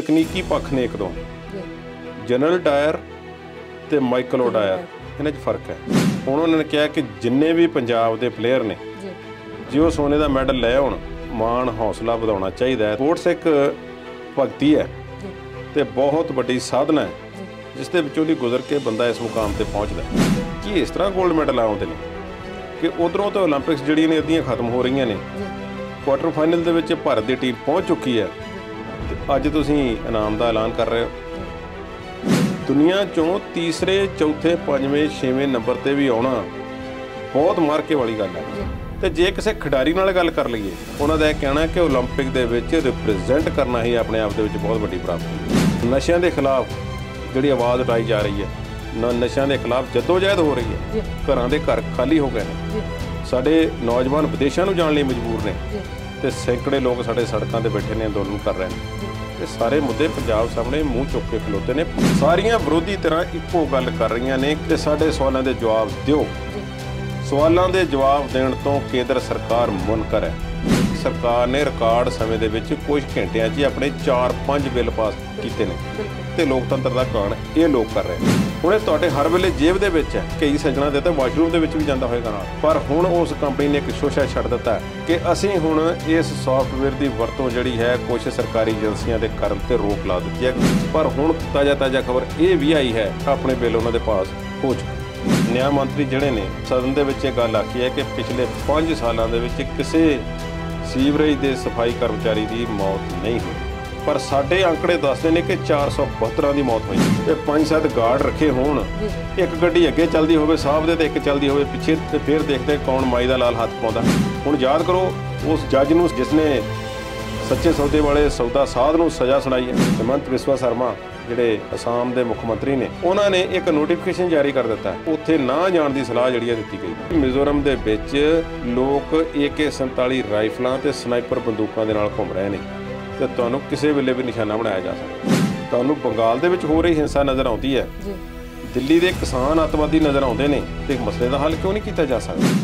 ਤਕਨੀਕੀ ਪੱਖ ਨੇ ਇੱਕ ਦੋ ਜਨਰਲ ਟਾਇਰ ਤੇ ਮਾਈਕਲੋ ਟਾਇਰ ਇਹਨਾਂ 'ਚ ਫਰਕ ਹੈ ਹੁਣ ਉਹਨਾਂ ਨੇ ਕਿਹਾ ਕਿ ਜਿੰਨੇ ਵੀ ਪੰਜਾਬ ਦੇ ਪਲੇਅਰ ਨੇ ਜੀ ਜਿਉ ਸੋਨੇ ਦਾ ਮੈਡਲ ਲੈ ਆਉਣ ਮਾਣ ਹੌਸਲਾ ਵਧਾਉਣਾ ਚਾਹੀਦਾ ਹੈ ਸਪੋਰਟਸ ਇੱਕ ਭਗਤੀ ਹੈ ਤੇ ਬਹੁਤ ਵੱਡੀ ਸਾਧਨਾ ਹੈ ਜਿਸ ਦੇ ਵਿੱਚੋਂ ਦੀ ਗੁਜ਼ਰ ਕੇ ਬੰਦਾ ਇਸ ਮੁਕਾਮ ਤੇ ਪਹੁੰਚਦਾ ਕਿ ਇਸ ਤਰ੍ਹਾਂ 골ਡ ਮੈਡਲ ਆਉਂਦੇ ਨੇ ਕਿ ਉਧਰੋਂ ਤਾਂ 올림픽ਸ ਜਿਹੜੀਆਂ ਨੇ ਅੱਧੀਆਂ ਖਤਮ ਹੋ ਰਹੀਆਂ ਨੇ ਕੁਆਟਰ ਫਾਈਨਲ ਦੇ ਵਿੱਚ ਭਾਰਤ ਦੀ ਟੀਮ ਪਹੁੰਚ ਚੁੱਕੀ ਹੈ ਅੱਜ ਤੁਸੀਂ ਇਨਾਮ ਦਾ ਐਲਾਨ ਕਰ ਰਹੇ ਹੋ ਦੁਨੀਆ ਚੋਂ ਤੀਸਰੇ ਚੌਥੇ ਪੰਜਵੇਂ ਛੇਵੇਂ ਨੰਬਰ ਤੇ ਵੀ ਆਉਣਾ ਬਹੁਤ ਮਾਰਕੇ ਵਾਲੀ ਗੱਲ ਹੈ ਤੇ ਜੇ ਕਿਸੇ ਖਿਡਾਰੀ ਨਾਲ ਗੱਲ ਕਰ ਲਈਏ ਉਹਨਾਂ ਦਾ ਇਹ ਕਹਿਣਾ ਕਿ 올림픽 ਦੇ ਵਿੱਚ ਰਿਪਰੈਜ਼ੈਂਟ ਕਰਨਾ ਹੀ ਆਪਣੇ ਆਪ ਦੇ ਵਿੱਚ ਬਹੁਤ ਵੱਡੀ ਪ੍ਰਾਪਤੀ ਹੈ ਨਸ਼ਿਆਂ ਦੇ ਖਿਲਾਫ ਜਿਹੜੀ ਆਵਾਜ਼ ਉਠਾਈ ਜਾ ਰਹੀ ਹੈ ਨਾ ਨਸ਼ਿਆਂ ਦੇ ਖਿਲਾਫ ਜਦੋਜਹਿਦ ਹੋ ਰਹੀ ਹੈ ਘਰਾਂ ਦੇ ਘਰ ਖਾਲੀ ਹੋ ਗਏ ਨੇ ਸਾਡੇ ਨੌਜਵਾਨ ਵਿਦੇਸ਼ਾਂ ਨੂੰ ਜਾਣ ਲਈ ਮਜਬੂਰ ਨੇ ਤੇ ਸੈਂਕੜੇ ਲੋਕ ਸਾਡੇ ਸੜਕਾਂ ਤੇ ਬੈਠੇ ਨੇ ਅੰਦੋਲਨ ਕਰ ਰਹੇ ਨੇ ਇਹ ਸਾਰੇ ਮੁੱਦੇ ਪੰਜਾਬ ਸਾਹਮਣੇ ਮੂੰਹ ਚੁੱਕ ਕੇ ਖਲੋਤੇ ਨੇ ਸਾਰੀਆਂ ਵਿਰੋਧੀ ਤਰ੍ਹਾਂ ਇੱਕੋ ਗੱਲ ਕਰ ਰਹੀਆਂ ਨੇ ਕਿ ਸਾਡੇ ਸਵਾਲਾਂ ਦੇ ਜਵਾਬ ਦਿਓ ਸਵਾਲਾਂ ਦੇ ਜਵਾਬ ਦੇਣ ਤੋਂ ਕੇਂਦਰ ਸਰਕਾਰ ਮੁਨਕਰ ਹੈ ਸਰਕਾਰ ਨੇ ਰਿਕਾਰਡ ਸਮੇਂ ਦੇ ਵਿੱਚ ਕੁਝ ਘੰਟਿਆਂ 'ਚ ਆਪਣੇ 4-5 ਬਿੱਲ ਪਾਸ ਕੀਤੇ ਨੇ ਤੇ ਲੋਕਤੰਤਰ ਦਾ ਕਾਣ ਇਹ ਲੋਕ ਕਰ ਰਹੇ ਨੇ ਹੁਣ ਇਹ ਤੁਹਾਡੇ ਹਰ ਵੇਲੇ ਜੇਬ ਦੇ ਵਿੱਚ ਹੈ ਕਈ ਸੱਜਣਾ ਦੇ ਤਾਂ ਵਾਸ਼ਰੂਮ ਦੇ ਵਿੱਚ ਵੀ ਜਾਂਦਾ ਹੋਏਗਾ ਨਾਲ ਪਰ ਹੁਣ ਉਸ ਕੰਪਨੀ ਨੇ ਇੱਕ ਸ਼ੋਸ਼ਾ ਛੱਡ ਦਿੱਤਾ ਕਿ ਅਸੀਂ ਹੁਣ ਇਸ ਸੌਫਟਵੇਅਰ ਦੀ ਵਰਤੋਂ ਜਿਹੜੀ ਹੈ ਕੁਝ ਸਰਕਾਰੀ ਏਜੰਸੀਆਂ ਦੇ ਕਰਨ ਤੇ ਰੋਕ ਲਾ ਦਿੱਤੀ ਹੈ ਪਰ ਹੁਣ ਤਾਜ਼ਾ ਤਾਜ਼ਾ ਖਬਰ ਇਹ ਵੀ ਆਈ ਹੈ ਆਪਣੇ ਬਿੱਲ ਉਹਨਾਂ ਦੇ ਪਾਸ ਹੋ ਚੁੱਕਾ ਨਿਆਂ ਮੰਤਰੀ ਜਿਹੜੇ ਨੇ ਸਦਨ ਦੇ ਵਿੱਚ ਇਹ ਗੱਲ ਆਖੀ ਹੈ ਕਿ ਪਿਛਲੇ 5 ਸਾਲਾਂ ਦੇ ਵਿੱਚ ਕਿਸੇ ਸੀਵਰੇਜ ਦੇ ਸਫਾਈ ਕਰਮਚਾਰੀ ਦੀ ਮੌਤ ਨਹੀਂ ਹੋਈ ਪਰ ਸਾਡੇ ਅੰਕੜੇ ਦੱਸਦੇ ਨੇ ਕਿ 472 ਦੀ ਮੌਤ ਹੋਈ ਤੇ ਪੰਜ ਸੱਤ ਗਾਰਡ ਰੱਖੇ ਹੋਣ ਇੱਕ ਗੱਡੀ ਅੱਗੇ ਚੱਲਦੀ ਹੋਵੇ ਸਾਹਬ ਦੇ ਤੇ ਇੱਕ ਚੱਲਦੀ ਹੋਵੇ ਪਿੱਛੇ ਤੇ ਫਿਰ ਦੇਖਦੇ ਕੌਣ ਮਾਈ ਦਾ ਲਾਲ ਹੱਥ ਪਾਉਂਦਾ ਹੁਣ ਯਾਦ ਕਰੋ ਉਸ ਜੱਜ ਨੂੰ ਜਿਸਨੇ ਸੱਚੇ ਸੌਦੇ ਵਾਲੇ ਸੌਦਾ ਸਾਧ ਨੂੰ ਸਜ਼ਾ ਸੁਣਾਈ ਹੈ ਹਿਮੰਤ ਵਿਸਵਾ ਸ਼ਰਮਾ ਜਿਹੜੇ ਅਸਾਮ ਦੇ ਮੁੱਖ ਮੰਤਰੀ ਨੇ ਉਹਨਾਂ ਨੇ ਇੱਕ ਨੋਟੀਫਿਕੇਸ਼ਨ ਜਾਰੀ ਕਰ ਦਿੱਤਾ ਉੱਥੇ ਨਾ ਜਾਣ ਦੀ ਸਲਾਹ ਜਿਹੜੀ ਹੈ ਦਿੱਤੀ ਗਈ ਮਿਜ਼ੋਰਮ ਦੇ ਵਿੱਚ ਲੋਕ AK47 ਰਾਈਫਲਾਂ ਤੇ ਸਨਾਈਪਰ ਬੰਦੂਕਾਂ ਦੇ ਨਾਲ ਘੁੰਮ ਰਹੇ ਨੇ ਤੇ ਤੁਹਾਨੂੰ ਕਿਸੇ ਵੇਲੇ ਵੀ ਨਿਸ਼ਾਨਾ ਬਣਾਇਆ ਜਾ ਸਕਦਾ ਤੁਹਾਨੂੰ ਬੰਗਾਲ ਦੇ ਵਿੱਚ ਹੋ ਰਹੀ ਹਿੰਸਾ ਨਜ਼ਰ ਆਉਂਦੀ ਹੈ ਜੀ ਦਿੱਲੀ ਦੇ ਕਿਸਾਨ ਅੱਤਵਾਦੀ ਨਜ਼ਰ ਆਉਂਦੇ ਨੇ ਤੇ ਮਸਲੇ ਦਾ ਹੱਲ ਕਿਉਂ ਨਹੀਂ ਕੀਤਾ ਜਾ ਸਕਦਾ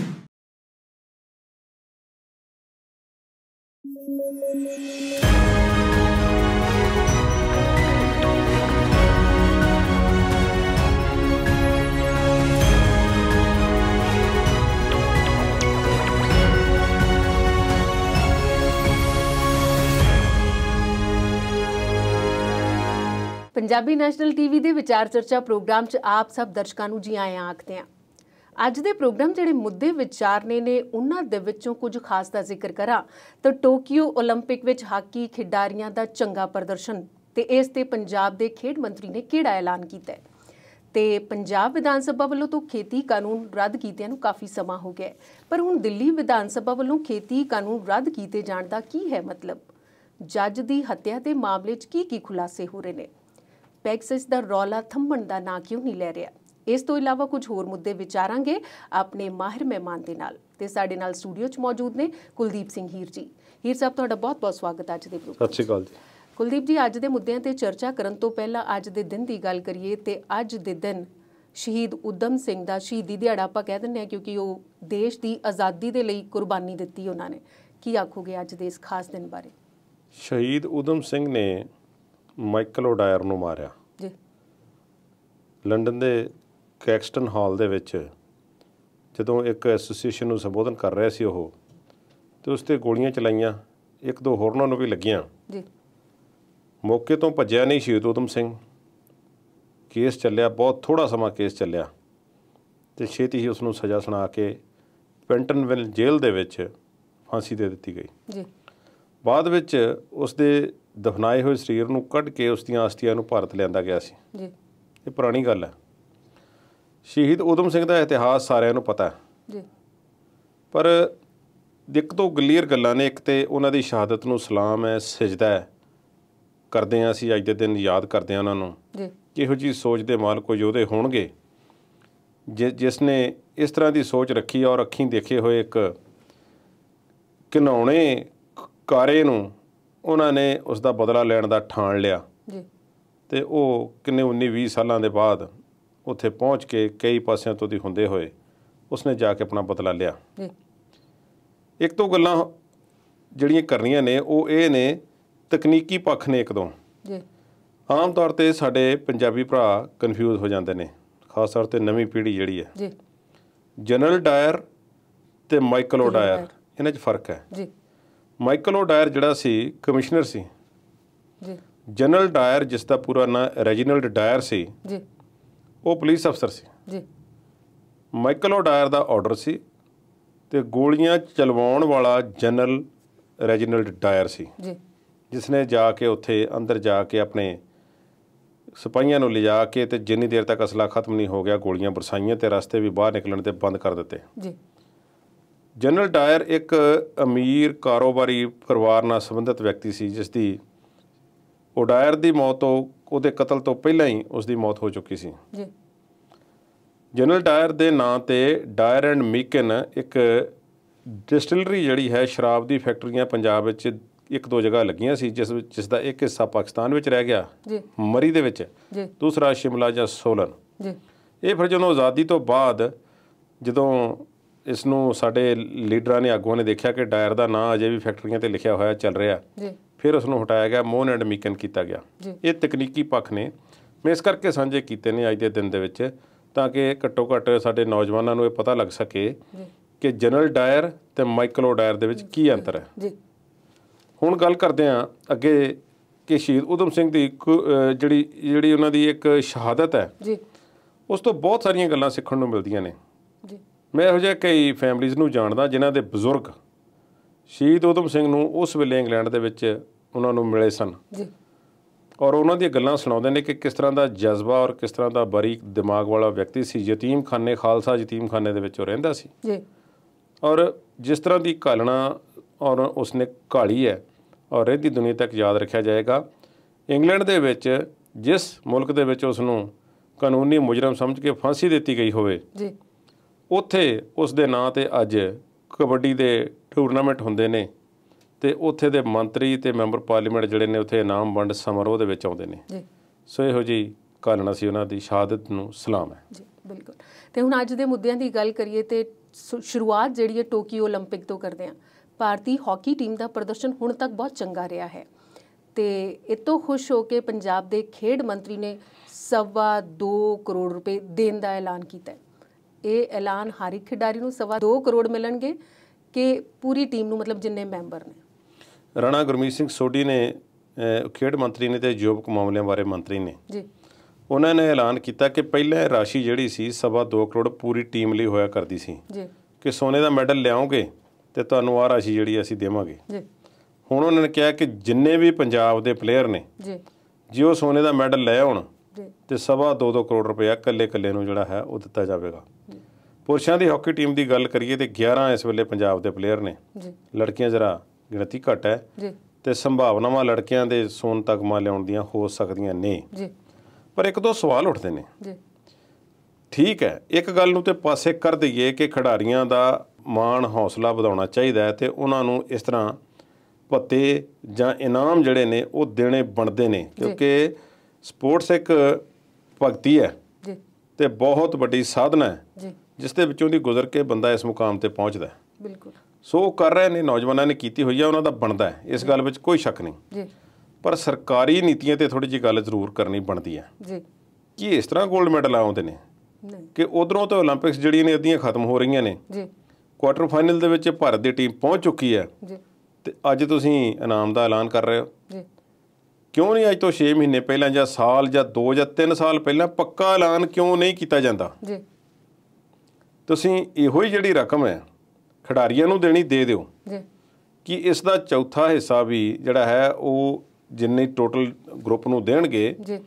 ਪੰਜਾਬੀ ਨੈਸ਼ਨਲ ਟੀਵੀ ਦੇ ਵਿਚਾਰ ਚਰਚਾ ਪ੍ਰੋਗਰਾਮ 'ਚ ਆਪ ਸਭ ਦਰਸ਼ਕਾਂ ਨੂੰ ਜੀ ਆਇਆਂ ਆਖਦੇ ਆਂ ਅੱਜ ਦੇ ਪ੍ਰੋਗਰਾਮ ਜਿਹੜੇ ਮੁੱਦੇ ਵਿਚਾਰਨੇ ਨੇ ਉਹਨਾਂ ਦੇ ਵਿੱਚੋਂ ਕੁਝ ਖਾਸ ਦਾ ਜ਼ਿਕਰ ਕਰਾਂ ਤਾਂ ਟੋਕੀਓ 올림픽 ਵਿੱਚ ਹਾਕੀ ਖਿਡਾਰੀਆਂ ਦਾ ਚੰਗਾ ਪ੍ਰਦਰਸ਼ਨ ਤੇ ਇਸ ਤੇ ਪੰਜਾਬ ਦੇ ਖੇਡ ਮੰਤਰੀ ਨੇ ਕਿਹੜਾ ਐਲਾਨ ਕੀਤਾ ਹੈ ਤੇ ਪੰਜਾਬ ਵਿਧਾਨ ਸਭਾ ਵੱਲੋਂ ਤੋਂ ਖੇਤੀ ਕਾਨੂੰਨ ਰੱਦ ਕੀਤੇ ਨੂੰ ਕਾਫੀ ਸਮਾਂ ਹੋ ਗਿਆ ਪਰ ਹੁਣ ਦਿੱਲੀ ਵਿਧਾਨ ਸਭਾ ਵੱਲੋਂ ਖੇਤੀ ਕਾਨੂੰਨ ਰੱਦ ਕੀਤੇ ਜਾਣ ਦਾ ਕੀ ਹੈ ਮਤਲਬ ਜੱਜ ਦੀ ਹੱਤਿਆ ਦੇ ਮਾਮਲੇ 'ਚ ਕੀ ਕੀ ਖੁਲਾਸੇ ਹੋ ਰਹੇ ਨੇ ਪੈਕਸਸ ਦਾ ਰੌਲਾ ਥੰਮਣ ਦਾ ਨਾਂ ਕਿਉਂ ਨਹੀਂ ਲੈ ਰਿਹਾ ਇਸ ਤੋਂ ਇਲਾਵਾ ਕੁਝ ਹੋਰ ਮੁੱਦੇ ਵਿਚਾਰਾਂਗੇ ਆਪਣੇ ਮਾਹਿਰ ਮਹਿਮਾਨ ਦੇ ਨਾਲ ਤੇ ਸਾਡੇ ਨਾਲ ਸਟੂਡੀਓ 'ਚ ਮੌਜੂਦ ਨੇ ਕੁਲਦੀਪ ਸਿੰਘ ਹੀਰ ਜੀ ਹੀਰ ਸਾਹਿਬ ਤੁਹਾਡਾ ਬਹੁਤ-ਬਹੁਤ ਸਵਾਗਤ ਹੈ ਅੱਜ ਦੇ ਪ੍ਰੋਗਰਾਮ ਸਤਿ ਸ਼੍ਰੀ ਅਕਾਲ ਜੀ ਕੁਲਦੀਪ ਜੀ ਅੱਜ ਦੇ ਮੁੱਦਿਆਂ ਤੇ ਚਰਚਾ ਕਰਨ ਤੋਂ ਪਹਿਲਾਂ ਅੱਜ ਦੇ ਦਿਨ ਦੀ ਗੱਲ ਕਰੀਏ ਤੇ ਅੱਜ ਦੇ ਦਿਨ ਸ਼ਹੀਦ ਉਦਮ ਸਿੰਘ ਦਾ ਸ਼ਹੀਦੀ ਦਿਹਾੜਾ ਆਪਾਂ ਕਹਿ ਦਿੰਦੇ ਹਾਂ ਕਿਉਂਕਿ ਉਹ ਦੇਸ਼ ਦੀ ਆਜ਼ਾਦੀ ਦੇ ਲਈ ਕੁਰਬਾਨੀ ਦਿੱਤੀ ਉਹਨਾਂ ਨੇ ਕੀ ਆਖੋਗੇ ਅੱਜ ਦੇ ਇਸ ਖਾਸ ਦਿਨ ਬਾਰੇ ਸ਼ਹੀਦ ਉਦਮ ਸਿੰਘ ਨੇ ਮਾਈਕਲ ਓਡਾਇਰ ਨੂੰ ਮਾਰਿਆ ਜੀ ਲੰਡਨ ਦੇ ਕੈਕਸਟਨ ਹਾਲ ਦੇ ਵਿੱਚ ਜਦੋਂ ਇੱਕ ਐਸੋਸੀਏਸ਼ਨ ਨੂੰ ਸੰਬੋਧਨ ਕਰ ਰਿਹਾ ਸੀ ਉਹ ਤੇ ਉਸ ਤੇ ਗੋਲੀਆਂ ਚਲਾਈਆਂ ਇੱਕ ਦੋ ਹੋਰਨਾਂ ਨੂੰ ਵੀ ਲੱਗੀਆਂ ਜੀ ਮੌਕੇ ਤੋਂ ਭੱਜਿਆ ਨਹੀਂ ਸ਼ਹੀਦ ਉਦਮ ਸਿੰਘ ਕੇਸ ਚੱਲਿਆ ਬਹੁਤ ਥੋੜਾ ਸਮਾਂ ਕੇਸ ਚੱਲਿਆ ਤੇ ਛੇਤੀ ਹੀ ਉਸ ਨੂੰ ਸਜ਼ਾ ਸੁਣਾ ਕੇ ਪੈਂਟਨਵਿਲ ਜੇਲ੍ਹ ਦੇ ਵਿੱਚ ਫਾਂਸੀ ਦੇ ਦਿੱਤੀ ਗਈ ਜੀ ਬਾਅਦ ਵਿੱਚ ਉਸ ਦੇ ਦਫਨਾਏ ਹੋਏ ਸਰੀਰ ਨੂੰ ਕੱਢ ਕੇ ਉਸ ਦੀਆਂ ਅਸਥੀਆਂ ਨੂੰ ਭਾਰਤ ਲਿਆਂਦਾ ਗਿਆ ਸੀ ਜੀ ਇਹ ਪੁਰਾਣੀ ਗੱਲ ਹੈ ਸ਼ਹੀਦ ਉਦਮ ਸਿੰਘ ਦਾ ਇਤਿਹਾਸ ਸਾਰਿਆਂ ਨੂੰ ਪਤਾ ਹੈ ਜੀ ਪਰ ਦਿੱਕ ਤੋਂ ਗਲੀਅਰ ਗੱਲਾਂ ਨੇ ਇੱਕ ਤੇ ਉਹਨਾਂ ਦੀ ਸ਼ਹਾਦਤ ਨੂੰ ਸਲਾਮ ਹੈ ਸਜਦਾ ਹੈ ਕਰਦੇ ਆਂ ਅਸੀਂ ਅੱਜ ਦੇ ਦਿਨ ਯਾਦ ਕਰਦੇ ਆਂ ਉਹਨਾਂ ਨੂੰ ਜੀ ਕਿਹੋ ਜੀ ਸੋਚ ਦੇ ਮਾਲਕ ਉਹ ਯੋਧੇ ਹੋਣਗੇ ਜਿਸ ਨੇ ਇਸ ਤਰ੍ਹਾਂ ਦੀ ਸੋਚ ਰੱਖੀ ਔਰ ਅੱਖੀਂ ਦੇਖੇ ਹੋਏ ਇੱਕ ਕਿਨਾਉਣੇ ਕਾਰੇ ਨੂੰ ਉਹਨਾਂ ਨੇ ਉਸ ਦਾ ਬਦਲਾ ਲੈਣ ਦਾ ਠਾਣ ਲਿਆ ਜੀ ਤੇ ਉਹ ਕਿੰਨੇ 19 20 ਸਾਲਾਂ ਦੇ ਬਾਅਦ ਉੱਥੇ ਪਹੁੰਚ ਕੇ ਕਈ ਪਾਸਿਆਂ ਤੋਂ ਦੀ ਹੁੰਦੇ ਹੋਏ ਉਸਨੇ ਜਾ ਕੇ ਆਪਣਾ ਬਦਲਾ ਲਿਆ ਜੀ ਇੱਕ ਤੋਂ ਗੱਲਾਂ ਜਿਹੜੀਆਂ ਕਰਨੀਆਂ ਨੇ ਉਹ ਇਹ ਨੇ ਤਕਨੀਕੀ ਪੱਖ ਨੇ ਇੱਕਦੋਂ ਜੀ ਆਮ ਤੌਰ ਤੇ ਸਾਡੇ ਪੰਜਾਬੀ ਭਰਾ ਕਨਫਿਊਜ਼ ਹੋ ਜਾਂਦੇ ਨੇ ਖਾਸ ਤੌਰ ਤੇ ਨਵੀਂ ਪੀੜ੍ਹੀ ਜਿਹੜੀ ਹੈ ਜੀ ਜਨਰਲ ਡਾਇਰ ਤੇ ਮਾਈਕਲ ਡਾਇਰ ਇਹਨਾਂ 'ਚ ਫਰਕ ਹੈ ਜੀ ਮਾਈਕਲ ਓ ਡਾਇਰ ਜਿਹੜਾ ਸੀ ਕਮਿਸ਼ਨਰ ਸੀ ਜੀ ਜਨਰਲ ਡਾਇਰ ਜਿਸ ਦਾ ਪੂਰਾ ਨਾਮ ਰੈਜੀਨਲਡ ਡਾਇਰ ਸੀ ਜੀ ਉਹ ਪੁਲਿਸ ਅਫਸਰ ਸੀ ਜੀ ਮਾਈਕਲ ਓ ਡਾਇਰ ਦਾ ਆਰਡਰ ਸੀ ਤੇ ਗੋਲੀਆਂ ਚਲਵਾਉਣ ਵਾਲਾ ਜਨਰਲ ਰੈਜੀਨਲਡ ਡਾਇਰ ਸੀ ਜੀ ਜਿਸ ਨੇ ਜਾ ਕੇ ਉੱਥੇ ਅੰਦਰ ਜਾ ਕੇ ਆਪਣੇ ਸਿਪਾਹੀਆਂ ਨੂੰ ਲਿਜਾ ਕੇ ਤੇ ਜਿੰਨੀ ਦੇਰ ਤੱਕ ਅਸਲਾ ਖਤਮ ਨਹੀਂ ਹੋ ਗਿਆ ਗੋਲੀਆਂ ਬਰਸਾਈਆਂ ਤੇ ਰਸਤੇ ਵੀ ਬਾਹਰ ਨਿਕਲਣ ਤੇ ਬੰਦ ਕਰ ਦਿੱਤੇ ਜੀ ਜਨਰਲ ਡਾਇਰ ਇੱਕ ਅਮੀਰ ਕਾਰੋਬਾਰੀ ਪਰਿਵਾਰ ਨਾਲ ਸੰਬੰਧਿਤ ਵਿਅਕਤੀ ਸੀ ਜਿਸ ਦੀ ਡਾਇਰ ਦੀ ਮੌਤ ਤੋਂ ਉਹਦੇ ਕਤਲ ਤੋਂ ਪਹਿਲਾਂ ਹੀ ਉਸ ਦੀ ਮੌਤ ਹੋ ਚੁੱਕੀ ਸੀ ਜੀ ਜਨਰਲ ਡਾਇਰ ਦੇ ਨਾਂ ਤੇ ਡਾਇਰ ਐਂਡ ਮੀਕਨ ਇੱਕ ਡਿਸਟਿਲਰੀ ਜਿਹੜੀ ਹੈ ਸ਼ਰਾਬ ਦੀ ਫੈਕਟਰੀਆਂ ਪੰਜਾਬ ਵਿੱਚ ਇੱਕ ਦੋ ਜਗ੍ਹਾ ਲੱਗੀਆਂ ਸੀ ਜਿਸ ਵਿੱਚ ਜਿਸ ਦਾ ਇੱਕ ਹਿੱਸਾ ਪਾਕਿਸਤਾਨ ਵਿੱਚ ਰਹਿ ਗਿਆ ਜੀ ਮਰੀ ਦੇ ਵਿੱਚ ਜੀ ਦੂਸਰਾ ਸ਼ਿਮਲਾ ਜਾਂ ਸੋਲਨ ਜੀ ਇਹ ਫਿਰ ਜਦੋਂ ਆਜ਼ਾਦੀ ਤੋਂ ਬਾਅਦ ਜਦੋਂ ਇਸ ਨੂੰ ਸਾਡੇ ਲੀਡਰਾਂ ਨੇ ਆਗੂਆਂ ਨੇ ਦੇਖਿਆ ਕਿ ਡਾਇਰ ਦਾ ਨਾਂ ਅਜੇ ਵੀ ਫੈਕਟਰੀਆਂ ਤੇ ਲਿਖਿਆ ਹੋਇਆ ਚੱਲ ਰਿਹਾ ਜੀ ਫਿਰ ਉਸ ਨੂੰ ਹਟਾਇਆ ਗਿਆ ਮੋਨ ਐਂਡ ਮੀਕਨ ਕੀਤਾ ਗਿਆ ਇਹ ਤਕਨੀਕੀ ਪੱਖ ਨੇ ਮੈਂ ਇਸ ਕਰਕੇ ਸਾਂਝੇ ਕੀਤੇ ਨੇ ਅੱਜ ਦੇ ਦਿਨ ਦੇ ਵਿੱਚ ਤਾਂ ਕਿ ਘੱਟੋ ਘੱਟ ਸਾਡੇ ਨੌਜਵਾਨਾਂ ਨੂੰ ਇਹ ਪਤਾ ਲੱਗ ਸਕੇ ਕਿ ਜਨਰਲ ਡਾਇਰ ਤੇ ਮਾਈਕਲ ਡਾਇਰ ਦੇ ਵਿੱਚ ਕੀ ਅੰਤਰ ਹੈ ਜੀ ਹੁਣ ਗੱਲ ਕਰਦੇ ਹਾਂ ਅੱਗੇ ਕਿ ਸ਼ਹੀਦ ਉਦਮ ਸਿੰਘ ਦੀ ਜਿਹੜੀ ਜਿਹੜੀ ਉਹਨਾਂ ਦੀ ਇੱਕ ਸ਼ਹਾਦਤ ਹੈ ਜੀ ਉਸ ਤੋਂ ਬਹੁਤ ਸਾਰੀਆਂ ਗੱਲਾਂ ਸਿੱਖਣ ਨੂੰ ਮਿਲਦੀਆਂ ਨੇ ਜੀ ਮੈਂ ਇਹੋ ਜਿਹੇ ਕਈ ਫੈਮਲੀਆਂ ਨੂੰ ਜਾਣਦਾ ਜਿਨ੍ਹਾਂ ਦੇ ਬਜ਼ੁਰਗ ਸ਼ਹੀਦ ਉਦਮ ਸਿੰਘ ਨੂੰ ਉਸ ਵੇਲੇ ਇੰਗਲੈਂਡ ਦੇ ਵਿੱਚ ਉਹਨਾਂ ਨੂੰ ਮਿਲੇ ਸਨ ਜੀ ਔਰ ਉਹਨਾਂ ਦੀਆਂ ਗੱਲਾਂ ਸੁਣਾਉਂਦੇ ਨੇ ਕਿ ਕਿਸ ਤਰ੍ਹਾਂ ਦਾ ਜਜ਼ਬਾ ਔਰ ਕਿਸ ਤਰ੍ਹਾਂ ਦਾ ਬਰੀਕ ਦਿਮਾਗ ਵਾਲਾ ਵਿਅਕਤੀ ਸੀ ਯਤੀਮ ਖਾਨੇ ਖਾਲਸਾ ਯਤੀਮ ਖਾਨੇ ਦੇ ਵਿੱਚ ਉਹ ਰਹਿੰਦਾ ਸੀ ਜੀ ਔਰ ਜਿਸ ਤਰ੍ਹਾਂ ਦੀ ਕਾਲਣਾ ਔਰ ਉਸਨੇ ਕਾਲੀ ਹੈ ਔਰ ਰਹਿਦੀ ਦੁਨੀਆ ਤੱਕ ਯਾਦ ਰੱਖਿਆ ਜਾਏਗਾ ਇੰਗਲੈਂਡ ਦੇ ਵਿੱਚ ਜਿਸ ਮੁਲਕ ਦੇ ਵਿੱਚ ਉਸ ਨੂੰ ਕਾਨੂੰਨੀ ਮੁਜਰਮ ਸਮਝ ਕੇ ਫਾਂਸੀ ਦਿੱਤੀ ਗਈ ਹੋਵੇ ਜੀ ਉੱਥੇ ਉਸ ਦੇ ਨਾਂ ਤੇ ਅੱਜ ਕਬੱਡੀ ਦੇ ਟੂਰਨਾਮੈਂਟ ਹੁੰਦੇ ਨੇ ਤੇ ਉੱਥੇ ਦੇ ਮੰਤਰੀ ਤੇ ਮੈਂਬਰ ਪਾਰਲੀਮੈਂਟ ਜਿਹੜੇ ਨੇ ਉੱਥੇ ਇਨਾਮ ਵੰਡ ਸਮਾਰੋਹ ਦੇ ਵਿੱਚ ਆਉਂਦੇ ਨੇ ਜੀ ਸੋ ਇਹੋ ਜੀ ਕਾਲਣਾ ਸੀ ਉਹਨਾਂ ਦੀ ਸ਼ਹਾਦਤ ਨੂੰ ਸਲਾਮ ਹੈ ਜੀ ਬਿਲਕੁਲ ਤੇ ਹੁਣ ਅੱਜ ਦੇ ਮੁੱਦਿਆਂ ਦੀ ਗੱਲ ਕਰੀਏ ਤੇ ਸ਼ੁਰੂਆਤ ਜਿਹੜੀ ਹੈ ਟੋਕੀਓ 올림픽 ਤੋਂ ਕਰਦੇ ਆਂ ਭਾਰਤੀ ਹਾਕੀ ਟੀਮ ਦਾ ਪ੍ਰਦਰਸ਼ਨ ਹੁਣ ਤੱਕ ਬਹੁਤ ਚੰਗਾ ਰਿਹਾ ਹੈ ਤੇ ਇਹ ਤੋਂ ਖੁਸ਼ ਹੋ ਕੇ ਪੰਜਾਬ ਦੇ ਖੇਡ ਮੰਤਰੀ ਨੇ ਸਵਾ 2 ਕਰੋੜ ਰੁਪਏ ਦੇਣ ਦਾ ਐਲਾਨ ਕੀਤਾ ਹੈ ਇਹ ਐਲਾਨ ਹਰ ਇੱਕ ਖਿਡਾਰੀ ਨੂੰ ਸਵਾ 2 ਕਰੋੜ ਮਿਲਣਗੇ ਕਿ ਪੂਰੀ ਟੀਮ ਨੂੰ ਮਤਲਬ ਜਿੰਨੇ ਮੈਂਬਰ ਨੇ ਰਣਾ ਗੁਰਮੀਤ ਸਿੰਘ ਸੋਢੀ ਨੇ ਖੇਡ ਮੰਤਰੀ ਨੇ ਤੇ ਯੁਵਕ ਮਾਮਲਿਆਂ ਬਾਰੇ ਮੰਤਰੀ ਨੇ ਜੀ ਉਹਨਾਂ ਨੇ ਐਲਾਨ ਕੀਤਾ ਕਿ ਪਹਿਲਾਂ ਰਾਸ਼ੀ ਜਿਹੜੀ ਸੀ ਸਵਾ 2 ਕਰੋੜ ਪੂਰੀ ਟੀਮ ਲਈ ਹੋਇਆ ਕਰਦੀ ਸੀ ਜੀ ਕਿ ਸੋਨੇ ਦਾ ਮੈਡਲ ਲਿਆਓਗੇ ਤੇ ਤੁਹਾਨੂੰ ਆ ਰਾਸ਼ੀ ਜਿਹੜੀ ਅਸੀਂ ਦੇਵਾਂਗੇ ਜੀ ਹੁਣ ਉਹਨਾਂ ਨੇ ਕਿਹਾ ਕਿ ਜਿੰਨੇ ਵੀ ਪੰਜਾਬ ਦੇ ਪਲੇਅਰ ਨੇ ਜੀ ਜੇ ਉਹ ਸੋਨੇ ਦਾ ਮੈਡਲ ਲੈ ਆਉਣ ਤੇ ਸਵਾ 2-2 ਕਰੋੜ ਰੁਪਏ ਇਕੱਲੇ ਇਕੱਲੇ ਨੂੰ ਜਿਹੜਾ ਹੈ ਉਹ ਦਿੱਤਾ ਜਾਵੇਗਾ ਪੁਰਸ਼ਾਂ ਦੀ ਹਾਕੀ ਟੀਮ ਦੀ ਗੱਲ ਕਰੀਏ ਤੇ 11 ਇਸ ਵੇਲੇ ਪੰਜਾਬ ਦੇ ਪਲੇਅਰ ਨੇ ਜੀ ਲੜਕੀਆਂ ਜ਼ਰਾ ਗਿਣਤੀ ਘਟ ਹੈ ਜੀ ਤੇ ਸੰਭਾਵਨਾਵਾਂ ਲੜਕੀਆਂ ਦੇ ਸੋਨ ਤਗਮਾ ਲਿਆਉਣ ਦੀਆਂ ਹੋ ਸਕਦੀਆਂ ਨੇ ਜੀ ਪਰ ਇੱਕ ਦੋ ਸਵਾਲ ਉੱਠਦੇ ਨੇ ਜੀ ਠੀਕ ਹੈ ਇੱਕ ਗੱਲ ਨੂੰ ਤੇ ਪਾਸੇ ਕਰ ਦਈਏ ਕਿ ਖਿਡਾਰੀਆਂ ਦਾ ਮਾਣ ਹੌਸਲਾ ਵਧਾਉਣਾ ਚਾਹੀਦਾ ਹੈ ਤੇ ਉਹਨਾਂ ਨੂੰ ਇਸ ਤਰ੍ਹਾਂ ਪੱਤੇ ਜਾਂ ਇਨਾਮ ਜਿਹੜੇ ਨੇ ਉਹ ਦੇਣੇ ਬਣਦੇ ਨੇ ਕਿਉਂਕਿ ਸਪੋਰਟਸ ਇੱਕ ਭਗਤੀ ਹੈ ਜੀ ਤੇ ਬਹੁਤ ਵੱਡੀ ਸਾਧਨਾ ਹੈ ਜੀ ਜਿਸ ਦੇ ਵਿੱਚੋਂ ਦੀ ਗੁਜ਼ਰ ਕੇ ਬੰਦਾ ਇਸ ਮੁਕਾਮ ਤੇ ਪਹੁੰਚਦਾ ਹੈ ਬਿਲਕੁਲ ਸੋ ਉਹ ਕਰ ਰਹੇ ਨੇ ਨੌਜਵਾਨਾਂ ਨੇ ਕੀਤੀ ਹੋਈ ਹੈ ਉਹਨਾਂ ਦਾ ਬਣਦਾ ਹੈ ਇਸ ਗੱਲ ਵਿੱਚ ਕੋਈ ਸ਼ੱਕ ਨਹੀਂ ਜੀ ਪਰ ਸਰਕਾਰੀ ਨੀਤੀਆਂ ਤੇ ਥੋੜੀ ਜੀ ਗੱਲ ਜ਼ਰੂਰ ਕਰਨੀ ਬਣਦੀ ਹੈ ਜੀ ਕੀ ਇਸ ਤਰ੍ਹਾਂ 골ਡ ਮੈਡਲ ਆਉਂਦੇ ਨੇ ਨਹੀਂ ਕਿ ਉਧਰੋਂ ਤੇ 올림픽ਸ ਜਿਹੜੀਆਂ ਨੇ ਅੱਧੀਆਂ ਖਤਮ ਹੋ ਰਹੀਆਂ ਨੇ ਜੀ ਕੁਆਟਰ ਫਾਈਨਲ ਦੇ ਵਿੱਚ ਭਾਰਤ ਦੀ ਟੀਮ ਪਹੁੰਚ ਚੁੱਕੀ ਹੈ ਜੀ ਤੇ ਅੱਜ ਤੁਸੀਂ ਇਨਾਮ ਦਾ ਐਲਾਨ ਕਰ ਰਹੇ ਹੋ ਜੀ ਕਿਉਂ ਨਹੀਂ ਅੱਜ ਤੋਂ 6 ਮਹੀਨੇ ਪਹਿਲਾਂ ਜਾਂ ਸਾਲ ਜਾਂ 2 ਜਾਂ 3 ਸਾਲ ਪਹਿਲਾਂ ਪੱਕਾ ਐਲਾਨ ਕਿਉਂ ਨਹੀਂ ਕੀਤਾ ਜਾਂਦਾ ਜੀ ਤੁਸੀਂ ਇਹੋ ਹੀ ਜਿਹੜੀ ਰਕਮ ਹੈ ਖਿਡਾਰੀਆਂ ਨੂੰ ਦੇਣੀ ਦੇ ਦਿਓ ਜੀ ਕਿ ਇਸ ਦਾ ਚੌਥਾ ਹਿੱਸਾ ਵੀ ਜਿਹੜਾ ਹੈ ਉਹ ਜਿੰਨੇ ਟੋਟਲ ਗਰੁੱਪ ਨੂੰ ਦੇਣਗੇ ਜੀ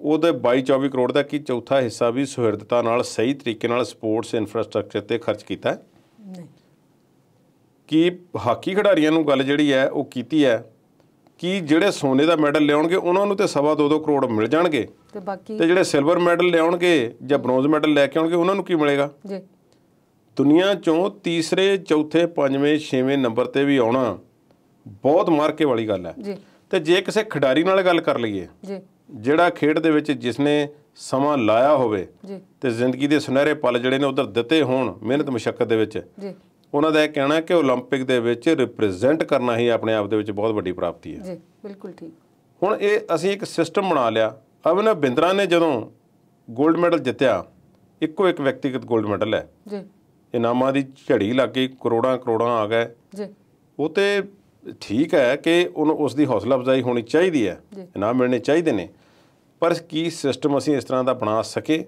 ਉਹਦੇ 22 24 ਕਰੋੜ ਦਾ ਕੀ ਚੌਥਾ ਹਿੱਸਾ ਵੀ ਸੁਹਿਰਦਤਾ ਨਾਲ ਸਹੀ ਤਰੀਕੇ ਨਾਲ ਸਪੋਰਟਸ ਇਨਫਰਾਸਟ੍ਰਕਚਰ ਤੇ ਖਰਚ ਕੀਤਾ ਹੈ ਕਿ ਹਾਕੀ ਖਿਡਾਰੀਆਂ ਨੂੰ ਗੱਲ ਜਿਹੜੀ ਹੈ ਉਹ ਕੀਤੀ ਹੈ ਕਿ ਜਿਹੜੇ ਸੋਨੇ ਦਾ ਮੈਡਲ ਲਿਆਉਣਗੇ ਉਹਨਾਂ ਨੂੰ ਤੇ ਸਵਾ 2-2 ਕਰੋੜ ਮਿਲ ਜਾਣਗੇ ਤੇ ਬਾਕੀ ਤੇ ਜਿਹੜੇ ਸਿਲਵਰ ਮੈਡਲ ਲਿਆਉਣਗੇ ਜਾਂ ਬ੍ਰੌਂਜ਼ ਮੈਡਲ ਲੈ ਕੇ ਆਉਣਗੇ ਉਹਨਾਂ ਨੂੰ ਕੀ ਮਿਲੇਗਾ ਜੀ ਦੁਨੀਆ ਚੋਂ ਤੀਸਰੇ ਚੌਥੇ ਪੰਜਵੇਂ ਛੇਵੇਂ ਨੰਬਰ ਤੇ ਵੀ ਆਉਣਾ ਬਹੁਤ ਮਾਰਕੇ ਵਾਲੀ ਗੱਲ ਹੈ ਜੀ ਤੇ ਜੇ ਕਿਸੇ ਖਿਡਾਰੀ ਨਾਲ ਗੱਲ ਕਰ ਲਈਏ ਜੀ ਜਿਹੜਾ ਖੇਡ ਦੇ ਵਿੱਚ ਜਿਸਨੇ ਸਮਾਂ ਲਾਇਆ ਹੋਵੇ ਜੀ ਤੇ ਜ਼ਿੰਦਗੀ ਦੇ ਸੁਨਹਿਰੇ ਪਲ ਜਿਹੜੇ ਨੇ ਉਧਰ ਦਿੱਤੇ ਹੋਣ ਮਿਹਨਤ ਮੁਸ਼ਕਲ ਦੇ ਵਿੱਚ ਜੀ ਉਹਨਾਂ ਦਾ ਇਹ ਕਹਿਣਾ ਕਿ 올림픽 ਦੇ ਵਿੱਚ ਰਿਪਰੈਜ਼ੈਂਟ ਕਰਨਾ ਹੀ ਆਪਣੇ ਆਪ ਦੇ ਵਿੱਚ ਬਹੁਤ ਵੱਡੀ ਪ੍ਰਾਪਤੀ ਹੈ ਜੀ ਬਿਲਕੁਲ ਠੀਕ ਹੁਣ ਇਹ ਅਸੀਂ ਇੱਕ ਸਿਸਟਮ ਬਣਾ ਲਿਆ ਅਭਿਨਵ ਬਿੰਦਰਾ ਨੇ ਜਦੋਂ 골ਡ ਮੈਡਲ ਜਿੱਤਿਆ ਇੱਕੋ ਇੱਕ ਵਿਅਕਤੀਗਤ 골ਡ ਮੈਡਲ ਹੈ ਜੀ ਇਨਾਮਾਂ ਦੀ ਝੜੀ ਲੱਗ ਗਈ ਕਰੋੜਾਂ ਕਰੋੜਾਂ ਆ ਗਏ ਜੀ ਉਹ ਤੇ ਠੀਕ ਹੈ ਕਿ ਉਹਨੂੰ ਉਸ ਦੀ ਹੌਸਲਾ ਅਫਜ਼ਾਈ ਹੋਣੀ ਚਾਹੀਦੀ ਹੈ ਇਨਾਮ ਮਿਲਣੇ ਚਾਹੀਦੇ ਨੇ ਪਰ ਕੀ ਸਿਸਟਮ ਅਸੀਂ ਇਸ ਤਰ੍ਹਾਂ ਦਾ ਬਣਾ ਸਕੇ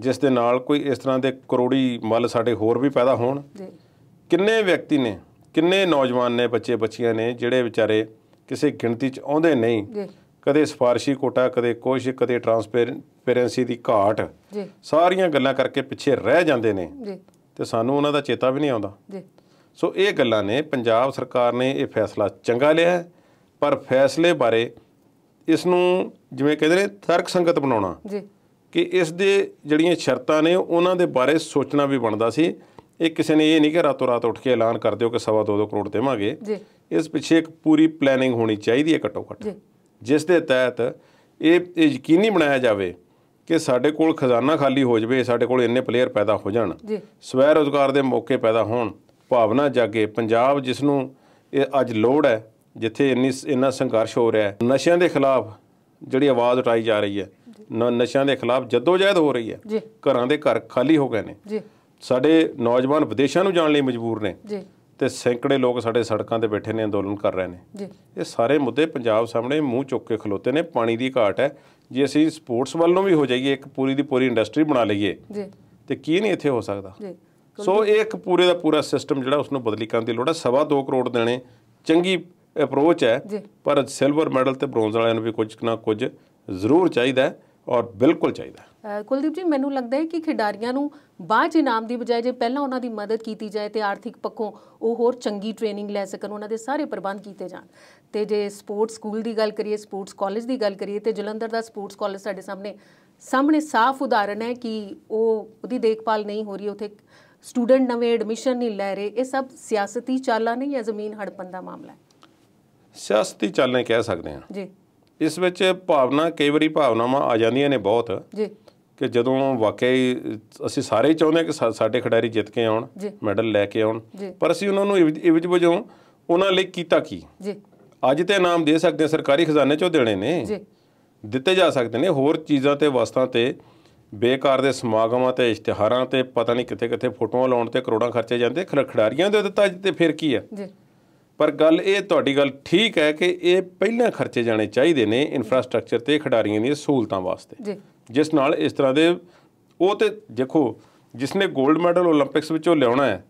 ਜਿਸ ਦੇ ਨਾਲ ਕੋਈ ਇਸ ਤਰ੍ਹਾਂ ਦੇ ਕਰੋੜੀ ਮੱਲ ਸਾਡੇ ਹੋਰ ਵੀ ਪੈਦਾ ਹੋਣ ਜੀ ਕਿੰਨੇ ਵਿਅਕਤੀ ਨੇ ਕਿੰਨੇ ਨੌਜਵਾਨ ਨੇ ਬੱਚੇ ਬੱਚੀਆਂ ਨੇ ਜਿਹੜੇ ਵਿਚਾਰੇ ਕਿਸੇ ਗਿਣਤੀ 'ਚ ਆਉਂਦੇ ਨਹੀਂ ਕਦੇ ਸਫਾਰਸ਼ੀ ਕੋਟਾ ਕਦੇ ਕੁਝ ਕਦੇ ਟ੍ਰਾਂਸਪੇਰੈਂਸੀ ਦੀ ਘਾਟ ਸਾਰੀਆਂ ਗੱਲਾਂ ਕਰਕੇ ਪਿੱਛੇ ਰਹਿ ਜਾਂਦੇ ਨੇ ਤੇ ਸਾਨੂੰ ਉਹਨਾਂ ਦਾ ਚੇਤਾ ਵੀ ਨਹੀਂ ਆਉਂਦਾ ਸੋ ਇਹ ਗੱਲਾਂ ਨੇ ਪੰਜਾਬ ਸਰਕਾਰ ਨੇ ਇਹ ਫੈਸਲਾ ਚੰਗਾ ਲਿਆ ਹੈ ਪਰ ਫੈਸਲੇ ਬਾਰੇ ਇਸ ਨੂੰ ਜਿਵੇਂ ਕਹਿੰਦੇ ਨੇ ਤਰਕ ਸੰਗਤ ਬਣਾਉਣਾ ਜੀ ਕਿ ਇਸ ਦੇ ਜਿਹੜੀਆਂ ਸ਼ਰਤਾਂ ਨੇ ਉਹਨਾਂ ਦੇ ਬਾਰੇ ਸੋਚਣਾ ਵੀ ਬਣਦਾ ਸੀ ਇਹ ਕਿਸੇ ਨੇ ਇਹ ਨਹੀਂ ਕਿ ਰਾਤੋਂ ਰਾਤ ਉੱਠ ਕੇ ਐਲਾਨ ਕਰ ਦਿਓ ਕਿ ਸਵਾ 2-2 ਕਰੋੜ ਦੇਵਾਂਗੇ ਜੀ ਇਸ ਪਿੱਛੇ ਇੱਕ ਪੂਰੀ ਪਲੈਨਿੰਗ ਹੋਣੀ ਚਾਹੀਦੀ ਹੈ ਘਟੋ ਘਟ ਜਿਸ ਦੇ ਤਹਿਤ ਇਹ ਇਹ ਯਕੀਨੀ ਬਣਾਇਆ ਜਾਵੇ ਕਿ ਸਾਡੇ ਕੋਲ ਖਜ਼ਾਨਾ ਖਾਲੀ ਹੋ ਜਵੇ ਸਾਡੇ ਕੋਲ ਇੰਨੇ ਪਲੇਅਰ ਪੈਦਾ ਹੋ ਜਾਣ ਜੀ ਸਵੈ ਰੋਜ਼ਗਾਰ ਦੇ ਮੌਕੇ ਪੈਦਾ ਹੋਣ ਭਾਵਨਾ ਜਾਗੇ ਪੰਜਾਬ ਜਿਸ ਨੂੰ ਇਹ ਅੱਜ ਲੋੜ ਹੈ ਜਿੱਥੇ ਇੰਨੀ ਇੰਨਾ ਸੰਘਰਸ਼ ਹੋ ਰਿਹਾ ਹੈ ਨਸ਼ਿਆਂ ਦੇ ਖਿਲਾਫ ਜਿਹੜੀ ਆਵਾਜ਼ ਉਠਾਈ ਜਾ ਰਹੀ ਹੈ ਨਸ਼ਿਆਂ ਦੇ ਖਿਲਾਫ ਜਦੋਜਹਿਦ ਹੋ ਰਹੀ ਹੈ ਘਰਾਂ ਦੇ ਘਰ ਖਾਲੀ ਹੋ ਗਏ ਨੇ ਜੀ ਸਾਡੇ ਨੌਜਵਾਨ ਵਿਦੇਸ਼ਾਂ ਨੂੰ ਜਾਣ ਲਈ ਮਜਬੂਰ ਨੇ ਜੀ ਤੇ ਸੈਂਕੜੇ ਲੋਕ ਸਾਡੇ ਸੜਕਾਂ ਤੇ ਬੈਠੇ ਨੇ ਅੰਦੋਲਨ ਕਰ ਰਹੇ ਨੇ ਜੀ ਇਹ ਸਾਰੇ ਮੁੱਦੇ ਪੰਜਾਬ ਸਾਹਮਣੇ ਮੂੰਹ ਚੁੱਕ ਕੇ ਖਲੋਤੇ ਨੇ ਪਾਣੀ ਦੀ ਘਾਟ ਹੈ ਜੇ ਅਸੀਂ ਸਪੋਰਟਸ ਵੱਲੋਂ ਵੀ ਹੋ ਜਾਈਏ ਇੱਕ ਪੂਰੀ ਦੀ ਪੂਰੀ ਇੰਡਸਟਰੀ ਬਣਾ ਲਈਏ ਜੀ ਤੇ ਕੀ ਨਹੀਂ ਇੱਥੇ ਹੋ ਸਕਦਾ ਜੀ ਸੋ ਇਹ ਇੱਕ ਪੂਰੇ ਦਾ ਪੂਰਾ ਸਿਸਟਮ ਜਿਹੜਾ ਉਸ ਨੂੰ ਬਦਲੀ ਕਰਨ ਦੀ ਲੋੜ ਹੈ ਸਵਾ 2 ਕਰੋੜ ਦੇਣੇ ਚੰਗੀ ਅਪਰੋਚ ਹੈ ਪਰ ਸਿਲਵਰ ਮੈਡਲ ਤੇ ਬ੍ਰੌਂਜ਼ ਵਾਲਿਆਂ ਨੂੰ ਵੀ ਕੁਝ ਨਾ ਕੁਝ ਜ਼ਰੂਰ ਚਾਹੀਦਾ ਹੈ ਔਰ ਬਿਲਕੁਲ ਚਾਹੀਦਾ ਕੁਲਦੀਪ ਜੀ ਮੈਨੂੰ ਲੱਗਦਾ ਹੈ ਕਿ ਖਿਡਾਰੀਆਂ ਨੂੰ ਬਾਅਦ ਇਨਾਮ ਦੀ ਬਜਾਏ ਜੇ ਪਹਿਲਾਂ ਉਹਨਾਂ ਦੀ ਮਦਦ ਕੀਤੀ ਜਾਏ ਤੇ ਆਰਥਿਕ ਪੱਖੋਂ ਉਹ ਹੋਰ ਚੰਗੀ ਟ੍ਰੇਨਿੰਗ ਲੈ ਸਕਣ ਉਹਨਾਂ ਦੇ ਸਾਰੇ ਪ੍ਰਬੰਧ ਕੀਤੇ ਜਾਣ ਤੇ ਜੇ ਸਪੋਰਟਸ ਸਕੂਲ ਦੀ ਗੱਲ ਕਰੀਏ ਸਪੋਰਟਸ ਕਾਲਜ ਦੀ ਗੱਲ ਕਰੀਏ ਤੇ ਜਲੰਧਰ ਦਾ ਸਪੋਰਟਸ ਕਾਲਜ ਸਾਡੇ ਸਾਹਮਣੇ ਸਾਹਮਣੇ ਸਾਫ਼ ਉਦਾਹਰਣ ਹੈ ਕਿ ਉਹ ਉਹਦੀ ਦੇਖਭਾਲ ਨਹੀਂ ਹੋ ਰਹੀ ਉਥੇ ਸਟੂਡੈਂਟ ਨਵੇਂ ਐਡਮਿਸ਼ਨ ਨਹੀਂ ਲੈ ਰਹੇ ਇਹ ਸਭ ਸਿਆਸਤੀ ਚਾਲਾਂ ਨਹੀਂ ਹੈ ਜ਼ਮੀਨ ਹੜਪਣ ਦਾ ਮਾਮਲਾ ਹੈ ਸਿਆਸਤੀ ਚਾਲਾਂ ਕਹਿ ਸਕਦੇ ਹਾਂ ਜੀ ਇਸ ਵਿੱਚ ਭਾਵਨਾ ਕਈ ਵਾਰੀ ਭਾਵਨਾਵਾਂ ਆ ਜਾਂਦੀਆਂ ਨੇ ਬਹੁਤ ਜੀ ਕਿ ਜਦੋਂ ਵਾਕਈ ਅਸੀਂ ਸਾਰੇ ਚਾਹੁੰਦੇ ਕਿ ਸਾਡੇ ਖਿਡਾਰੀ ਜਿੱਤ ਕੇ ਆਉਣ ਮੈਡਲ ਲੈ ਕੇ ਆਉਣ ਪਰ ਅਸੀਂ ਉਹਨਾਂ ਨੂੰ ਇਹ ਵਿੱਚ ਵਜੋਂ ਉਹਨਾਂ ਲਈ ਕੀਤਾ ਕੀ ਜੀ ਅੱਜ ਤੇ ਨਾਮ ਦੇ ਸਕਦੇ ਸਰਕਾਰੀ ਖਜ਼ਾਨੇ ਚੋਂ ਦੇਣੇ ਨੇ ਜੀ ਦਿੱਤੇ ਜਾ ਸਕਦੇ ਨੇ ਹੋਰ ਚੀਜ਼ਾਂ ਤੇ ਵਸਤਾਂ ਤੇ ਬੇਕਾਰ ਦੇ ਸਮਾਗਮਾਂ ਤੇ ਇਸ਼ਤਿਹਾਰਾਂ ਤੇ ਪਤਾ ਨਹੀਂ ਕਿੱਥੇ ਕਿੱਥੇ ਫੋਟੋਆਂ ਲਾਉਣ ਤੇ ਕਰੋੜਾਂ ਖਰਚੇ ਜਾਂਦੇ ਖਿਡਾਰੀਆਂ ਦੇ ਦਿੱਤਾ ਤੇ ਫਿਰ ਕੀ ਆ ਜੀ ਪਰ ਗੱਲ ਇਹ ਤੁਹਾਡੀ ਗੱਲ ਠੀਕ ਹੈ ਕਿ ਇਹ ਪਹਿਲਾਂ ਖਰਚੇ ਜਾਣੇ ਚਾਹੀਦੇ ਨੇ ਇਨਫਰਾਸਟ੍ਰਕਚਰ ਤੇ ਖਿਡਾਰੀਆਂ ਦੀਆਂ ਸਹੂਲਤਾਂ ਵਾਸਤੇ ਜੀ ਜਿਸ ਨਾਲ ਇਸ ਤਰ੍ਹਾਂ ਦੇ ਉਹ ਤੇ ਦੇਖੋ ਜਿਸ ਨੇ 골ਡ ਮੈਡਲ 올림픽ਸ ਵਿੱਚੋਂ ਲਿਆਉਣਾ ਹੈ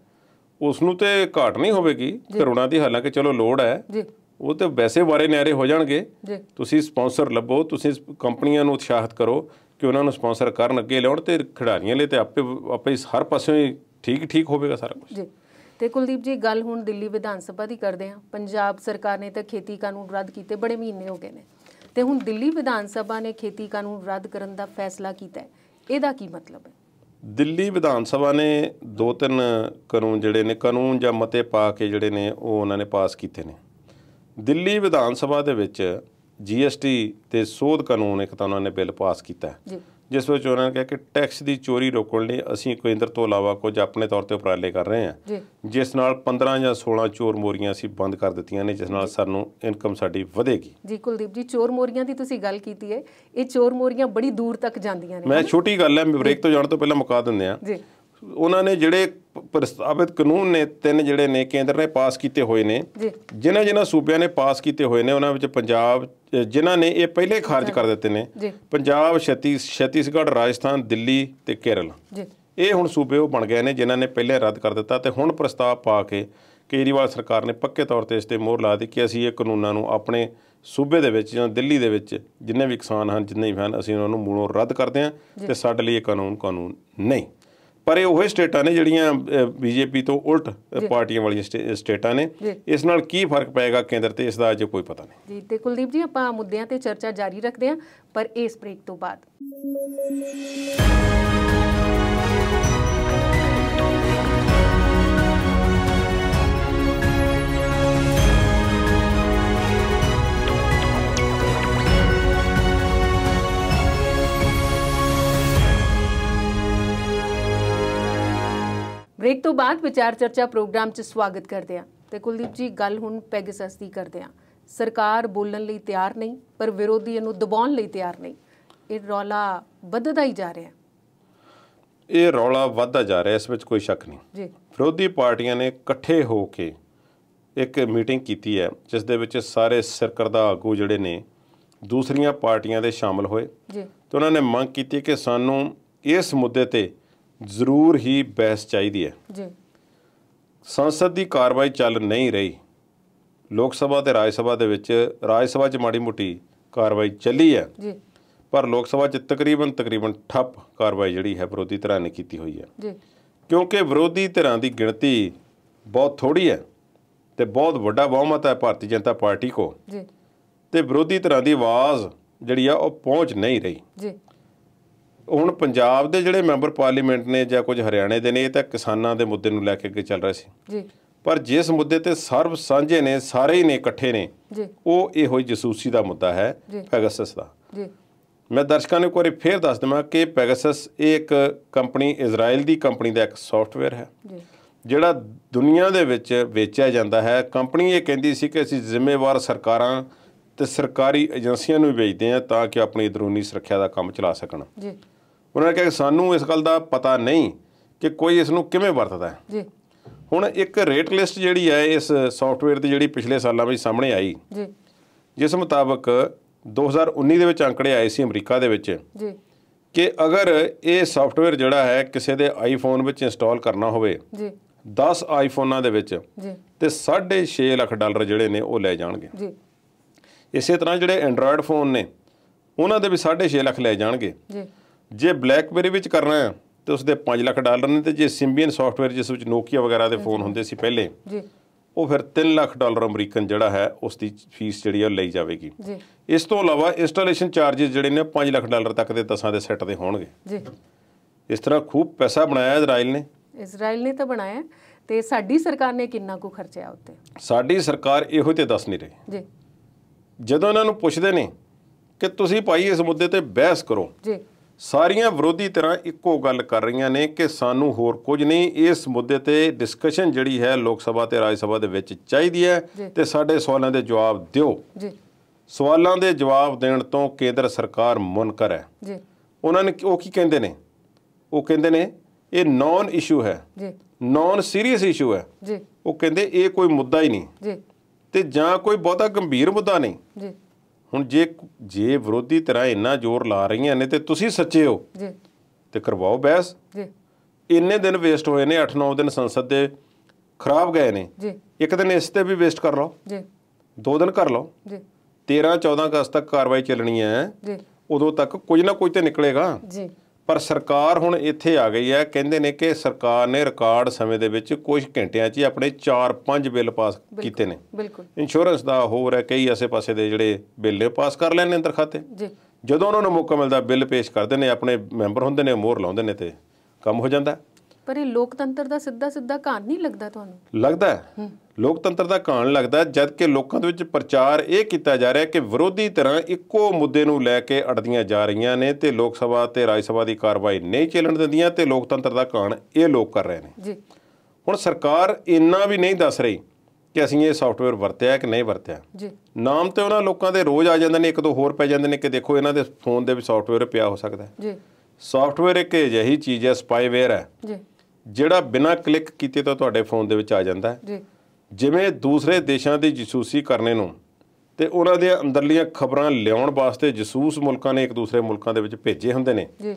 ਉਸ ਨੂੰ ਤੇ ਘਾਟ ਨਹੀਂ ਹੋਵੇਗੀ ਕਰੋਨਾ ਦੀ ਹਾਲਾਂਕਿ ਚਲੋ ਲੋੜ ਹੈ ਜੀ ਉਹ ਤੇ ਵੈਸੇ ਬਾਰੇ ਨਿਆਰੇ ਹੋ ਜਾਣਗੇ ਜੀ ਤੁਸੀਂ ਸਪਾਂਸਰ ਲੱਭੋ ਤੁਸੀਂ ਕੰਪਨੀਆਂ ਨੂੰ ਉਤਸ਼ਾਹਿਤ ਕਰੋ ਕਿ ਉਹਨਾਂ ਨੂੰ ਸਪਾਂਸਰ ਕਰਨ ਅੱਗੇ ਲਿਆਉਣ ਤੇ ਖਿਡਾਰੀਆਂ ਲਈ ਤੇ ਆਪੇ ਆਪੇ ਹਰ ਪਾਸਿਓਂ ਠੀਕ ਠੀਕ ਹੋਵੇਗਾ ਸਾਰਾ ਕੁਝ ਜੀ ਤੇ ਕੁਲਦੀਪ ਜੀ ਗੱਲ ਹੁਣ ਦਿੱਲੀ ਵਿਧਾਨ ਸਭਾ ਦੀ ਕਰਦੇ ਹਾਂ ਪੰਜਾਬ ਸਰਕਾਰ ਨੇ ਤਾਂ ਖੇਤੀ ਕਾਨੂੰਨ ਰੱਦ ਕੀਤੇ ਬੜੇ ਮਹੀਨੇ ਹੋ ਗਏ ਨੇ ਤੇ ਹੁਣ ਦਿੱਲੀ ਵਿਧਾਨ ਸਭਾ ਨੇ ਖੇਤੀ ਕਾਨੂੰਨ ਰੱਦ ਕਰਨ ਦਾ ਫੈਸਲਾ ਕੀਤਾ ਹੈ ਇਹਦਾ ਕੀ ਮਤਲਬ ਹੈ ਦਿੱਲੀ ਵਿਧਾਨ ਸਭਾ ਨੇ ਦੋ ਤਿੰਨ ਕਾਨੂੰਨ ਜਿਹੜੇ ਨੇ ਕਾਨੂੰਨ ਜਾਂ ਮਤੇ ਪਾ ਕੇ ਜਿਹੜੇ ਨੇ ਉਹ ਉਹਨਾਂ ਨੇ ਪਾਸ ਕੀਤੇ ਨੇ ਦਿੱਲੀ ਵਿਧਾਨ ਸਭਾ ਦੇ ਵਿੱਚ ਜੀਐਸਟੀ ਤੇ ਸੋਧ ਕਾਨੂੰਨ ਇੱਕ ਤਾਂ ਉਹਨਾਂ ਨੇ ਬਿੱਲ ਪਾਸ ਕੀਤਾ ਜੀ ਜਿਸ ਵਿੱਚ ਉਹਨਾਂ ਨੇ ਕਿਹਾ ਕਿ ਟੈਕਸ ਦੀ ਚੋਰੀ ਰੋਕਣ ਲਈ ਅਸੀਂ ਕੇਂਦਰ ਤੋਂ ਇਲਾਵਾ ਕੁਝ ਆਪਣੇ ਤੌਰ ਤੇ ਉਪਰਾਲੇ ਕਰ ਰਹੇ ਹਾਂ ਜਿਸ ਨਾਲ 15 ਜਾਂ 16 ਚੋਰ ਮੋਰੀਆਂ ਅਸੀਂ ਬੰਦ ਕਰ ਦਿੱਤੀਆਂ ਨੇ ਜਿਸ ਨਾਲ ਸਾਨੂੰ ਇਨਕਮ ਸਾਡੀ ਵਧੇਗੀ ਜੀ ਕੁਲਦੀਪ ਜੀ ਚੋਰ ਮੋਰੀਆਂ ਦੀ ਤੁਸੀਂ ਗੱਲ ਕੀਤੀ ਹੈ ਇਹ ਚੋਰ ਮੋਰੀਆਂ ਬੜੀ ਦੂਰ ਤੱਕ ਜਾਂਦੀਆਂ ਨੇ ਮੈਂ ਛੋਟੀ ਗੱਲ ਹੈ ਬ੍ਰੇਕ ਤੋਂ ਜਾਣ ਤੋਂ ਪਹਿਲਾਂ ਮੁਕਾ ਦਿੰਦੇ ਆ ਜੀ ਉਹਨਾਂ ਨੇ ਜਿਹੜੇ ਪ੍ਰਸਤਾਵਿਤ ਕਾਨੂੰਨ ਨੇ ਤਿੰਨ ਜਿਹੜੇ ਨੇ ਕੇਂਦਰ ਨੇ ਪਾਸ ਕੀਤੇ ਹੋਏ ਨੇ ਜੀ ਜਿਨ੍ਹਾਂ ਜਿਨ੍ਹਾਂ ਸੂਬਿਆਂ ਨੇ ਪਾਸ ਕੀਤੇ ਹੋਏ ਨੇ ਉਹਨਾਂ ਵਿੱਚ ਪੰਜਾਬ ਜਿਨ੍ਹਾਂ ਨੇ ਇਹ ਪਹਿਲੇ ਖਾਰਜ ਕਰ ਦਿੱਤੇ ਨੇ ਪੰਜਾਬ ਛਤੀਸਗੜ੍ਹ ਰਾਜਸਥਾਨ ਦਿੱਲੀ ਤੇ ਕੇਰਲ ਜੀ ਇਹ ਹੁਣ ਸੂਬੇ ਉਹ ਬਣ ਗਏ ਨੇ ਜਿਨ੍ਹਾਂ ਨੇ ਪਹਿਲੇ ਰੱਦ ਕਰ ਦਿੱਤਾ ਤੇ ਹੁਣ ਪ੍ਰਸਤਾਵ ਪਾ ਕੇ ਕੇਜਰੀਵਾਲ ਸਰਕਾਰ ਨੇ ਪੱਕੇ ਤੌਰ ਤੇ ਇਸ ਤੇ ਮੋਹਰ ਲਾ ਦਿੱਤੀ ਕਿ ਅਸੀਂ ਇਹ ਕਾਨੂੰਨਾਂ ਨੂੰ ਆਪਣੇ ਸੂਬੇ ਦੇ ਵਿੱਚ ਜਾਂ ਦਿੱਲੀ ਦੇ ਵਿੱਚ ਜਿੰਨੇ ਵੀ ਕਿਸਾਨ ਹਨ ਜਿੰਨੇ ਵੀ ਹਨ ਅਸੀਂ ਉਹਨਾਂ ਨੂੰ ਮੂਲੋਂ ਰੱਦ ਕਰਦੇ ਹਾਂ ਤੇ ਸਾਡੇ ਲਈ ਇਹ ਕਾਨੂੰਨ ਕਾਨੂੰਨ ਨਹੀਂ ਪਰ ਇਹ ਉਹ ਸਟੇਟਾਂ ਨੇ ਜਿਹੜੀਆਂ ਬੀਜੇਪੀ ਤੋਂ ਉਲਟ ਪਾਰਟੀਆਂ ਵਾਲੀਆਂ ਸਟੇਟਾਂ ਨੇ ਇਸ ਨਾਲ ਕੀ ਫਰਕ ਪਏਗਾ ਕੇਂਦਰ ਤੇ ਇਸ ਦਾ ਅਜੇ ਕੋਈ ਪਤਾ ਨਹੀਂ ਜੀ ਤੇ ਕੁਲਦੀਪ ਜੀ ਆਪਾਂ ਮੁੱਦਿਆਂ ਤੇ ਚਰਚਾ ਜਾਰੀ ਰੱਖਦੇ ਹਾਂ ਪਰ ਇਸ ਬ੍ਰੇਕ ਤੋਂ ਬਾਅਦ ਬ੍ਰੇਕ ਤੋਂ ਬਾਅਦ ਵਿਚਾਰ ਚਰਚਾ ਪ੍ਰੋਗਰਾਮ 'ਚ ਸਵਾਗਤ ਕਰਦੇ ਆ ਤੇ ਕੁਲਦੀਪ ਜੀ ਗੱਲ ਹੁਣ ਪੈਗਸਸ ਦੀ ਕਰਦੇ ਆ ਸਰਕਾਰ ਬੋਲਣ ਲਈ ਤਿਆਰ ਨਹੀਂ ਪਰ ਵਿਰੋਧੀ ਇਹਨੂੰ ਦਬਾਉਣ ਲਈ ਤਿਆਰ ਨਹੀਂ ਇਹ ਰੌਲਾ ਵੱਧਦਾ ਹੀ ਜਾ ਰਿਹਾ ਇਹ ਰੌਲਾ ਵੱਧਦਾ ਜਾ ਰਿਹਾ ਇਸ ਵਿੱਚ ਕੋਈ ਸ਼ੱਕ ਨਹੀਂ ਜੀ ਵਿਰੋਧੀ ਪਾਰਟੀਆਂ ਨੇ ਇਕੱਠੇ ਹੋ ਕੇ ਇੱਕ ਮੀਟਿੰਗ ਕੀਤੀ ਹੈ ਜਿਸ ਦੇ ਵਿੱਚ ਸਾਰੇ ਸਰਕਰਦਾ ਆਗੂ ਜਿਹੜੇ ਨੇ ਦੂਸਰੀਆਂ ਪਾਰਟੀਆਂ ਦੇ ਸ਼ਾਮਲ ਹੋਏ ਜੀ ਤੇ ਉਹਨਾਂ ਨੇ ਮੰਗ ਕੀਤੀ ਕਿ ਸਾਨੂੰ ਇਸ ਮੁੱਦੇ ਤੇ ਜ਼ਰੂਰ ਹੀ ਬਹਿਸ ਚਾਹੀਦੀ ਹੈ ਜੀ ਸੰਸਦ ਦੀ ਕਾਰਵਾਈ ਚੱਲ ਨਹੀਂ ਰਹੀ ਲੋਕ ਸਭਾ ਤੇ ਰਾਜ ਸਭਾ ਦੇ ਵਿੱਚ ਰਾਜ ਸਭਾ 'ਚ ਮਾੜੀ ਮੋਟੀ ਕਾਰਵਾਈ ਚੱਲੀ ਹੈ ਜੀ ਪਰ ਲੋਕ ਸਭਾ 'ਚ ਤਕਰੀਬਨ ਤਕਰੀਬਨ ਠੱਪ ਕਾਰਵਾਈ ਜਿਹੜੀ ਹੈ ਵਿਰੋਧੀ ਧਿਰਾਂ ਨੇ ਕੀਤੀ ਹੋਈ ਹੈ ਜੀ ਕਿਉਂਕਿ ਵਿਰੋਧੀ ਧਿਰਾਂ ਦੀ ਗਿਣਤੀ ਬਹੁਤ ਥੋੜੀ ਹੈ ਤੇ ਬਹੁਤ ਵੱਡਾ ਬਹੁਮਤ ਹੈ ਭਾਰਤੀ ਜਨਤਾ ਪਾਰਟੀ ਕੋ ਜੀ ਤੇ ਵਿਰੋਧੀ ਧਿਰਾਂ ਦੀ ਆਵਾਜ਼ ਜਿਹੜੀ ਆ ਉਹ ਪਹੁੰਚ ਨਹੀਂ ਰਹੀ ਜੀ ਹੁਣ ਪੰਜਾਬ ਦੇ ਜਿਹੜੇ ਮੈਂਬਰ ਪਾਰਲੀਮੈਂਟ ਨੇ ਜਾਂ ਕੁਝ ਹਰਿਆਣੇ ਦੇ ਨੇ ਇਹ ਤਾਂ ਕਿਸਾਨਾਂ ਦੇ ਮੁੱਦੇ ਨੂੰ ਲੈ ਕੇ ਅੱਗੇ ਚੱਲ ਰਹੇ ਸੀ ਜੀ ਪਰ ਜਿਸ ਮੁੱਦੇ ਤੇ ਸਰਬ ਸਾਂਝੇ ਨੇ ਸਾਰੇ ਹੀ ਨੇ ਇਕੱਠੇ ਨੇ ਜੀ ਉਹ ਇਹੋ ਹੀ ਜਸੂਸੀ ਦਾ ਮੁੱਦਾ ਹੈ ਪੈਗਾਸਸ ਦਾ ਜੀ ਮੈਂ ਦਰਸ਼ਕਾਂ ਨੂੰ ਇੱਕ ਵਾਰੀ ਫੇਰ ਦੱਸ ਦਵਾਂ ਕਿ ਪੈਗਾਸਸ ਇਹ ਇੱਕ ਕੰਪਨੀ ਇਜ਼ਰਾਈਲ ਦੀ ਕੰਪਨੀ ਦਾ ਇੱਕ ਸੌਫਟਵੇਅਰ ਹੈ ਜੀ ਜਿਹੜਾ ਦੁਨੀਆ ਦੇ ਵਿੱਚ ਵੇਚਿਆ ਜਾਂਦਾ ਹੈ ਕੰਪਨੀ ਇਹ ਕਹਿੰਦੀ ਸੀ ਕਿ ਅਸੀਂ ਜ਼ਿੰਮੇਵਾਰ ਸਰਕਾਰਾਂ ਤੇ ਸਰਕਾਰੀ ਏਜੰਸੀਆਂ ਨੂੰ ਵੇਚਦੇ ਆ ਤਾਂ ਕਿ ਆਪਣੀ ਅੰਦਰੂਨੀ ਸੁਰੱਖਿਆ ਦਾ ਕੰਮ ਚਲਾ ਸਕਣ ਜੀ ਉਹਨਾਂ ਨੇ ਕਿਹਾ ਸਾਨੂੰ ਇਸ ਗੱਲ ਦਾ ਪਤਾ ਨਹੀਂ ਕਿ ਕੋਈ ਇਸ ਨੂੰ ਕਿਵੇਂ ਵਰਤਦਾ ਹੈ ਜੀ ਹੁਣ ਇੱਕ ਰੇਟ ਲਿਸਟ ਜਿਹੜੀ ਹੈ ਇਸ ਸੌਫਟਵੇਅਰ ਦੀ ਜਿਹੜੀ ਪਿਛਲੇ ਸਾਲਾਂ ਵਿੱਚ ਸਾਹਮਣੇ ਆਈ ਜੀ ਜਿਸ ਮੁਤਾਬਕ 2019 ਦੇ ਵਿੱਚ ਅੰਕੜੇ ਆਏ ਸੀ ਅਮਰੀਕਾ ਦੇ ਵਿੱਚ ਜੀ ਕਿ ਅਗਰ ਇਹ ਸੌਫਟਵੇਅਰ ਜਿਹੜਾ ਹੈ ਕਿਸੇ ਦੇ ਆਈਫੋਨ ਵਿੱਚ ਇੰਸਟਾਲ ਕਰਨਾ ਹੋਵੇ ਜੀ 10 ਆਈਫੋਨਾਂ ਦੇ ਵਿੱਚ ਜੀ ਤੇ 6.5 ਲੱਖ ਡਾਲਰ ਜਿਹੜੇ ਨੇ ਉਹ ਲੈ ਜਾਣਗੇ ਜੀ ਇਸੇ ਤਰ੍ਹਾਂ ਜਿਹੜੇ ਐਂਡਰੋਇਡ ਫੋਨ ਨੇ ਉਹਨਾਂ ਦੇ ਵੀ 6.5 ਲੱਖ ਲੈ ਜਾਣਗੇ ਜੀ ਜੇ ਬਲੈਕਬੇਰੀ ਵਿੱਚ ਕਰਨਾ ਹੈ ਤੇ ਉਸਦੇ 5 ਲੱਖ ਡਾਲਰ ਨੇ ਤੇ ਜੇ ਸਿੰਬੀਅਨ ਸੌਫਟਵੇਅਰ ਜਿਸ ਵਿੱਚ ਨੋਕੀਆ ਵਗੈਰਾ ਦੇ ਫੋਨ ਹੁੰਦੇ ਸੀ ਪਹਿਲੇ ਜੀ ਉਹ ਫਿਰ 3 ਲੱਖ ਡਾਲਰ ਅਮਰੀਕਨ ਜਿਹੜਾ ਹੈ ਉਸ ਦੀ ਫੀਸ ਜਿਹੜੀ ਉਹ ਲਈ ਜਾਵੇਗੀ ਜੀ ਇਸ ਤੋਂ ਇਲਾਵਾ ਇੰਸਟਾਲੇਸ਼ਨ ਚਾਰजेस ਜਿਹੜੇ ਨੇ 5 ਲੱਖ ਡਾਲਰ ਤੱਕ ਦੇ ਦਸਾਂ ਦੇ ਸੈੱਟ ਦੇ ਹੋਣਗੇ ਜੀ ਇਸ ਤਰ੍ਹਾਂ ਖੂਬ ਪੈਸਾ ਬਣਾਇਆ ਇਜ਼ਰਾਈਲ ਨੇ ਇਜ਼ਰਾਈਲ ਨੇ ਤਾਂ ਬਣਾਇਆ ਤੇ ਸਾਡੀ ਸਰਕਾਰ ਨੇ ਕਿੰਨਾ ਕੁ ਖਰਚਿਆ ਉੱਤੇ ਸਾਡੀ ਸਰਕਾਰ ਇਹੋ ਤੇ ਦੱਸ ਨਹੀਂ ਰਹੀ ਜੀ ਜਦੋਂ ਇਹਨਾਂ ਨੂੰ ਪੁੱਛਦੇ ਨੇ ਕਿ ਤੁਸੀਂ ਭਾਈ ਇਸ ਮੁੱਦੇ ਤੇ ਬਹਿਸ ਕਰੋ ਜੀ ਸਾਰੀਆਂ ਵਿਰੋਧੀ ਧਿਰਾਂ ਇੱਕੋ ਗੱਲ ਕਰ ਰਹੀਆਂ ਨੇ ਕਿ ਸਾਨੂੰ ਹੋਰ ਕੁਝ ਨਹੀਂ ਇਸ ਮੁੱਦੇ ਤੇ ਡਿਸਕਸ਼ਨ ਜਿਹੜੀ ਹੈ ਲੋਕ ਸਭਾ ਤੇ ਰਾਜ ਸਭਾ ਦੇ ਵਿੱਚ ਚਾਹੀਦੀ ਹੈ ਤੇ ਸਾਡੇ ਸਵਾਲਾਂ ਦੇ ਜਵਾਬ ਦਿਓ ਜੀ ਸਵਾਲਾਂ ਦੇ ਜਵਾਬ ਦੇਣ ਤੋਂ ਕੇਂਦਰ ਸਰਕਾਰ ਮੁਨਕਰ ਹੈ ਜੀ ਉਹਨਾਂ ਨੇ ਉਹ ਕੀ ਕਹਿੰਦੇ ਨੇ ਉਹ ਕਹਿੰਦੇ ਨੇ ਇਹ ਨੌਨ ਇਸ਼ੂ ਹੈ ਜੀ ਨੌਨ ਸੀਰੀਅਸ ਇਸ਼ੂ ਹੈ ਜੀ ਉਹ ਕਹਿੰਦੇ ਇਹ ਕੋਈ ਮੁੱਦਾ ਹੀ ਨਹੀਂ ਜੀ ਤੇ ਜਾਂ ਕੋਈ ਬਹੁਤਾ ਗੰਭੀਰ ਮੁੱਦਾ ਨਹੀਂ ਜੀ ਹੁਣ ਜੇ ਜੇ ਵਿਰੋਧੀ ਤਰ੍ਹਾਂ ਇੰਨਾ ਜ਼ੋਰ ਲਾ ਰਹੀਆਂ ਨੇ ਤੇ ਤੁਸੀਂ ਸੱਚੇ ਹੋ ਜੀ ਤੇ ਕਰਵਾਓ ਬਹਿਸ ਜੀ ਇੰਨੇ ਦਿਨ ਵੇਸਟ ਹੋਏ ਨੇ 8-9 ਦਿਨ ਸੰਸਦ ਦੇ ਖਰਾਬ ਗਏ ਨੇ ਜੀ ਇੱਕ ਦਿਨ ਇਸ ਤੇ ਵੀ ਵੇਸਟ ਕਰ ਲਓ ਜੀ ਦੋ ਦਿਨ ਕਰ ਲਓ ਜੀ 13 14 ਅਗਸਤ ਤੱਕ ਕਾਰਵਾਈ ਚੱਲਣੀ ਹੈ ਜੀ ਉਦੋਂ ਤੱਕ ਕੁਝ ਨਾ ਕੁਝ ਤੇ ਨਿਕਲੇਗਾ ਜੀ ਪਰ ਸਰਕਾਰ ਹੁਣ ਇੱਥੇ ਆ ਗਈ ਹੈ ਕਹਿੰਦੇ ਨੇ ਕਿ ਸਰਕਾਰ ਨੇ ਰਿਕਾਰਡ ਸਮੇਂ ਦੇ ਵਿੱਚ ਕੁਝ ਘੰਟਿਆਂ 'ਚ ਹੀ ਆਪਣੇ 4-5 ਬਿੱਲ ਪਾਸ ਕੀਤੇ ਨੇ ਬਿਲਕੁਲ ਇੰਸ਼ੋਰੈਂਸ ਦਾ ਹੋਰ ਹੈ ਕਈ ਐਸੇ ਪਾਸੇ ਦੇ ਜਿਹੜੇ ਬਿੱਲ ਪਾਸ ਕਰ ਲੈਣੇ ਅੰਦਰ ਖਾਤੇ ਜੀ ਜਦੋਂ ਉਹਨਾਂ ਨੂੰ ਮੌਕਾ ਮਿਲਦਾ ਬਿੱਲ ਪੇਸ਼ ਕਰਦੇ ਨੇ ਆਪਣੇ ਮੈਂਬਰ ਹੁੰਦੇ ਨੇ ਮੋਹਰ ਲਾਉਂਦੇ ਨੇ ਤੇ ਕੰਮ ਹੋ ਜਾਂਦਾ ਪਰ ਇਹ ਲੋਕਤੰਤਰ ਦਾ ਸਿੱਧਾ ਸਿੱਧਾ ਕਾਣ ਨਹੀਂ ਲੱਗਦਾ ਤੁਹਾਨੂੰ ਲੱਗਦਾ ਲੋਕਤੰਤਰ ਦਾ ਕਾਣ ਲੱਗਦਾ ਜਦ ਕਿ ਲੋਕਾਂ ਦੇ ਵਿੱਚ ਪ੍ਰਚਾਰ ਇਹ ਕੀਤਾ ਜਾ ਰਿਹਾ ਕਿ ਵਿਰੋਧੀ ਤਰ੍ਹਾਂ ਇੱਕੋ ਮੁੱਦੇ ਨੂੰ ਲੈ ਕੇ ਅੜਦੀਆਂ ਜਾ ਰਹੀਆਂ ਨੇ ਤੇ ਲੋਕ ਸਭਾ ਤੇ ਰਾਜ ਸਭਾ ਦੀ ਕਾਰਵਾਈ ਨਹੀਂ ਚੱਲਣ ਦਿੰਦੀਆਂ ਤੇ ਲੋਕਤੰਤਰ ਦਾ ਕਾਣ ਇਹ ਲੋਕ ਕਰ ਰਹੇ ਨੇ ਜੀ ਹੁਣ ਸਰਕਾਰ ਇੰਨਾ ਵੀ ਨਹੀਂ ਦੱਸ ਰਹੀ ਕਿ ਅਸੀਂ ਇਹ ਸੌਫਟਵੇਅਰ ਵਰਤਿਆ ਕਿ ਨਹੀਂ ਵਰਤਿਆ ਜੀ ਨਾਮ ਤੇ ਉਹਨਾਂ ਲੋਕਾਂ ਦੇ ਰੋਜ਼ ਆ ਜਾਂਦੇ ਨੇ ਇੱਕ ਦੋ ਹੋਰ ਪੈ ਜਾਂਦੇ ਨੇ ਕਿ ਦੇਖੋ ਇਹਨਾਂ ਦੇ ਫੋਨ ਦੇ ਵੀ ਸੌਫਟਵੇਅਰ ਪਿਆ ਹੋ ਸਕਦਾ ਜੀ ਸੌਫਟਵੇਅਰ ਇੱਕ ਅਜਿਹੀ ਚੀਜ਼ ਹੈ ਸਪਾਈਵੇਅਰ ਹੈ ਜੀ ਜਿਹੜਾ ਬਿਨਾ ਕਲਿੱਕ ਕੀਤੇ ਤਾਂ ਤੁਹਾਡੇ ਫੋਨ ਦੇ ਵਿੱਚ ਆ ਜਾਂਦਾ ਜੀ ਜਿਵੇਂ ਦੂਸਰੇ ਦੇਸ਼ਾਂ ਦੀ ਜਸੂਸੀ ਕਰਨੇ ਨੂੰ ਤੇ ਉਹਨਾਂ ਦੇ ਅੰਦਰਲੀਆਂ ਖਬਰਾਂ ਲਿਆਉਣ ਵਾਸਤੇ ਜਸੂਸ ਮੁਲਕਾਂ ਨੇ ਇੱਕ ਦੂਸਰੇ ਮੁਲਕਾਂ ਦੇ ਵਿੱਚ ਭੇਜੇ ਹੁੰਦੇ ਨੇ ਜੀ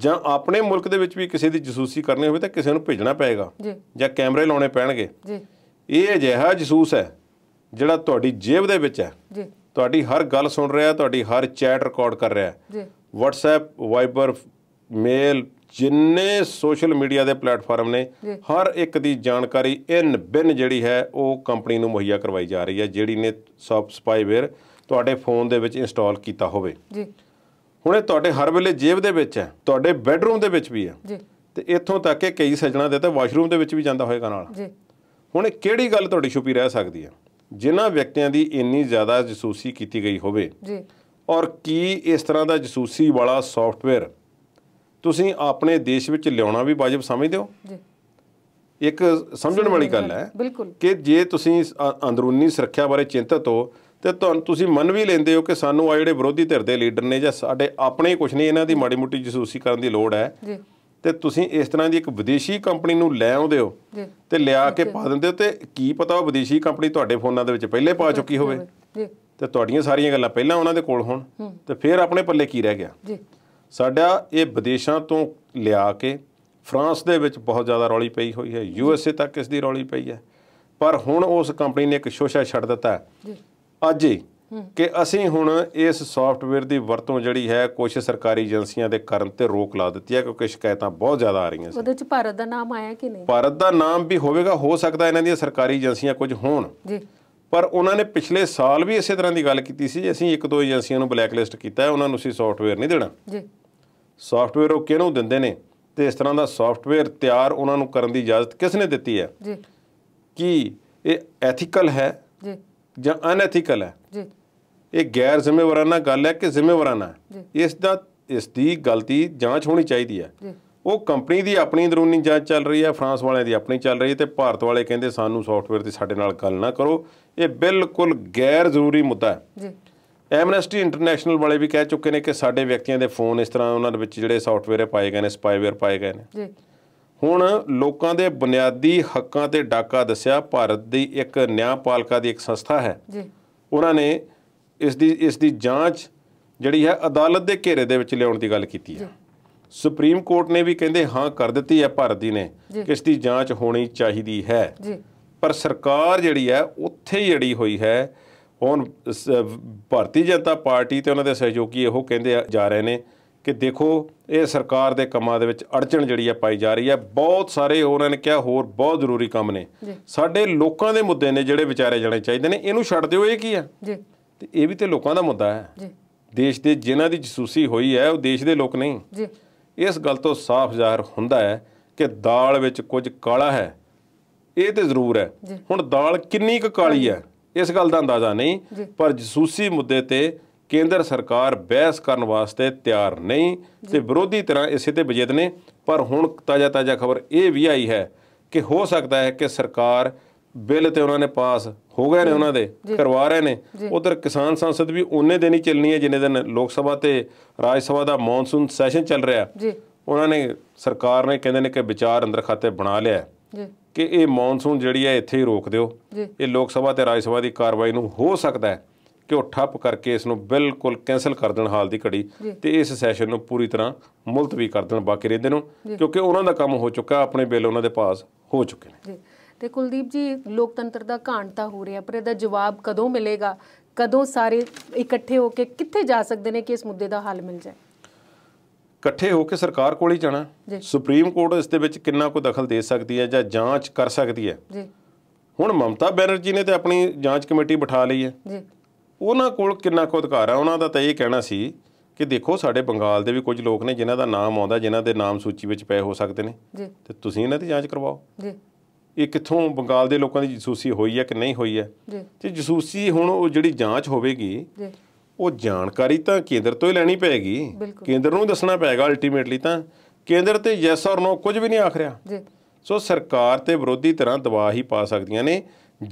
ਜਾਂ ਆਪਣੇ ਮੁਲਕ ਦੇ ਵਿੱਚ ਵੀ ਕਿਸੇ ਦੀ ਜਸੂਸੀ ਕਰਨੀ ਹੋਵੇ ਤਾਂ ਕਿਸੇ ਨੂੰ ਭੇਜਣਾ ਪਏਗਾ ਜੀ ਜਾਂ ਕੈਮਰੇ ਲਾਉਣੇ ਪੈਣਗੇ ਜੀ ਇਹ ਅਜਿਹਾ ਜਸੂਸ ਹੈ ਜਿਹੜਾ ਤੁਹਾਡੀ ਜੇਬ ਦੇ ਵਿੱਚ ਹੈ ਜੀ ਤੁਹਾਡੀ ਹਰ ਗੱਲ ਸੁਣ ਰਿਹਾ ਤੁਹਾਡੀ ਹਰ ਚੈਟ ਰਿਕਾਰਡ ਕਰ ਰਿਹਾ ਹੈ ਜੀ WhatsApp Viber ਮੇਲ ਜਿੰਨੇ ਸੋਸ਼ਲ ਮੀਡੀਆ ਦੇ ਪਲੇਟਫਾਰਮ ਨੇ ਹਰ ਇੱਕ ਦੀ ਜਾਣਕਾਰੀ ਇਨ ਬਿਨ ਜਿਹੜੀ ਹੈ ਉਹ ਕੰਪਨੀ ਨੂੰ ਮੁਹੱਈਆ ਕਰਵਾਈ ਜਾ ਰਹੀ ਹੈ ਜਿਹੜੀ ਨੇ ਸੌਫਟ ਸਪਾਈਵੇਅਰ ਤੁਹਾਡੇ ਫੋਨ ਦੇ ਵਿੱਚ ਇੰਸਟਾਲ ਕੀਤਾ ਹੋਵੇ ਜੀ ਹੁਣ ਇਹ ਤੁਹਾਡੇ ਹਰ ਵੇਲੇ ਜੇਬ ਦੇ ਵਿੱਚ ਹੈ ਤੁਹਾਡੇ ਬੈੱਡਰੂਮ ਦੇ ਵਿੱਚ ਵੀ ਹੈ ਜੀ ਤੇ ਇੱਥੋਂ ਤੱਕ ਕਿ ਕਈ ਸੱਜਣਾ ਦੇ ਤਾਂ ਵਾਸ਼ਰੂਮ ਦੇ ਵਿੱਚ ਵੀ ਜਾਂਦਾ ਹੋਏਗਾ ਨਾਲ ਜੀ ਹੁਣ ਕਿਹੜੀ ਗੱਲ ਤੁਹਾਡੀ ਛੁਪੀ ਰਹਿ ਸਕਦੀ ਹੈ ਜਿਨ੍ਹਾਂ ਵਿਅਕਤੀਆਂ ਦੀ ਇੰਨੀ ਜ਼ਿਆਦਾ ਜਸੂਸੀ ਕੀਤੀ ਗਈ ਹੋਵੇ ਜੀ ਔਰ ਕੀ ਇਸ ਤਰ੍ਹਾਂ ਦਾ ਜਸੂਸੀ ਵਾਲਾ ਸੌਫਟਵੇਅਰ ਤੁਸੀਂ ਆਪਣੇ ਦੇਸ਼ ਵਿੱਚ ਲਿਆਉਣਾ ਵੀ ਵਾਜਬ ਸਮਝਦੇ ਹੋ ਜੀ ਇੱਕ ਸਮਝਣ ਵਾਲੀ ਗੱਲ ਹੈ ਕਿ ਜੇ ਤੁਸੀਂ ਅੰਦਰੂਨੀ ਸੁਰੱਖਿਆ ਬਾਰੇ ਚਿੰਤਤ ਹੋ ਤੇ ਤੁਹਾਨੂੰ ਤੁਸੀਂ ਮੰਨ ਵੀ ਲੈਂਦੇ ਹੋ ਕਿ ਸਾਨੂੰ ਆ ਜਿਹੜੇ ਵਿਰੋਧੀ ਧਿਰ ਦੇ ਲੀਡਰ ਨੇ ਜਾਂ ਸਾਡੇ ਆਪਣੇ ਕੁਝ ਨਹੀਂ ਇਹਨਾਂ ਦੀ ਮਾੜੀ ਮੋਟੀ ਜਸੂਸੀ ਕਰਨ ਦੀ ਲੋੜ ਹੈ ਜੀ ਤੇ ਤੁਸੀਂ ਇਸ ਤਰ੍ਹਾਂ ਦੀ ਇੱਕ ਵਿਦੇਸ਼ੀ ਕੰਪਨੀ ਨੂੰ ਲੈ ਆਉਂਦੇ ਹੋ ਤੇ ਲਿਆ ਕੇ ਪਾ ਦਿੰਦੇ ਹੋ ਤੇ ਕੀ ਪਤਾ ਉਹ ਵਿਦੇਸ਼ੀ ਕੰਪਨੀ ਤੁਹਾਡੇ ਫੋਨਾਂ ਦੇ ਵਿੱਚ ਪਹਿਲੇ ਪਾ ਚੁੱਕੀ ਹੋਵੇ ਤੇ ਤੁਹਾਡੀਆਂ ਸਾਰੀਆਂ ਗੱਲਾਂ ਪਹਿਲਾਂ ਉਹਨਾਂ ਦੇ ਕੋਲ ਹੋਣ ਤੇ ਫਿਰ ਆਪਣੇ ਪੱਲੇ ਕੀ ਰਹਿ ਗਿਆ ਜੀ ਸਾਡਾ ਇਹ ਵਿਦੇਸ਼ਾਂ ਤੋਂ ਲਿਆ ਕੇ ਫਰਾਂਸ ਦੇ ਵਿੱਚ ਬਹੁਤ ਜ਼ਿਆਦਾ ਰੌਲੀ ਪਈ ਹੋਈ ਹੈ ਯੂ ਐਸ ਏ ਤੱਕ ਇਸ ਦੀ ਰੌਲੀ ਪਈ ਹੈ ਪਰ ਹੁਣ ਉਸ ਕੰਪਨੀ ਨੇ ਇੱਕ ਸ਼ੋਸ਼ਾ ਛੱਡ ਦਿੱਤਾ ਅੱਜ ਹੀ ਕਿ ਅਸੀਂ ਹੁਣ ਇਸ ਸੌਫਟਵੇਅਰ ਦੀ ਵਰਤੋਂ ਜਿਹੜੀ ਹੈ ਕੁਝ ਸਰਕਾਰੀ ਏਜੰਸੀਆਂ ਦੇ ਕਰਨ ਤੇ ਰੋਕ ਲਾ ਦਿੱਤੀ ਹੈ ਕਿਉਂਕਿ ਸ਼ਿਕਾਇਤਾਂ ਬਹੁਤ ਜ਼ਿਆਦਾ ਆ ਰਹੀਆਂ ਸੀ ਉਹਦੇ ਵਿੱਚ ਭਾਰਤ ਦਾ ਨਾਮ ਆਇਆ ਕਿ ਨਹੀਂ ਭਾਰਤ ਦਾ ਨਾਮ ਵੀ ਹੋਵੇਗਾ ਹੋ ਸਕਦਾ ਇਹਨਾਂ ਦੀਆਂ ਸਰਕਾਰੀ ਏਜੰਸੀਆਂ ਕੁਝ ਹੋਣ ਜੀ ਪਰ ਉਹਨਾਂ ਨੇ ਪਿਛਲੇ ਸਾਲ ਵੀ ਇਸੇ ਤਰ੍ਹਾਂ ਦੀ ਗੱਲ ਕੀਤੀ ਸੀ ਅਸੀਂ ਇੱਕ ਦੋ ਏਜੰਸੀਆਂ ਨੂੰ ਬਲੈਕਲਿਸਟ ਕੀਤਾ ਹੈ ਉਹਨਾਂ ਨੂੰ ਅਸੀਂ ਸੌਫਟਵੇਅਰ ਨਹੀਂ ਦੇਣਾ ਜੀ ਸੌਫਟਵੇਅਰ ਉਹ ਕਿਹਨੂੰ ਦਿੰਦੇ ਨੇ ਤੇ ਇਸ ਤਰ੍ਹਾਂ ਦਾ ਸੌਫਟਵੇਅਰ ਤਿਆਰ ਉਹਨਾਂ ਨੂੰ ਕਰਨ ਦੀ ਇਜਾਜ਼ਤ ਕਿਸ ਨੇ ਦਿੱਤੀ ਹੈ ਜੀ ਕੀ ਇਹ ਐਥੀਕਲ ਹੈ ਜੀ ਜਾਂ ਅਨਐਥੀਕਲ ਹੈ ਜੀ ਇਹ ਗੈਰ ਜ਼ਿੰਮੇਵਾਰਾਨਾ ਗੱਲ ਹੈ ਕਿ ਜ਼ਿੰਮੇਵਾਰਾਨਾ ਇਸ ਦਾ ਇਸ ਦੀ ਗਲਤੀ ਜਾਂਚ ਹੋਣੀ ਚਾਹੀਦੀ ਹੈ ਉਹ ਕੰਪਨੀ ਦੀ ਆਪਣੀ ਅੰਦਰੂਨੀ ਜਾਂਚ ਚੱਲ ਰਹੀ ਹੈ ਫਰਾਂਸ ਵਾਲਿਆਂ ਦੀ ਆਪਣੀ ਚੱਲ ਰਹੀ ਹੈ ਤੇ ਭਾਰਤ ਵਾਲੇ ਕਹਿੰਦੇ ਸਾਨੂੰ ਸੌਫਟਵੇਅਰ ਦੀ ਸਾਡੇ ਨਾਲ ਗੱਲ ਨਾ ਕਰੋ ਇਹ ਬਿਲਕੁਲ ਗੈਰ ਜ਼ਰੂਰੀ ਮੁੱਦਾ ਹੈ ਜੀ ਐਮਨੈਸਟੀ ਇੰਟਰਨੈਸ਼ਨਲ ਵਾਲੇ ਵੀ ਕਹਿ ਚੁੱਕੇ ਨੇ ਕਿ ਸਾਡੇ ਵਿਅਕਤੀਆਂ ਦੇ ਫੋਨ ਇਸ ਤਰ੍ਹਾਂ ਉਹਨਾਂ ਦੇ ਵਿੱਚ ਜਿਹੜੇ ਸੌਫਟਵੇਅਰ ਪਾਏ ਗਏ ਨੇ ਸਪਾਈਵੇਅਰ ਪਾਏ ਗਏ ਨੇ ਜੀ ਹੁਣ ਲੋਕਾਂ ਦੇ ਬੁਨਿਆਦੀ ਹੱਕਾਂ ਤੇ ਡਾਕਾ ਦੱਸਿਆ ਭਾਰਤ ਦੀ ਇੱਕ ਨਿਆਂਪਾਲਿਕਾ ਦੀ ਇੱਕ ਸੰਸਥਾ ਹੈ ਜੀ ਉਹਨਾਂ ਨੇ ਇਸ ਦੀ ਇਸ ਦੀ ਜਾਂਚ ਜਿਹੜੀ ਹੈ ਅਦਾਲਤ ਦੇ ਘੇਰੇ ਦੇ ਵਿੱਚ ਲਿਆਉਣ ਦੀ ਗੱਲ ਕੀਤੀ ਹੈ ਸੁਪਰੀਮ ਕੋਰਟ ਨੇ ਵੀ ਕਹਿੰਦੇ ਹਾਂ ਕਰ ਦਿੱਤੀ ਹੈ ਭਾਰਤ ਦੀ ਨੇ ਕਿ ਇਸ ਦੀ ਜਾਂਚ ਹੋਣੀ ਚਾਹੀਦੀ ਹੈ ਜੀ ਪਰ ਸਰਕਾਰ ਜਿਹੜੀ ਹੈ ਉੱਥੇ ਹੀ ਅੜੀ ਹੋਈ ਹੈ ਹੁਣ ਭਾਰਤੀ ਜਨਤਾ ਪਾਰਟੀ ਤੇ ਉਹਨਾਂ ਦੇ ਸਹਿਯੋਗੀ ਇਹੋ ਕਹਿੰਦੇ ਜਾ ਰਹੇ ਨੇ ਕਿ ਦੇਖੋ ਇਹ ਸਰਕਾਰ ਦੇ ਕੰਮਾਂ ਦੇ ਵਿੱਚ ਅੜਚਣ ਜਿਹੜੀ ਹੈ ਪਾਈ ਜਾ ਰਹੀ ਹੈ ਬਹੁਤ ਸਾਰੇ ਉਹਨਾਂ ਨੇ ਕਿਹਾ ਹੋਰ ਬਹੁਤ ਜ਼ਰੂਰੀ ਕੰਮ ਨੇ ਸਾਡੇ ਲੋਕਾਂ ਦੇ ਮੁੱਦੇ ਨੇ ਜਿਹੜੇ ਵਿਚਾਰੇ ਜਾਣੇ ਚਾਹੀਦੇ ਨੇ ਇਹਨੂੰ ਛੱਡ ਦਿਓ ਇਹ ਕੀ ਹੈ ਜੀ ਤੇ ਇਹ ਵੀ ਤੇ ਲੋਕਾਂ ਦਾ ਮੁੱਦਾ ਹੈ ਜੀ ਦੇਸ਼ ਦੇ ਜਿਨ੍ਹਾਂ ਦੀ ਜਸੂਸੀ ਹੋਈ ਹੈ ਉਹ ਦੇਸ਼ ਦੇ ਲੋਕ ਨਹੀਂ ਜੀ ਇਸ ਗੱਲ ਤੋਂ ਸਾਫ਼ ਜ਼ਾਹਿਰ ਹੁੰਦਾ ਹੈ ਕਿ ਦਾਲ ਵਿੱਚ ਕੁਝ ਕਾਲਾ ਹੈ ਇਹ ਤੇ ਜ਼ਰੂਰ ਹੈ ਹੁਣ ਦਾਲ ਕਿੰਨੀ ਕੁ ਕਾਲੀ ਹੈ ਇਸ ਗੱਲ ਦਾ ਅੰਦਾਜ਼ਾ ਨਹੀਂ ਪਰ ਜਸੂਸੀ ਮੁੱਦੇ ਤੇ ਕੇਂਦਰ ਸਰਕਾਰ ਬਹਿਸ ਕਰਨ ਵਾਸਤੇ ਤਿਆਰ ਨਹੀਂ ਤੇ ਵਿਰੋਧੀ ਤਰ੍ਹਾਂ ਇਸੇ ਤੇ ਬਜੇਤ ਨੇ ਪਰ ਹੁਣ ਤਾਜ਼ਾ ਤਾਜ਼ਾ ਖਬਰ ਇਹ ਵੀ ਆਈ ਹੈ ਕਿ ਹੋ ਸਕਦਾ ਹੈ ਕਿ ਸਰਕਾਰ ਬਿੱਲ ਤੇ ਉਹਨਾਂ ਨੇ ਪਾਸ ਹੋ ਗਏ ਨੇ ਉਹਨਾਂ ਦੇ ਕਰਵਾ ਰਹੇ ਨੇ ਉਧਰ ਕਿਸਾਨ ਸੰਸਦ ਵੀ ਉਹਨੇ ਦਿਨ ਹੀ ਚੱਲਣੀ ਹੈ ਜਿੰਨੇ ਦਿਨ ਲੋਕ ਸਭਾ ਤੇ ਰਾਜ ਸਭਾ ਦਾ ਮੌਨਸੂਨ ਸੈਸ਼ਨ ਚੱਲ ਰਿਹਾ ਜੀ ਉਹਨਾਂ ਨੇ ਸਰਕਾਰ ਨੇ ਕਹਿੰਦੇ ਨੇ ਕਿ ਵਿਚਾਰ ਅੰਦਰ ਖਾਤੇ ਬਣਾ ਲਿਆ ਜੀ ਕਿ ਇਹ ਮੌਨਸੂਨ ਜਿਹੜੀ ਹੈ ਇੱਥੇ ਹੀ ਰੋਕ ਦਿਓ ਇਹ ਲੋਕ ਸਭਾ ਤੇ ਰਾਜ ਸਭਾ ਦੀ ਕਾਰਵਾਈ ਨੂੰ ਹੋ ਸਕਦਾ ਹੈ ਕਿ ਉਹ ਠੱਪ ਕਰਕੇ ਇਸ ਨੂੰ ਬਿਲਕੁਲ ਕੈਨਸਲ ਕਰ ਦੇਣ ਹਾਲ ਦੀ ਘੜੀ ਤੇ ਇਸ ਸੈਸ਼ਨ ਨੂੰ ਪੂਰੀ ਤਰ੍ਹਾਂ ਮੁਲਤਵੀ ਕਰ ਦੇਣ ਬਾਕੀ ਰਹਿੰਦੇ ਨੂੰ ਕਿਉਂਕਿ ਉਹਨਾਂ ਦਾ ਕੰਮ ਹੋ ਚੁੱਕਾ ਆਪਣੇ ਬਿੱਲ ਉਹਨਾਂ ਦੇ ਪਾਸ ਹੋ ਚੁੱਕੇ ਨੇ ਤੇ ਕੁਲਦੀਪ ਜੀ ਲੋਕਤੰਤਰ ਦਾ ਘਾਣ ਤਾਂ ਹੋ ਰਿਹਾ ਪਰ ਇਹਦਾ ਜਵਾਬ ਕਦੋਂ ਮਿਲੇਗਾ ਕਦੋਂ ਸਾਰੇ ਇਕੱਠੇ ਹੋ ਕੇ ਕਿੱਥੇ ਜਾ ਸਕਦੇ ਨੇ ਕਿ ਇਸ ਮੁੱਦੇ ਦਾ ਹੱਲ ਮਿਲ ਜਾਏ ਇਕੱਠੇ ਹੋ ਕੇ ਸਰਕਾਰ ਕੋਲ ਹੀ ਜਾਣਾ ਸੁਪਰੀਮ ਕੋਰਟ ਇਸ ਦੇ ਵਿੱਚ ਕਿੰਨਾ ਕੋਈ ਦਖਲ ਦੇ ਸਕਦੀ ਹੈ ਜਾਂ ਜਾਂਚ ਕਰ ਸਕਦੀ ਹੈ ਜੀ ਹੁਣ ਮਮਤਾ ਬੈਨਰਜੀ ਨੇ ਤੇ ਆਪਣੀ ਜਾਂਚ ਕਮੇਟੀ ਬਿਠਾ ਲਈ ਹੈ ਜੀ ਉਹਨਾਂ ਕੋਲ ਕਿੰਨਾ ਕੋ ਅਧਿਕਾਰ ਹੈ ਉਹਨਾਂ ਦਾ ਤਾਂ ਇਹ ਕਹਿਣਾ ਸੀ ਕਿ ਦੇਖੋ ਸਾਡੇ ਬੰਗਾਲ ਦੇ ਵੀ ਕੁਝ ਲੋਕ ਨੇ ਜਿਨ੍ਹਾਂ ਦਾ ਨਾਮ ਆਉਂਦਾ ਜਿਨ੍ਹਾਂ ਦੇ ਨਾਮ ਸੂਚੀ ਵਿੱਚ ਪਏ ਹੋ ਸਕਦੇ ਨੇ ਤੇ ਤੁਸੀਂ ਇਹਨਾਂ ਦੀ ਜਾਂਚ ਕਰਵਾਓ ਜੀ ਇਹ ਕਿੱਥੋਂ ਬੰਗਾਲ ਦੇ ਲੋਕਾਂ ਦੀ ਜਸੂਸੀ ਹੋਈ ਹੈ ਕਿ ਨਹੀਂ ਹੋਈ ਹੈ ਤੇ ਜਸੂਸੀ ਹੁਣ ਉਹ ਜਿਹੜੀ ਜਾਂਚ ਹੋਵੇਗੀ ਉਹ ਜਾਣਕਾਰੀ ਤਾਂ ਕੇਂਦਰ ਤੋਂ ਹੀ ਲੈਣੀ ਪੈਗੀ ਕੇਂਦਰ ਨੂੰ ਦੱਸਣਾ ਪੈਗਾ ਅਲਟੀਮੇਟਲੀ ਤਾਂ ਕੇਂਦਰ ਤੇ ਯੈਸ অর ਨੋ ਕੁਝ ਵੀ ਨਹੀਂ ਆਖ ਰਿਹਾ ਜੀ ਸੋ ਸਰਕਾਰ ਤੇ ਵਿਰੋਧੀ ਤਰ੍ਹਾਂ ਦਬਾਅ ਹੀ ਪਾ ਸਕਦੀਆਂ ਨੇ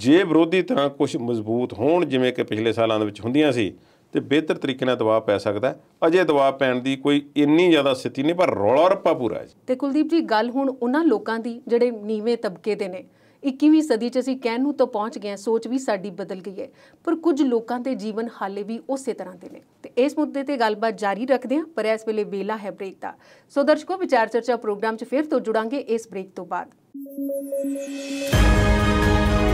ਜੇ ਵਿਰੋਧੀ ਤਰ੍ਹਾਂ ਕੁਝ ਮਜ਼ਬੂਤ ਹੋਣ ਜਿਵੇਂ ਕਿ ਪਿਛਲੇ ਸਾਲਾਂ ਦੇ ਵਿੱਚ ਹੁੰਦੀਆਂ ਸੀ ਤੇ ਬਿਹਤਰ ਤਰੀਕੇ ਨਾਲ ਦਬਾਅ ਪੈ ਸਕਦਾ ਅਜੇ ਦਬਾਅ ਪੈਣ ਦੀ ਕੋਈ ਇੰਨੀ ਜ਼ਿਆਦਾ ਸਥਿਤੀ ਨਹੀਂ ਪਰ ਰੌਲਾ ਰੱਪਾ ਪੂਰਾ ਹੈ ਤੇ ਕੁਲਦੀਪ ਜੀ ਗੱਲ ਹੁਣ ਉਹਨਾਂ ਲੋਕਾਂ ਦੀ ਜਿਹੜੇ ਨੀਵੇਂ ਤਬਕੇ ਦੇ ਨੇ 21ਵੀਂ ਸਦੀ 'ਚ ਅਸੀਂ ਕਹਿਣ ਨੂੰ ਤਾਂ ਪਹੁੰਚ ਗਏ ਹਾਂ ਸੋਚ ਵੀ ਸਾਡੀ ਬਦਲ ਗਈ ਹੈ ਪਰ ਕੁਝ ਲੋਕਾਂ ਦੇ ਜੀਵਨ ਹਾਲੇ ਵੀ ਉਸੇ ਤਰ੍ਹਾਂ ਦੇ ਨੇ ਤੇ ਇਸ ਮੁੱਦੇ ਤੇ ਗੱਲਬਾਤ ਜਾਰੀ ਰੱਖਦੇ ਹਾਂ ਪਰ ਇਸ ਵੇਲੇ ਵੇਲਾ ਹੈ ਬ੍ਰੇਕ ਦਾ ਸੋ ਦਰਸ਼ਕੋ ਵਿਚਾਰ ਚਰਚਾ ਪ੍ਰੋਗਰਾਮ 'ਚ ਫਿਰ ਤੋਂ ਜੁੜਾਂਗੇ ਇਸ ਬ੍ਰੇਕ ਤੋਂ ਬਾਅਦ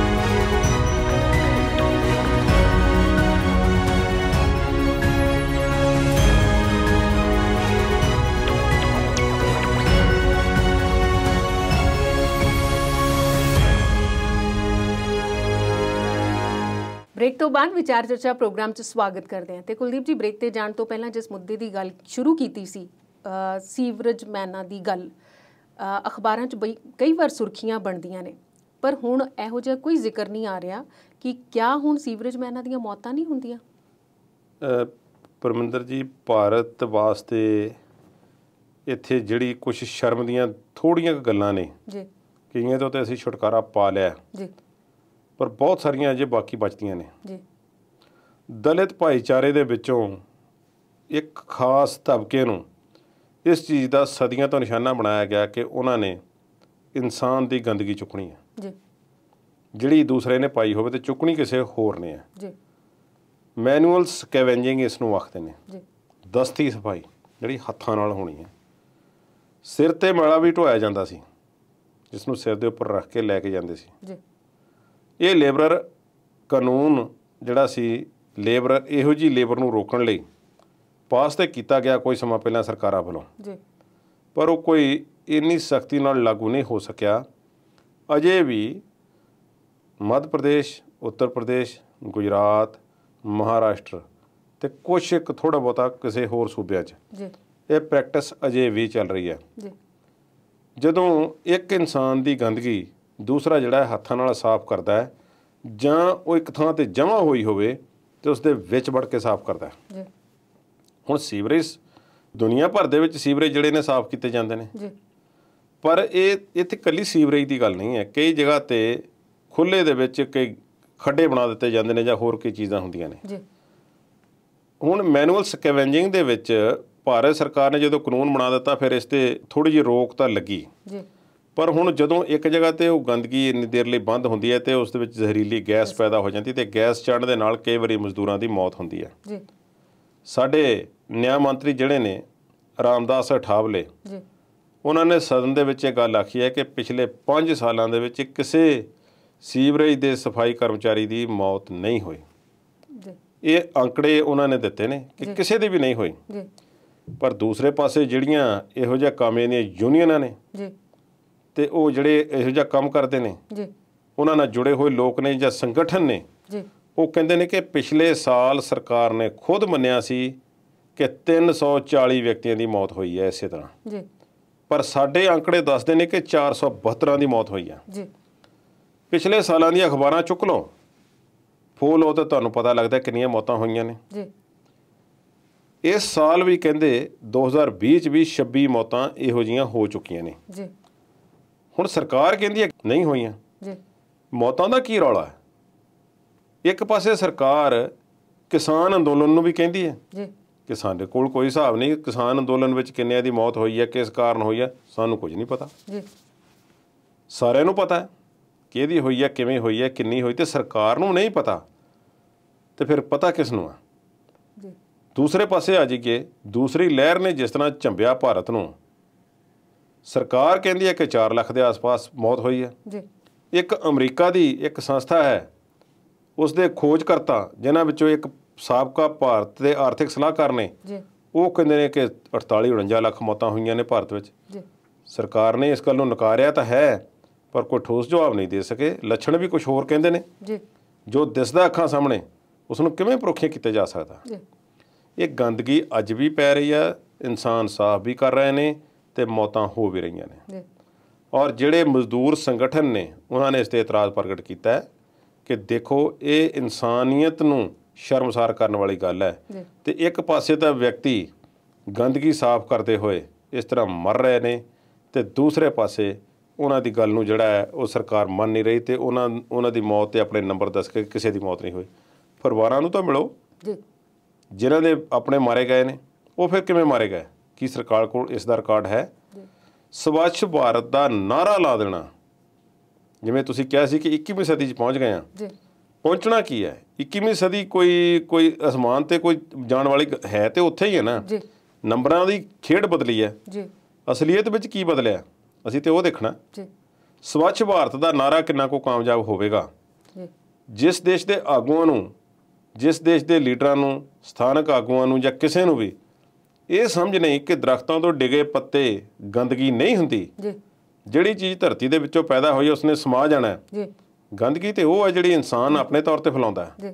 ਬ੍ਰੇਕ ਤੋਂ ਬਾਅਦ ਵਿਚਾਰ ਚਰਚਾ ਪ੍ਰੋਗਰਾਮ 'ਚ ਸਵਾਗਤ ਕਰਦੇ ਹਾਂ ਤੇ ਕੁਲਦੀਪ ਜੀ ਬ੍ਰੇਕ ਤੇ ਜਾਣ ਤੋਂ ਪਹਿਲਾਂ ਜਿਸ ਮੁੱਦੇ ਦੀ ਗੱਲ ਸ਼ੁਰੂ ਕੀਤੀ ਸੀ ਸੀਵਰੇਜ ਮੈਨਾਂ ਦੀ ਗੱਲ ਅਖਬਾਰਾਂ 'ਚ ਕਈ ਵਾਰ ਸੁਰਖੀਆਂ ਬਣਦੀਆਂ ਨੇ ਪਰ ਹੁਣ ਇਹੋ ਜਿਹਾ ਕੋਈ ਜ਼ਿਕਰ ਨਹੀਂ ਆ ਰਿਹਾ ਕਿ ਕਿਆ ਹੁਣ ਸੀਵਰੇਜ ਮੈਨਾਂ ਦੀਆਂ ਮੌਤਾਂ ਨਹੀਂ ਹੁੰਦੀਆਂ ਪਰਮਿੰਦਰ ਜੀ ਭਾਰਤ ਵਾਸਤੇ ਇੱਥੇ ਜਿਹੜੀ ਕੁਝ ਸ਼ਰਮ ਦੀਆਂ ਥੋੜੀਆਂ ਗੱਲਾਂ ਨੇ ਜੀ ਕਈਆਂ ਤੋਂ ਤੇ ਅਸੀਂ ਛੁਟਕਾਰਾ ਪਾ ਲਿਆ ਜੀ ਪਰ ਬਹੁਤ ਸਾਰੀਆਂ ਅਜੇ ਬਾਕੀ ਬਚਦੀਆਂ ਨੇ ਜੀ ਦਲਿਤ ਭਾਈਚਾਰੇ ਦੇ ਵਿੱਚੋਂ ਇੱਕ ਖਾਸ ਤਬਕੇ ਨੂੰ ਇਸ ਚੀਜ਼ ਦਾ ਸਦੀਆਂ ਤੋਂ ਨਿਸ਼ਾਨਾ ਬਣਾਇਆ ਗਿਆ ਕਿ ਉਹਨਾਂ ਨੇ ਇਨਸਾਨ ਦੀ ਗੰਦਗੀ ਚੁੱਕਣੀ ਹੈ ਜੀ ਜਿਹੜੀ ਦੂਸਰੇ ਨੇ ਪਾਈ ਹੋਵੇ ਤੇ ਚੁੱਕਣੀ ਕਿਸੇ ਹੋਰ ਨੇ ਆ ਜੀ ਮੈਨੂਅਲ ਸਕੈਵੈਂਜਿੰਗ ਇਸ ਨੂੰ ਆਖਦੇ ਨੇ ਜੀ ਦਸਤੀ ਸਫਾਈ ਜਿਹੜੀ ਹੱਥਾਂ ਨਾਲ ਹੋਣੀ ਹੈ ਸਿਰ ਤੇ ਮਾਲਾ ਵੀ ਢੋਇਆ ਜਾਂਦਾ ਸੀ ਜਿਸ ਨੂੰ ਸਿਰ ਦੇ ਉੱਪਰ ਰੱਖ ਕੇ ਲੈ ਕੇ ਜਾਂਦੇ ਸੀ ਜੀ ਇਹ ਲੇਬਰਰ ਕਾਨੂੰਨ ਜਿਹੜਾ ਸੀ ਲੇਬਰ ਇਹੋ ਜੀ ਲੇਬਰ ਨੂੰ ਰੋਕਣ ਲਈ ਪਾਸ ਤੇ ਕੀਤਾ ਗਿਆ ਕੋਈ ਸਮਾਂ ਪਹਿਲਾਂ ਸਰਕਾਰਾਂ ਵੱਲੋਂ ਜੀ ਪਰ ਉਹ ਕੋਈ ਇੰਨੀ ਸਖਤੀ ਨਾਲ ਲਾਗੂ ਨਹੀਂ ਹੋ ਸਕਿਆ ਅਜੇ ਵੀ ਮੱਧ ਪ੍ਰਦੇਸ਼ ਉੱਤਰ ਪ੍ਰਦੇਸ਼ ਗੁਜਰਾਤ ਮਹਾਰਾਸ਼ਟਰ ਤੇ ਕੁਝ ਇੱਕ ਥੋੜਾ ਬਹੁਤਾ ਕਿਸੇ ਹੋਰ ਸੂਬਿਆਂ 'ਚ ਜੀ ਇਹ ਪ੍ਰੈਕਟਿਸ ਅਜੇ ਵੀ ਚੱਲ ਰਹੀ ਹੈ ਜੀ ਜਦੋਂ ਇੱਕ ਇਨਸਾਨ ਦੀ ਗੰਦਗੀ ਦੂਸਰਾ ਜਿਹੜਾ ਹੱਥਾਂ ਨਾਲ ਸਾਫ਼ ਕਰਦਾ ਹੈ ਜਾਂ ਉਹ ਇੱਕ ਥਾਂ ਤੇ ਜਮ੍ਹਾਂ ਹੋਈ ਹੋਵੇ ਤੇ ਉਸ ਦੇ ਵਿੱਚ ਵੜ ਕੇ ਸਾਫ਼ ਕਰਦਾ ਜੀ ਹੁਣ ਸੀਵਰੇਜ ਦੁਨੀਆ ਭਰ ਦੇ ਵਿੱਚ ਸੀਵਰੇਜ ਜਿਹੜੇ ਨੇ ਸਾਫ਼ ਕੀਤੇ ਜਾਂਦੇ ਨੇ ਜੀ ਪਰ ਇਹ ਇੱਥੇ ਕੱਲੀ ਸੀਵਰੇਜ ਦੀ ਗੱਲ ਨਹੀਂ ਹੈ ਕਈ ਜਗ੍ਹਾ ਤੇ ਖੁੱਲੇ ਦੇ ਵਿੱਚ ਕਈ ਖੱਡੇ ਬਣਾ ਦਿੱਤੇ ਜਾਂਦੇ ਨੇ ਜਾਂ ਹੋਰ ਕੀ ਚੀਜ਼ਾਂ ਹੁੰਦੀਆਂ ਨੇ ਜੀ ਹੁਣ ਮੈਨੂਅਲ ਸਕੈਵੈਂਜਿੰਗ ਦੇ ਵਿੱਚ ਭਾਰਤ ਸਰਕਾਰ ਨੇ ਜਦੋਂ ਕਾਨੂੰਨ ਬਣਾ ਦਿੱਤਾ ਫਿਰ ਇਸ ਤੇ ਥੋੜੀ ਜਿਹੀ ਰੋਕ ਤਾਂ ਲੱਗੀ ਜੀ ਪਰ ਹੁਣ ਜਦੋਂ ਇੱਕ ਜਗ੍ਹਾ ਤੇ ਉਹ ਗੰਦਗੀ ਇੰਨੀ ਦੇਰ ਲਈ ਬੰਦ ਹੁੰਦੀ ਹੈ ਤੇ ਉਸ ਦੇ ਵਿੱਚ ਜ਼ਹਿਰੀਲੀ ਗੈਸ ਪੈਦਾ ਹੋ ਜਾਂਦੀ ਤੇ ਗੈਸ ਚੜਨ ਦੇ ਨਾਲ ਕਈ ਵਾਰੀ ਮਜ਼ਦੂਰਾਂ ਦੀ ਮੌਤ ਹੁੰਦੀ ਹੈ ਜੀ ਸਾਡੇ ਨਿਆਂ ਮੰਤਰੀ ਜਿਹੜੇ ਨੇ ਰਾਮਦਾਸ ਠਾਵਲੇ ਜੀ ਉਹਨਾਂ ਨੇ ਸਦਨ ਦੇ ਵਿੱਚ ਇਹ ਗੱਲ ਆਖੀ ਹੈ ਕਿ ਪਿਛਲੇ 5 ਸਾਲਾਂ ਦੇ ਵਿੱਚ ਕਿਸੇ ਸੀਵਰੇਜ ਦੇ ਸਫਾਈ ਕਰਮਚਾਰੀ ਦੀ ਮੌਤ ਨਹੀਂ ਹੋਈ ਜੀ ਇਹ ਅੰਕੜੇ ਉਹਨਾਂ ਨੇ ਦਿੱਤੇ ਨੇ ਕਿ ਕਿਸੇ ਦੀ ਵੀ ਨਹੀਂ ਹੋਈ ਜੀ ਪਰ ਦੂਸਰੇ ਪਾਸੇ ਜਿਹੜੀਆਂ ਇਹੋ ਜਿਹਾ ਕਾਮੇ ਨੇ ਯੂਨੀਅਨਾਂ ਨੇ ਜੀ ਤੇ ਉਹ ਜਿਹੜੇ ਇਹੋ ਜਿਹਾ ਕੰਮ ਕਰਦੇ ਨੇ ਜੀ ਉਹਨਾਂ ਨਾਲ ਜੁੜੇ ਹੋਏ ਲੋਕ ਨੇ ਜਾਂ ਸੰਗਠਨ ਨੇ ਜੀ ਉਹ ਕਹਿੰਦੇ ਨੇ ਕਿ ਪਿਛਲੇ ਸਾਲ ਸਰਕਾਰ ਨੇ ਖੁਦ ਮੰਨਿਆ ਸੀ ਕਿ 340 ਵਿਅਕਤੀਆਂ ਦੀ ਮੌਤ ਹੋਈ ਹੈ ਇਸੇ ਤਰ੍ਹਾਂ ਜੀ ਪਰ ਸਾਡੇ ਅੰਕੜੇ ਦੱਸਦੇ ਨੇ ਕਿ 472 ਦੀ ਮੌਤ ਹੋਈ ਹੈ ਜੀ ਪਿਛਲੇ ਸਾਲਾਂ ਦੀਆਂ ਅਖਬਾਰਾਂ ਚੁੱਕ ਲਓ ਫੋਲ ਹੋ ਤਾਂ ਤੁਹਾਨੂੰ ਪਤਾ ਲੱਗਦਾ ਕਿੰਨੀਆਂ ਮੌਤਾਂ ਹੋਈਆਂ ਨੇ ਜੀ ਇਸ ਸਾਲ ਵੀ ਕਹਿੰਦੇ 2020 ਚ ਵੀ 26 ਮੌਤਾਂ ਇਹੋ ਜੀਆਂ ਹੋ ਚੁੱਕੀਆਂ ਨੇ ਜੀ ਹੁਣ ਸਰਕਾਰ ਕਹਿੰਦੀ ਹੈ ਨਹੀਂ ਹੋਈਆਂ ਜੀ ਮੌਤਾਂ ਦਾ ਕੀ ਰੌਲਾ ਹੈ ਇੱਕ ਪਾਸੇ ਸਰਕਾਰ ਕਿਸਾਨ ਅੰਦੋਲਨ ਨੂੰ ਵੀ ਕਹਿੰਦੀ ਹੈ ਜੀ ਕਿਸਾਨ ਦੇ ਕੋਲ ਕੋਈ ਹਿਸਾਬ ਨਹੀਂ ਕਿਸਾਨ ਅੰਦੋਲਨ ਵਿੱਚ ਕਿੰਨਿਆਂ ਦੀ ਮੌਤ ਹੋਈ ਹੈ ਕਿਸ ਕਾਰਨ ਹੋਈ ਹੈ ਸਾਨੂੰ ਕੁਝ ਨਹੀਂ ਪਤਾ ਜੀ ਸਾਰਿਆਂ ਨੂੰ ਪਤਾ ਹੈ ਕਿ ਇਹਦੀ ਹੋਈ ਹੈ ਕਿਵੇਂ ਹੋਈ ਹੈ ਕਿੰਨੀ ਹੋਈ ਤੇ ਸਰਕਾਰ ਨੂੰ ਨਹੀਂ ਪਤਾ ਤੇ ਫਿਰ ਪਤਾ ਕਿਸ ਨੂੰ ਆ ਜੀ ਦੂਸਰੇ ਪਾਸੇ ਆ ਜੀ ਕਿ ਦੂਸਰੀ ਲਹਿਰ ਨੇ ਜਿਸ ਤਰ੍ਹਾਂ ਝੰਬਿਆ ਭਾਰਤ ਨੂੰ ਸਰਕਾਰ ਕਹਿੰਦੀ ਹੈ ਕਿ 4 ਲੱਖ ਦੇ ਆਸ-ਪਾਸ ਮੌਤ ਹੋਈ ਹੈ ਜੀ ਇੱਕ ਅਮਰੀਕਾ ਦੀ ਇੱਕ ਸੰਸਥਾ ਹੈ ਉਸ ਦੇ ਖੋਜਕਰਤਾ ਜਿਨ੍ਹਾਂ ਵਿੱਚੋਂ ਇੱਕ ਸਾਬਕਾ ਭਾਰਤ ਦੇ ਆਰਥਿਕ ਸਲਾਹਕਾਰ ਨੇ ਜੀ ਉਹ ਕਹਿੰਦੇ ਨੇ ਕਿ 48 49 ਲੱਖ ਮੌਤਾਂ ਹੋਈਆਂ ਨੇ ਭਾਰਤ ਵਿੱਚ ਜੀ ਸਰਕਾਰ ਨੇ ਇਸ ਗੱਲ ਨੂੰ ਨਕਾਰਿਆ ਤਾਂ ਹੈ ਪਰ ਕੋਈ ਠੋਸ ਜਵਾਬ ਨਹੀਂ ਦੇ ਸਕੇ ਲੱਛਣ ਵੀ ਕੁਝ ਹੋਰ ਕਹਿੰਦੇ ਨੇ ਜੀ ਜੋ ਦਿਸਦਾ ਅੱਖਾਂ ਸਾਹਮਣੇ ਉਸ ਨੂੰ ਕਿਵੇਂ ਪਰੋਖਿਆ ਕੀਤਾ ਜਾ ਸਕਦਾ ਜੀ ਇਹ ਗੰਦਗੀ ਅੱਜ ਵੀ ਪੈ ਰਹੀ ਆ ਇਨਸਾਨ ਸਾਫ਼ ਵੀ ਕਰ ਰਹੇ ਨੇ ਤੇ ਮੌਤਾਂ ਹੋ ਵੀ ਰਹੀਆਂ ਨੇ ਔਰ ਜਿਹੜੇ ਮਜ਼ਦੂਰ ਸੰਗਠਨ ਨੇ ਉਹਨਾਂ ਨੇ ਇਸ ਤੇ ਇਤਰਾਜ਼ ਪ੍ਰਗਟ ਕੀਤਾ ਹੈ ਕਿ ਦੇਖੋ ਇਹ ਇਨਸਾਨੀਅਤ ਨੂੰ ਸ਼ਰਮਸਾਰ ਕਰਨ ਵਾਲੀ ਗੱਲ ਹੈ ਤੇ ਇੱਕ ਪਾਸੇ ਤਾਂ ਵਿਅਕਤੀ ਗੰਦਗੀ ਸਾਫ਼ ਕਰਦੇ ਹੋਏ ਇਸ ਤਰ੍ਹਾਂ ਮਰ ਰਹੇ ਨੇ ਤੇ ਦੂਸਰੇ ਪਾਸੇ ਉਹਨਾਂ ਦੀ ਗੱਲ ਨੂੰ ਜਿਹੜਾ ਹੈ ਉਹ ਸਰਕਾਰ ਮੰਨ ਨਹੀਂ ਰਹੀ ਤੇ ਉਹਨਾਂ ਉਹਨਾਂ ਦੀ ਮੌਤ ਤੇ ਆਪਣੇ ਨੰਬਰ ਦੱਸ ਕੇ ਕਿਸੇ ਦੀ ਮੌਤ ਨਹੀਂ ਹੋਈ ਪਰਿਵਾਰਾਂ ਨੂੰ ਤਾਂ ਮਿਲੋ ਜੀ ਜਿਨ੍ਹਾਂ ਦੇ ਆਪਣੇ ਮਾਰੇ ਗਏ ਨੇ ਉਹ ਫਿਰ ਕਿਵੇਂ ਮਾਰੇ ਗਏ ਕਿ ਸਰਕਾਰ ਕੋਲ ਇਸ ਦਾ ਰਿਕਾਰਡ ਹੈ ਸਵੱਛ ਭਾਰਤ ਦਾ ਨਾਰਾ ਲਾ ਦੇਣਾ ਜਿਵੇਂ ਤੁਸੀਂ ਕਿਹਾ ਸੀ ਕਿ 21ਵੀਂ ਸਦੀ 'ਚ ਪਹੁੰਚ ਗਏ ਆ ਜੀ ਪਹੁੰਚਣਾ ਕੀ ਹੈ 21ਵੀਂ ਸਦੀ ਕੋਈ ਕੋਈ ਅਸਮਾਨ ਤੇ ਕੋਈ ਜਾਣ ਵਾਲੀ ਹੈ ਤੇ ਉੱਥੇ ਹੀ ਹੈ ਨਾ ਜੀ ਨੰਬਰਾਂ ਦੀ ਖੇਡ ਬਦਲੀ ਹੈ ਜੀ ਅਸਲੀਅਤ ਵਿੱਚ ਕੀ ਬਦਲਿਆ ਅਸੀਂ ਤੇ ਉਹ ਦੇਖਣਾ ਜੀ ਸਵੱਛ ਭਾਰਤ ਦਾ ਨਾਰਾ ਕਿੰਨਾ ਕੋ ਕਾਮਯਾਬ ਹੋਵੇਗਾ ਜਿਸ ਦੇਸ਼ ਦੇ ਆਗੂਆਂ ਨੂੰ ਜਿਸ ਦੇਸ਼ ਦੇ ਲੀਡਰਾਂ ਨੂੰ ਸਥਾਨਕ ਆਗੂਆਂ ਨੂੰ ਜਾਂ ਕਿਸੇ ਨੂੰ ਵੀ ਇਹ ਸਮਝ ਨਹੀਂ ਕਿ ਦਰਖਤਾਂ ਤੋਂ ਡਿਗੇ ਪੱਤੇ ਗੰਦਗੀ ਨਹੀਂ ਹੁੰਦੀ ਜੀ ਜਿਹੜੀ ਚੀਜ਼ ਧਰਤੀ ਦੇ ਵਿੱਚੋਂ ਪੈਦਾ ਹੋਈ ਉਸਨੇ ਸਮਾ ਜਾਣਾ ਹੈ ਜੀ ਗੰਦਗੀ ਤੇ ਉਹ ਹੈ ਜਿਹੜੀ ਇਨਸਾਨ ਆਪਣੇ ਤੌਰ ਤੇ ਫੈਲਾਉਂਦਾ ਹੈ ਜੀ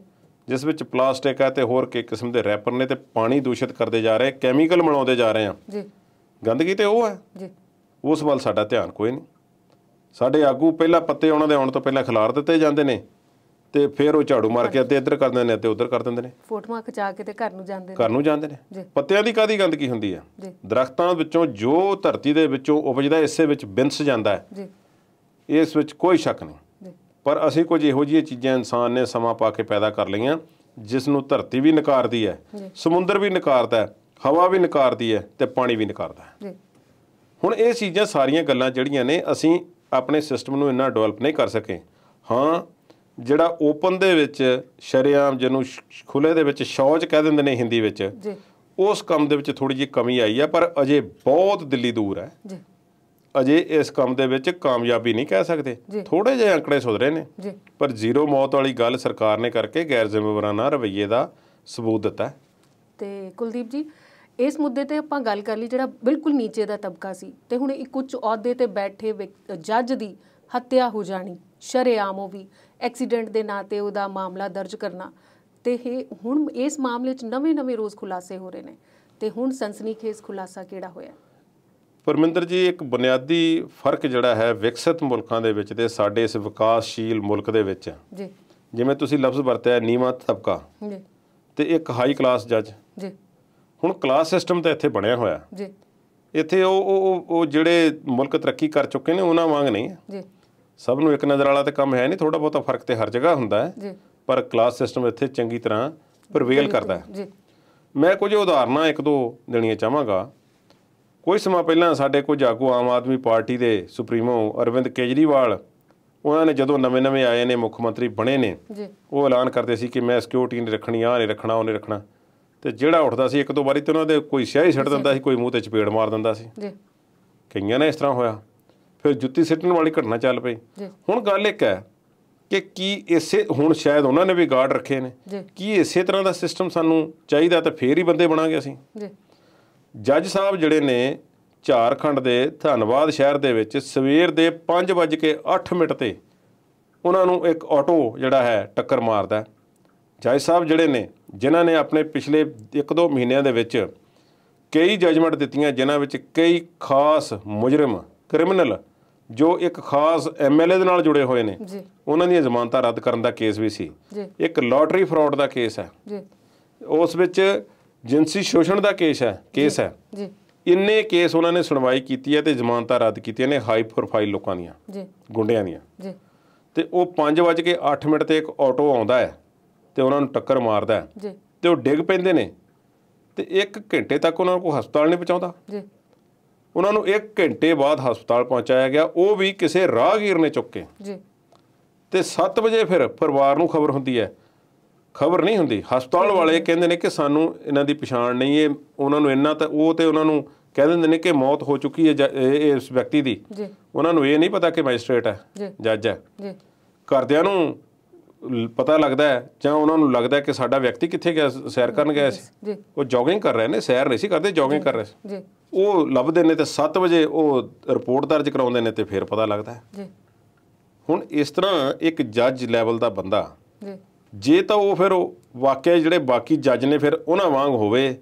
ਜਿਸ ਵਿੱਚ ਪਲਾਸਟਿਕ ਹੈ ਤੇ ਹੋਰ ਕਈ ਕਿਸਮ ਦੇ ਰੈਪਰ ਨੇ ਤੇ ਪਾਣੀ ਦੂਸ਼ਿਤ ਕਰਦੇ ਜਾ ਰਹੇ ਕੈਮੀਕਲ ਬਣਾਉਂਦੇ ਜਾ ਰਹੇ ਆ ਜੀ ਗੰਦਗੀ ਤੇ ਉਹ ਹੈ ਜੀ ਉਸ ਵੱਲ ਸਾਡਾ ਧਿਆਨ ਕੋਈ ਨਹੀਂ ਸਾਡੇ ਆਗੂ ਪਹਿਲਾਂ ਪੱਤੇ ਉਹਨਾਂ ਦੇ ਆਉਣ ਤੋਂ ਪਹਿਲਾਂ ਖਿਲਾਰ ਦਿੱਤੇ ਜਾਂਦੇ ਨੇ ਤੇ ਫਿਰ ਉਹ ਝਾੜੂ ਮਾਰ ਕੇ ਤੇ ਇੱਧਰ ਕਰ ਦਿੰਦੇ ਨੇ ਤੇ ਉੱਧਰ ਕਰ ਦਿੰਦੇ ਨੇ ਫੋਟੋਆਂ ਖਿਚਾ ਕੇ ਤੇ ਘਰ ਨੂੰ ਜਾਂਦੇ ਨੇ ਘਰ ਨੂੰ ਜਾਂਦੇ ਨੇ ਪੱਤਿਆਂ ਦੀ ਕਾਦੀ ਗੰਦਗੀ ਹੁੰਦੀ ਆ ਦਰਖਤਾਂ ਵਿੱਚੋਂ ਜੋ ਧਰਤੀ ਦੇ ਵਿੱਚੋਂ ਉਪਜਦਾ ਇਸੇ ਵਿੱਚ ਬਿੰਸ ਜਾਂਦਾ ਹੈ ਇਸ ਵਿੱਚ ਕੋਈ ਸ਼ੱਕ ਨਹੀਂ ਪਰ ਅਸੀਂ ਕੁਝ ਇਹੋ ਜਿਹੀਆਂ ਚੀਜ਼ਾਂ ਇਨਸਾਨ ਨੇ ਸਮਾਂ ਪਾ ਕੇ ਪੈਦਾ ਕਰ ਲਈਆਂ ਜਿਸ ਨੂੰ ਧਰਤੀ ਵੀ ਨਕਾਰਦੀ ਹੈ ਸਮੁੰਦਰ ਵੀ ਨਕਾਰਦਾ ਹੈ ਹਵਾ ਵੀ ਨਕਾਰਦੀ ਹੈ ਤੇ ਪਾਣੀ ਵੀ ਨਕਾਰਦਾ ਹੈ ਹੁਣ ਇਹ ਚੀਜ਼ਾਂ ਸਾਰੀਆਂ ਗੱਲਾਂ ਜਿਹੜੀਆਂ ਨੇ ਅਸੀਂ ਆਪਣੇ ਸਿਸਟਮ ਨੂੰ ਇੰਨਾ ਡਿਵੈਲਪ ਨਹੀਂ ਕਰ ਸਕੇ ਹਾਂ ਜਿਹੜਾ ਓਪਨ ਦੇ ਵਿੱਚ ਸ਼ਰਿਆਮ ਜਿਹਨੂੰ ਖੁੱਲੇ ਦੇ ਵਿੱਚ ਸ਼ੌਚ ਕਹਿ ਦਿੰਦੇ ਨੇ ਹਿੰਦੀ ਵਿੱਚ ਜੀ ਉਸ ਕੰਮ ਦੇ ਵਿੱਚ ਥੋੜੀ ਜਿਹੀ ਕਮੀ ਆਈ ਆ ਪਰ ਅਜੇ ਬਹੁਤ ਦਿੱਲੀ ਦੂਰ ਹੈ ਜੀ ਅਜੇ ਇਸ ਕੰਮ ਦੇ ਵਿੱਚ ਕਾਮਯਾਬੀ ਨਹੀਂ ਕਹਿ ਸਕਦੇ ਥੋੜੇ ਜਿਹੇ ਅੰਕੜੇ ਸੁਧਰੇ ਨੇ ਜੀ ਪਰ ਜ਼ੀਰੋ ਮੌਤ ਵਾਲੀ ਗੱਲ ਸਰਕਾਰ ਨੇ ਕਰਕੇ ਗੈਰ ਜ਼ਿੰਮੇਵਾਰਾਨਾ ਰਵਈਏ ਦਾ ਸਬੂਤ ਦਿੱਤਾ ਤੇ ਕੁਲਦੀਪ ਜੀ ਇਸ ਮੁੱਦੇ ਤੇ ਆਪਾਂ ਗੱਲ ਕਰ ਲਈ ਜਿਹੜਾ ਬਿਲਕੁਲ ਨੀਚੇ ਦਾ ਤਬਕਾ ਸੀ ਤੇ ਹੁਣ ਇੱਕ ਉੱਚ ਅਹੁਦੇ ਤੇ ਬੈਠੇ ਜੱਜ ਦੀ ਹੱਤਿਆ ਹੋ ਜਾਣੀ ਸ਼ਰੇਆਮ ਉਹ ਵੀ ਐਕਸੀਡੈਂਟ ਦੇ ਨਾਂ ਤੇ ਉਹਦਾ ਮਾਮਲਾ ਦਰਜ ਕਰਨਾ ਤੇ ਇਹ ਹੁਣ ਇਸ ਮਾਮਲੇ 'ਚ ਨਵੇਂ-ਨਵੇਂ ਰੋਜ਼ ਖੁਲਾਸੇ ਹੋ ਰਹੇ ਨੇ ਤੇ ਹੁਣ ਸਨਸਨੀਖੇਜ਼ ਖੁਲਾਸਾ ਕਿਹੜਾ ਹੋਇਆ ਪਰਮਿੰਦਰ ਜੀ ਇੱਕ ਬੁਨਿਆਦੀ ਫਰਕ ਜਿਹੜਾ ਹੈ ਵਿਕਸਿਤ ਮੁਲਕਾਂ ਦੇ ਵਿੱਚ ਤੇ ਸਾਡੇ ਇਸ ਵਿਕਾਸਸ਼ੀਲ ਮੁਲਕ ਦੇ ਵਿੱਚ ਜੀ ਜਿਵੇਂ ਤੁਸੀਂ ਲਫ਼ਜ਼ ਵਰਤਿਆ ਨੀਵਾਂ ਤਬਕਾ ਜੀ ਤੇ ਇੱਕ ਹਾਈ ਕਲਾਸ ਜੱਜ ਜੀ ਹੁਣ ਕਲਾਸ ਸਿਸਟਮ ਤਾਂ ਇੱਥੇ ਬਣਿਆ ਹੋਇਆ ਜੀ ਇੱਥੇ ਉਹ ਉਹ ਜਿਹੜੇ ਮੁਲਕ ਤਰੱਕੀ ਕਰ ਚੁੱਕੇ ਨੇ ਉਹਨਾਂ ਵਾਂਗ ਨਹੀਂ ਜੀ ਸਭ ਨੂੰ ਇੱਕ ਨਜ਼ਰ ਵਾਲਾ ਤੇ ਕੰਮ ਹੈ ਨਹੀਂ ਥੋੜਾ ਬਹੁਤਾ ਫਰਕ ਤੇ ਹਰ ਜਗ੍ਹਾ ਹੁੰਦਾ ਹੈ ਪਰ ਕਲਾਸ ਸਿਸਟਮ ਇੱਥੇ ਚੰਗੀ ਤਰ੍ਹਾਂ ਪ੍ਰਵੇਲ ਕਰਦਾ ਹੈ ਜੀ ਮੈਂ ਕੁਝ ਉਦਾਹਰਨਾਂ ਇੱਕ ਦੋ ਦੇਣੀਆਂ ਚਾਹਾਂਗਾ ਕੋਈ ਸਮਾਂ ਪਹਿਲਾਂ ਸਾਡੇ ਕੋਈ ਜਾਗੂ ਆਮ ਆਦਮੀ ਪਾਰਟੀ ਦੇ ਸੁਪਰੀਮੋ ਅਰਵਿੰਦ ਕੇਜਰੀਵਾਲ ਉਹਨਾਂ ਨੇ ਜਦੋਂ ਨਵੇਂ-ਨਵੇਂ ਆਏ ਨੇ ਮੁੱਖ ਮੰਤਰੀ ਬਣੇ ਨੇ ਉਹ ਐਲਾਨ ਕਰਦੇ ਸੀ ਕਿ ਮੈਂ ਸਿਕਿਉਰਿਟੀ ਨਹੀਂ ਰੱਖਣੀ ਆ ਨਹੀਂ ਰੱਖਣਾ ਉਹਨੇ ਰੱਖਣਾ ਤੇ ਜਿਹੜਾ ਉੱਠਦਾ ਸੀ ਇੱਕ ਦੋ ਵਾਰੀ ਤੇ ਉਹਨਾਂ ਦੇ ਕੋਈ ਸਿਆਹੀ ਛੱਡ ਦਿੰਦਾ ਸੀ ਕੋਈ ਮੂੰਹ ਤੇ ਚਪੇੜ ਮਾਰ ਦਿੰਦਾ ਸੀ ਜੀ ਕਈਆਂ ਨੇ ਇਸ ਤਰ੍ਹਾਂ ਹੋਇਆ ਫਿਰ ਜੁੱਤੀ ਸਿੱਟਣ ਵਾਲੀ ਘਟਨਾ ਚੱਲ ਪਈ ਹੁਣ ਗੱਲ ਇੱਕ ਹੈ ਕਿ ਕੀ ਇਸੇ ਹੁਣ ਸ਼ਾਇਦ ਉਹਨਾਂ ਨੇ ਵੀ ਗਾਰਡ ਰੱਖੇ ਨੇ ਕੀ ਇਸੇ ਤਰ੍ਹਾਂ ਦਾ ਸਿਸਟਮ ਸਾਨੂੰ ਚਾਹੀਦਾ ਤਾਂ ਫੇਰ ਹੀ ਬੰਦੇ ਬਣਾਂਗੇ ਅਸੀਂ ਜੀ ਜੱਜ ਸਾਹਿਬ ਜਿਹੜੇ ਨੇ ਝਾਰਖੰਡ ਦੇ ਧੰਨਵਾਦ ਸ਼ਹਿਰ ਦੇ ਵਿੱਚ ਸਵੇਰ ਦੇ 5:08 ਮਿੰਟ ਤੇ ਉਹਨਾਂ ਨੂੰ ਇੱਕ ਆਟੋ ਜਿਹੜਾ ਹੈ ਟੱਕਰ ਮਾਰਦਾ ਜੱਜ ਸਾਹਿਬ ਜਿਹੜੇ ਨੇ ਜਿਨ੍ਹਾਂ ਨੇ ਆਪਣੇ ਪਿਛਲੇ 1-2 ਮਹੀਨਿਆਂ ਦੇ ਵਿੱਚ ਕਈ ਜਜਮੈਂਟ ਦਿੱਤੀਆਂ ਜਿਨ੍ਹਾਂ ਵਿੱਚ ਕਈ ਖਾਸ ਮੁਜਰਮ ਕ੍ਰਿਮੀਨਲ ਜੋ ਇੱਕ ਖਾਸ ਐਮਐਲਏ ਦੇ ਨਾਲ ਜੁੜੇ ਹੋਏ ਨੇ ਜੀ ਉਹਨਾਂ ਦੀਆਂ ਜ਼ਮਾਨਤਾਂ ਰੱਦ ਕਰਨ ਦਾ ਕੇਸ ਵੀ ਸੀ ਜੀ ਇੱਕ ਲਾਟਰੀ ਫਰਾਡ ਦਾ ਕੇਸ ਹੈ ਜੀ ਉਸ ਵਿੱਚ ਜਿੰਸੀ ਸ਼ੋਸ਼ਣ ਦਾ ਕੇਸ ਹੈ ਕੇਸ ਹੈ ਜੀ ਇੰਨੇ ਕੇਸ ਉਹਨਾਂ ਨੇ ਸੁਣਵਾਈ ਕੀਤੀ ਹੈ ਤੇ ਜ਼ਮਾਨਤਾਂ ਰੱਦ ਕੀਤੀਆਂ ਨੇ ਹਾਈ ਪ੍ਰੋਫਾਈਲ ਲੋਕਾਂ ਦੀਆਂ ਜੀ ਗੁੰਡਿਆਂ ਦੀਆਂ ਜੀ ਤੇ ਉਹ 5:08 ਮਿੰਟ ਤੇ ਇੱਕ ਆਟੋ ਆਉਂਦਾ ਹੈ ਤੇ ਉਹਨਾਂ ਨੂੰ ਟੱਕਰ ਮਾਰਦਾ ਹੈ ਜੀ ਤੇ ਉਹ ਡਿੱਗ ਪੈਂਦੇ ਨੇ ਤੇ 1 ਘੰਟੇ ਤੱਕ ਉਹਨਾਂ ਨੂੰ ਕੋਈ ਹਸਪਤਾਲ ਨਹੀਂ ਪਹੁੰਚਾਉਂਦਾ ਜੀ ਉਹਨਾਂ ਨੂੰ 1 ਘੰਟੇ ਬਾਅਦ ਹਸਪਤਾਲ ਪਹੁੰਚਾਇਆ ਗਿਆ ਉਹ ਵੀ ਕਿਸੇ ਰਾਹਗੀਰ ਨੇ ਚੁੱਕੇ ਜੀ ਤੇ 7 ਵਜੇ ਫਿਰ ਪਰਿਵਾਰ ਨੂੰ ਖਬਰ ਹੁੰਦੀ ਹੈ ਖਬਰ ਨਹੀਂ ਹੁੰਦੀ ਹਸਪਤਾਲ ਵਾਲੇ ਕਹਿੰਦੇ ਨੇ ਕਿ ਸਾਨੂੰ ਇਹਨਾਂ ਦੀ ਪਛਾਣ ਨਹੀਂ ਹੈ ਉਹਨਾਂ ਨੂੰ ਇੰਨਾ ਤਾਂ ਉਹ ਤੇ ਉਹਨਾਂ ਨੂੰ ਕਹਿ ਦਿੰਦੇ ਨੇ ਕਿ ਮੌਤ ਹੋ ਚੁੱਕੀ ਹੈ ਇਸ ਵਿਅਕਤੀ ਦੀ ਜੀ ਉਹਨਾਂ ਨੂੰ ਇਹ ਨਹੀਂ ਪਤਾ ਕਿ ਮੈਜਿਸਟ੍ਰੇਟ ਹੈ ਜੱਜ ਹੈ ਜੀ ਕਰਦਿਆਂ ਨੂੰ ਪਤਾ ਲੱਗਦਾ ਹੈ ਜਾਂ ਉਹਨਾਂ ਨੂੰ ਲੱਗਦਾ ਕਿ ਸਾਡਾ ਵਿਅਕਤੀ ਕਿੱਥੇ ਗਿਆ ਸੈਰ ਕਰਨ ਗਿਆ ਸੀ ਉਹ ਜੋਗਿੰਗ ਕਰ ਰਹੇ ਨੇ ਸੈਰ ਨਹੀਂ ਸੀ ਕਰਦੇ ਜੋਗਿੰਗ ਕਰ ਰਹੇ ਸੀ ਜੀ ਉਹ ਲੱਭਦੇ ਨੇ ਤੇ 7 ਵਜੇ ਉਹ ਰਿਪੋਰਟ ਦਰਜ ਕਰਾਉਂਦੇ ਨੇ ਤੇ ਫਿਰ ਪਤਾ ਲੱਗਦਾ ਜੀ ਹੁਣ ਇਸ ਤਰ੍ਹਾਂ ਇੱਕ ਜੱਜ ਲੈਵਲ ਦਾ ਬੰਦਾ ਜੀ ਜੇ ਤਾਂ ਉਹ ਫਿਰ ਉਹ ਵਾਕਿਆ ਜਿਹੜੇ ਬਾਕੀ ਜੱਜ ਨੇ ਫਿਰ ਉਹਨਾਂ ਵਾਂਗ ਹੋਵੇ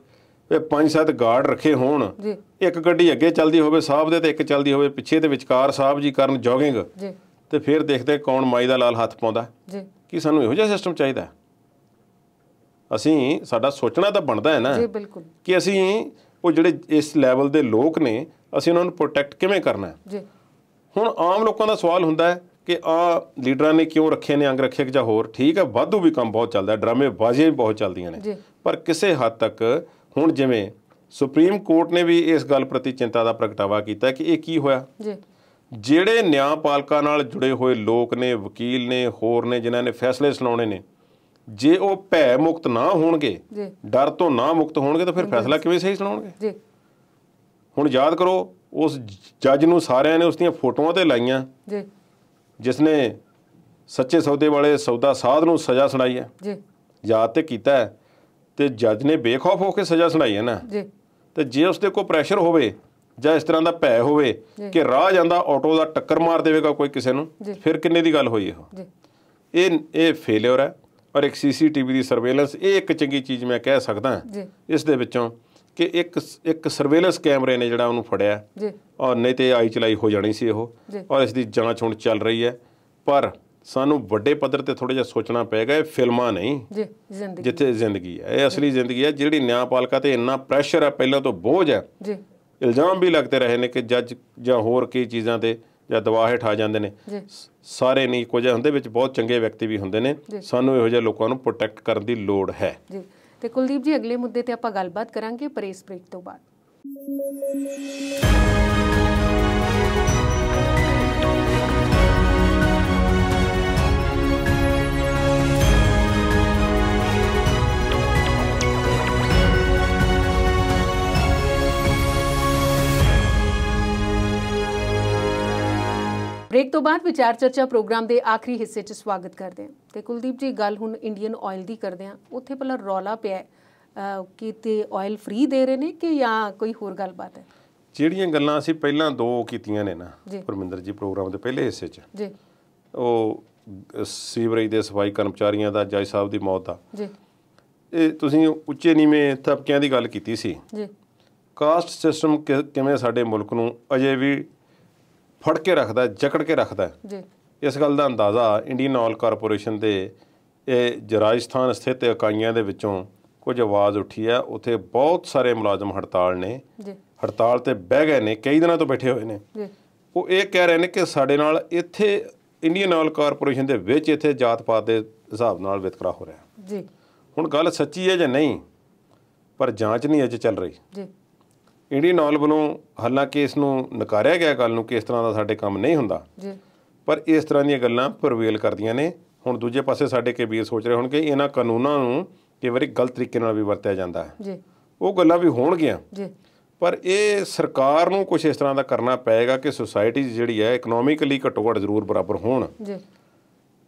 ਵੇ ਪੰਜ ਸੱਤ ਗਾਰਡ ਰੱਖੇ ਹੋਣ ਜੀ ਇੱਕ ਗੱਡੀ ਅੱਗੇ ਚੱਲਦੀ ਹੋਵੇ ਸਾਹਿਬ ਦੇ ਤੇ ਇੱਕ ਚੱਲਦੀ ਹੋਵੇ ਪਿੱਛੇ ਤੇ ਵਿਚਕਾਰ ਸਾਹਿਬ ਜੀ ਕਰਨ ਜੋਗਿੰਗ ਜੀ ਤੇ ਫਿਰ ਦੇਖਦੇ ਕੌਣ ਮਾਈ ਦਾ ਲਾਲ ਹੱਥ ਪਾਉਂਦਾ ਜੀ ਕਿ ਸਾਨੂੰ ਇਹੋ ਜਿਹਾ ਸਿਸਟਮ ਚਾਹੀਦਾ ਅਸੀਂ ਸਾਡਾ ਸੋਚਣਾ ਤਾਂ ਬਣਦਾ ਹੈ ਨਾ ਜੀ ਬਿਲਕੁਲ ਕਿ ਅਸੀਂ ਉਹ ਜਿਹੜੇ ਇਸ ਲੈਵਲ ਦੇ ਲੋਕ ਨੇ ਅਸੀਂ ਉਹਨਾਂ ਨੂੰ ਪ੍ਰੋਟੈਕਟ ਕਿਵੇਂ ਕਰਨਾ ਹੈ ਜੀ ਹੁਣ ਆਮ ਲੋਕਾਂ ਦਾ ਸਵਾਲ ਹੁੰਦਾ ਹੈ ਕਿ ਆ ਲੀਡਰਾਂ ਨੇ ਕਿਉਂ ਰੱਖੇ ਨੇ ਅੰਗ ਰੱਖੇ ਕਿ ਜਾਂ ਹੋਰ ਠੀਕ ਹੈ ਵਾਧੂ ਵੀ ਕੰਮ ਬਹੁਤ ਚੱਲਦਾ ਡਰਾਮੇ ਬਾਜ਼ੀਆਂ ਵੀ ਬਹੁਤ ਚੱਲਦੀਆਂ ਨੇ ਪਰ ਕਿਸੇ ਹੱਦ ਤੱਕ ਹੁਣ ਜਿਵੇਂ ਸੁਪਰੀਮ ਕੋਰਟ ਨੇ ਵੀ ਇਸ ਗੱਲ ਪ੍ਰਤੀ ਚਿੰਤਾ ਦਾ ਪ੍ਰਗਟਾਵਾ ਕੀਤਾ ਕਿ ਇਹ ਕੀ ਹੋਇਆ ਜੀ ਜਿਹੜੇ ਨਿਆਂਪਾਲਕਾ ਨਾਲ ਜੁੜੇ ਹੋਏ ਲੋਕ ਨੇ ਵਕੀਲ ਨੇ ਹੋਰ ਨੇ ਜਿਨ੍ਹਾਂ ਨੇ ਫੈਸਲੇ ਸੁਣਾਉਣੇ ਨੇ ਜੇ ਉਹ ਭੈ ਮੁਕਤ ਨਾ ਹੋਣਗੇ ਡਰ ਤੋਂ ਨਾ ਮੁਕਤ ਹੋਣਗੇ ਤਾਂ ਫਿਰ ਫੈਸਲਾ ਕਿਵੇਂ ਸਹੀ ਸੁਣਾਉਣਗੇ ਜੀ ਹੁਣ ਯਾਦ ਕਰੋ ਉਸ ਜੱਜ ਨੂੰ ਸਾਰਿਆਂ ਨੇ ਉਸ ਦੀਆਂ ਫੋਟੋਆਂ ਤੇ ਲਾਈਆਂ ਜੀ ਜਿਸ ਨੇ ਸੱਚੇ ਸੌਦੇ ਵਾਲੇ ਸੌਦਾ ਸਾਧ ਨੂੰ ਸਜ਼ਾ ਸੁਣਾਈ ਹੈ ਜੀ ਯਾਦ ਤੇ ਕੀਤਾ ਹੈ ਤੇ ਜੱਜ ਨੇ ਬੇਖੌਫ ਹੋ ਕੇ ਸਜ਼ਾ ਸੁਣਾਈ ਹੈ ਨਾ ਜੀ ਤੇ ਜੇ ਉਸ ਤੇ ਕੋਈ ਪ੍ਰੈਸ਼ਰ ਹੋਵੇ ਜਾਂ ਇਸ ਤਰ੍ਹਾਂ ਦਾ ਭੈ ਹੋਵੇ ਕਿ ਰਾਹ ਜਾਂਦਾ ਆਟੋ ਦਾ ਟੱਕਰ ਮਾਰ ਦੇਵੇਗਾ ਕੋਈ ਕਿਸੇ ਨੂੰ ਫਿਰ ਕਿੰਨੇ ਦੀ ਗੱਲ ਹੋਈ ਇਹ ਇਹ ਇਹ ਫੇਲਿਅਰ ਹੈ ਔਰ ਇੱਕ ਸੀਸੀਟੀਵੀ ਦੀ ਸਰਵੇਲੈਂਸ ਇਹ ਇੱਕ ਚੰਗੀ ਚੀਜ਼ ਮੈਂ ਕਹਿ ਸਕਦਾ ਇਸ ਦੇ ਵਿੱਚੋਂ ਕਿ ਇੱਕ ਇੱਕ ਸਰਵੇਲੈਂਸ ਕੈਮਰੇ ਨੇ ਜਿਹੜਾ ਉਹਨੂੰ ਫੜਿਆ ਜੀ ਔਰ ਨਹੀਂ ਤੇ ਆਈ ਚਲਾਈ ਹੋ ਜਾਣੀ ਸੀ ਇਹ ਔਰ ਇਸ ਦੀ ਜਾਂਚ ਹੁਣ ਚੱਲ ਰਹੀ ਹੈ ਪਰ ਸਾਨੂੰ ਵੱਡੇ ਪੱਧਰ ਤੇ ਥੋੜਾ ਜਿਹਾ ਸੋਚਣਾ ਪਏਗਾ ਇਹ ਫਿਲਮਾਂ ਨਹੀਂ ਜੀ ਜ਼ਿੰਦਗੀ ਜਿੱਥੇ ਜ਼ਿੰਦਗੀ ਹੈ ਇਹ ਅਸਲੀ ਜ਼ਿੰਦਗੀ ਹੈ ਜਿਹੜੀ ਨਿਆਂਪਾਲਕਾ ਤੇ ਇੰਨਾ ਪ੍ਰੈਸ਼ਰ ਹੈ ਪਹਿਲਾਂ ਤੋਂ ਬੋਝ ਹੈ ਜੀ ਇਲਜ਼ਾਮ ਵੀ ਲੱਗਦੇ ਰਹੇ ਨੇ ਕਿ ਜੱਜ ਜਾਂ ਹੋਰ ਕੀ ਚੀਜ਼ਾਂ ਤੇ ਜਾਂ ਦਬਾਅ ਹੇਠ ਆ ਜਾਂਦੇ ਨੇ ਸਾਰੇ ਨਹੀਂ ਕੁਝ ਹੁੰਦੇ ਵਿੱਚ ਬਹੁਤ ਚੰਗੇ ਵਿਅਕਤੀ ਵੀ ਹੁੰਦੇ ਨੇ ਸਾਨੂੰ ਇਹੋ ਜਿਹੇ ਲੋਕਾਂ ਨੂੰ ਪ੍ਰੋਟੈਕਟ ਕਰਨ ਦੀ ਲੋੜ ਹੈ ਜੀ ਤੇ ਕੁਲਦੀਪ ਜੀ ਅਗਲੇ ਮੁੱਦੇ ਤੇ ਆਪਾਂ ਗੱਲਬਾਤ ਕਰਾਂਗੇ ਪਰੇਸ ਬ੍ਰੇਕ ਤੋਂ ਬਾਅਦ ਬ੍ਰੇਕ ਤੋਂ ਬਾਅਦ ਵਿਚਾਰ ਚਰਚਾ ਪ੍ਰੋਗਰਾਮ ਦੇ ਆਖਰੀ ਹਿੱਸੇ 'ਚ ਸਵਾਗਤ ਕਰਦੇ ਹਾਂ ਤੇ ਕੁਲਦੀਪ ਜੀ ਗੱਲ ਹੁਣ ਇੰਡੀਅਨ ਆਇਲ ਦੀ ਕਰਦੇ ਹਾਂ ਉੱਥੇ ਪਹਿਲਾਂ ਰੌਲਾ ਪਿਆ ਕਿ ਤੇ ਆਇਲ ਫ੍ਰੀ ਦੇ ਰਹੇ ਨੇ ਕਿ ਜਾਂ ਕੋਈ ਹੋਰ ਗੱਲਬਾਤ ਹੈ ਜਿਹੜੀਆਂ ਗੱਲਾਂ ਅਸੀਂ ਪਹਿਲਾਂ ਦੋ ਕੀਤੀਆਂ ਨੇ ਨਾ ਪਰਮਿੰਦਰ ਜੀ ਪ੍ਰੋਗਰਾਮ ਦੇ ਪਹਿਲੇ ਹਿੱਸੇ 'ਚ ਜੀ ਉਹ ਸੀਵਰੇਜ ਦੇ ਸਫਾਈ ਕਰਮਚਾਰੀਆਂ ਦਾ ਜੱਜ ਸਾਹਿਬ ਦੀ ਮੌਤ ਦਾ ਜੀ ਇਹ ਤੁਸੀਂ ਉੱਚੇ ਨੀਵੇਂ ਤਬਕਿਆਂ ਦੀ ਗੱਲ ਕੀਤੀ ਸੀ ਜੀ ਕਾਸਟ ਸਿਸਟਮ ਕਿਵੇਂ ਸਾਡੇ ਮੁਲਕ ਨੂੰ ਅਜੇ ਵੀ ਫੜ ਕੇ ਰੱਖਦਾ ਜਕੜ ਕੇ ਰੱਖਦਾ ਜੀ ਇਸ ਗੱਲ ਦਾ ਅੰਦਾਜ਼ਾ ਇੰਡੀਅਨ ਆਇਲ ਕਾਰਪੋਰੇਸ਼ਨ ਦੇ ਇਹ ਜਰਾਜਸਥਾਨ ਸਥਿਤ ਇਕਾਈਆਂ ਦੇ ਵਿੱਚੋਂ ਕੁਝ ਆਵਾਜ਼ ਉੱਠੀ ਹੈ ਉੱਥੇ ਬਹੁਤ ਸਾਰੇ ਮੁਲਾਜ਼ਮ ਹੜਤਾਲ ਨੇ ਜੀ ਹੜਤਾਲ ਤੇ ਬਹਿ ਗਏ ਨੇ ਕਈ ਦਿਨਾਂ ਤੋਂ ਬੈਠੇ ਹੋਏ ਨੇ ਜੀ ਉਹ ਇਹ ਕਹਿ ਰਹੇ ਨੇ ਕਿ ਸਾਡੇ ਨਾਲ ਇੱਥੇ ਇੰਡੀਅਨ ਆਇਲ ਕਾਰਪੋਰੇਸ਼ਨ ਦੇ ਵਿੱਚ ਇੱਥੇ ਜਾਤ ਪਾਤ ਦੇ ਹਿਸਾਬ ਨਾਲ ਵਿਤਕਰਾ ਹੋ ਰਿਹਾ ਜੀ ਹੁਣ ਗੱਲ ਸੱਚੀ ਹੈ ਜਾਂ ਨਹੀਂ ਪਰ ਜਾਂਚ ਨਹੀਂ ਅਜੇ ਚੱਲ ਰਹੀ ਜੀ ਇੰਡੀਅਨ ਆਇਲ ਵੱਲੋਂ ਹਾਲਾਂਕਿ ਇਸ ਨੂੰ ਨਕਾਰਿਆ ਗਿਆ ਕੱਲ ਨੂੰ ਕਿ ਇਸ ਤਰ੍ਹਾਂ ਦਾ ਸਾਡੇ ਕੰਮ ਨਹੀਂ ਹੁੰਦਾ ਜੀ ਪਰ ਇਸ ਤਰ੍ਹਾਂ ਦੀਆਂ ਗੱਲਾਂ ਪ੍ਰਵੇਲ ਕਰਦੀਆਂ ਨੇ ਹੁਣ ਦੂਜੇ ਪਾਸੇ ਸਾਡੇ ਕਬੀਰ ਸੋਚ ਰਹੇ ਹੋਣਗੇ ਇਹਨਾਂ ਕਾਨੂੰਨਾਂ ਨੂੰ ਕਈ ਵਾਰੀ ਗਲਤ ਤਰੀਕੇ ਨਾਲ ਵੀ ਵਰਤਿਆ ਜਾਂਦਾ ਹੈ ਜੀ ਉਹ ਗੱਲਾਂ ਵੀ ਹੋਣਗੀਆਂ ਜੀ ਪਰ ਇਹ ਸਰਕਾਰ ਨੂੰ ਕੁਝ ਇਸ ਤਰ੍ਹਾਂ ਦਾ ਕਰਨਾ ਪਏਗਾ ਕਿ ਸੁਸਾਇਟੀ ਜਿਹੜੀ ਹੈ ਇਕਨੋਮਿਕਲੀ ਘੱਟੋ ਘੱਟ ਜ਼ਰੂਰ ਬਰਾਬਰ ਹੋਣ ਜੀ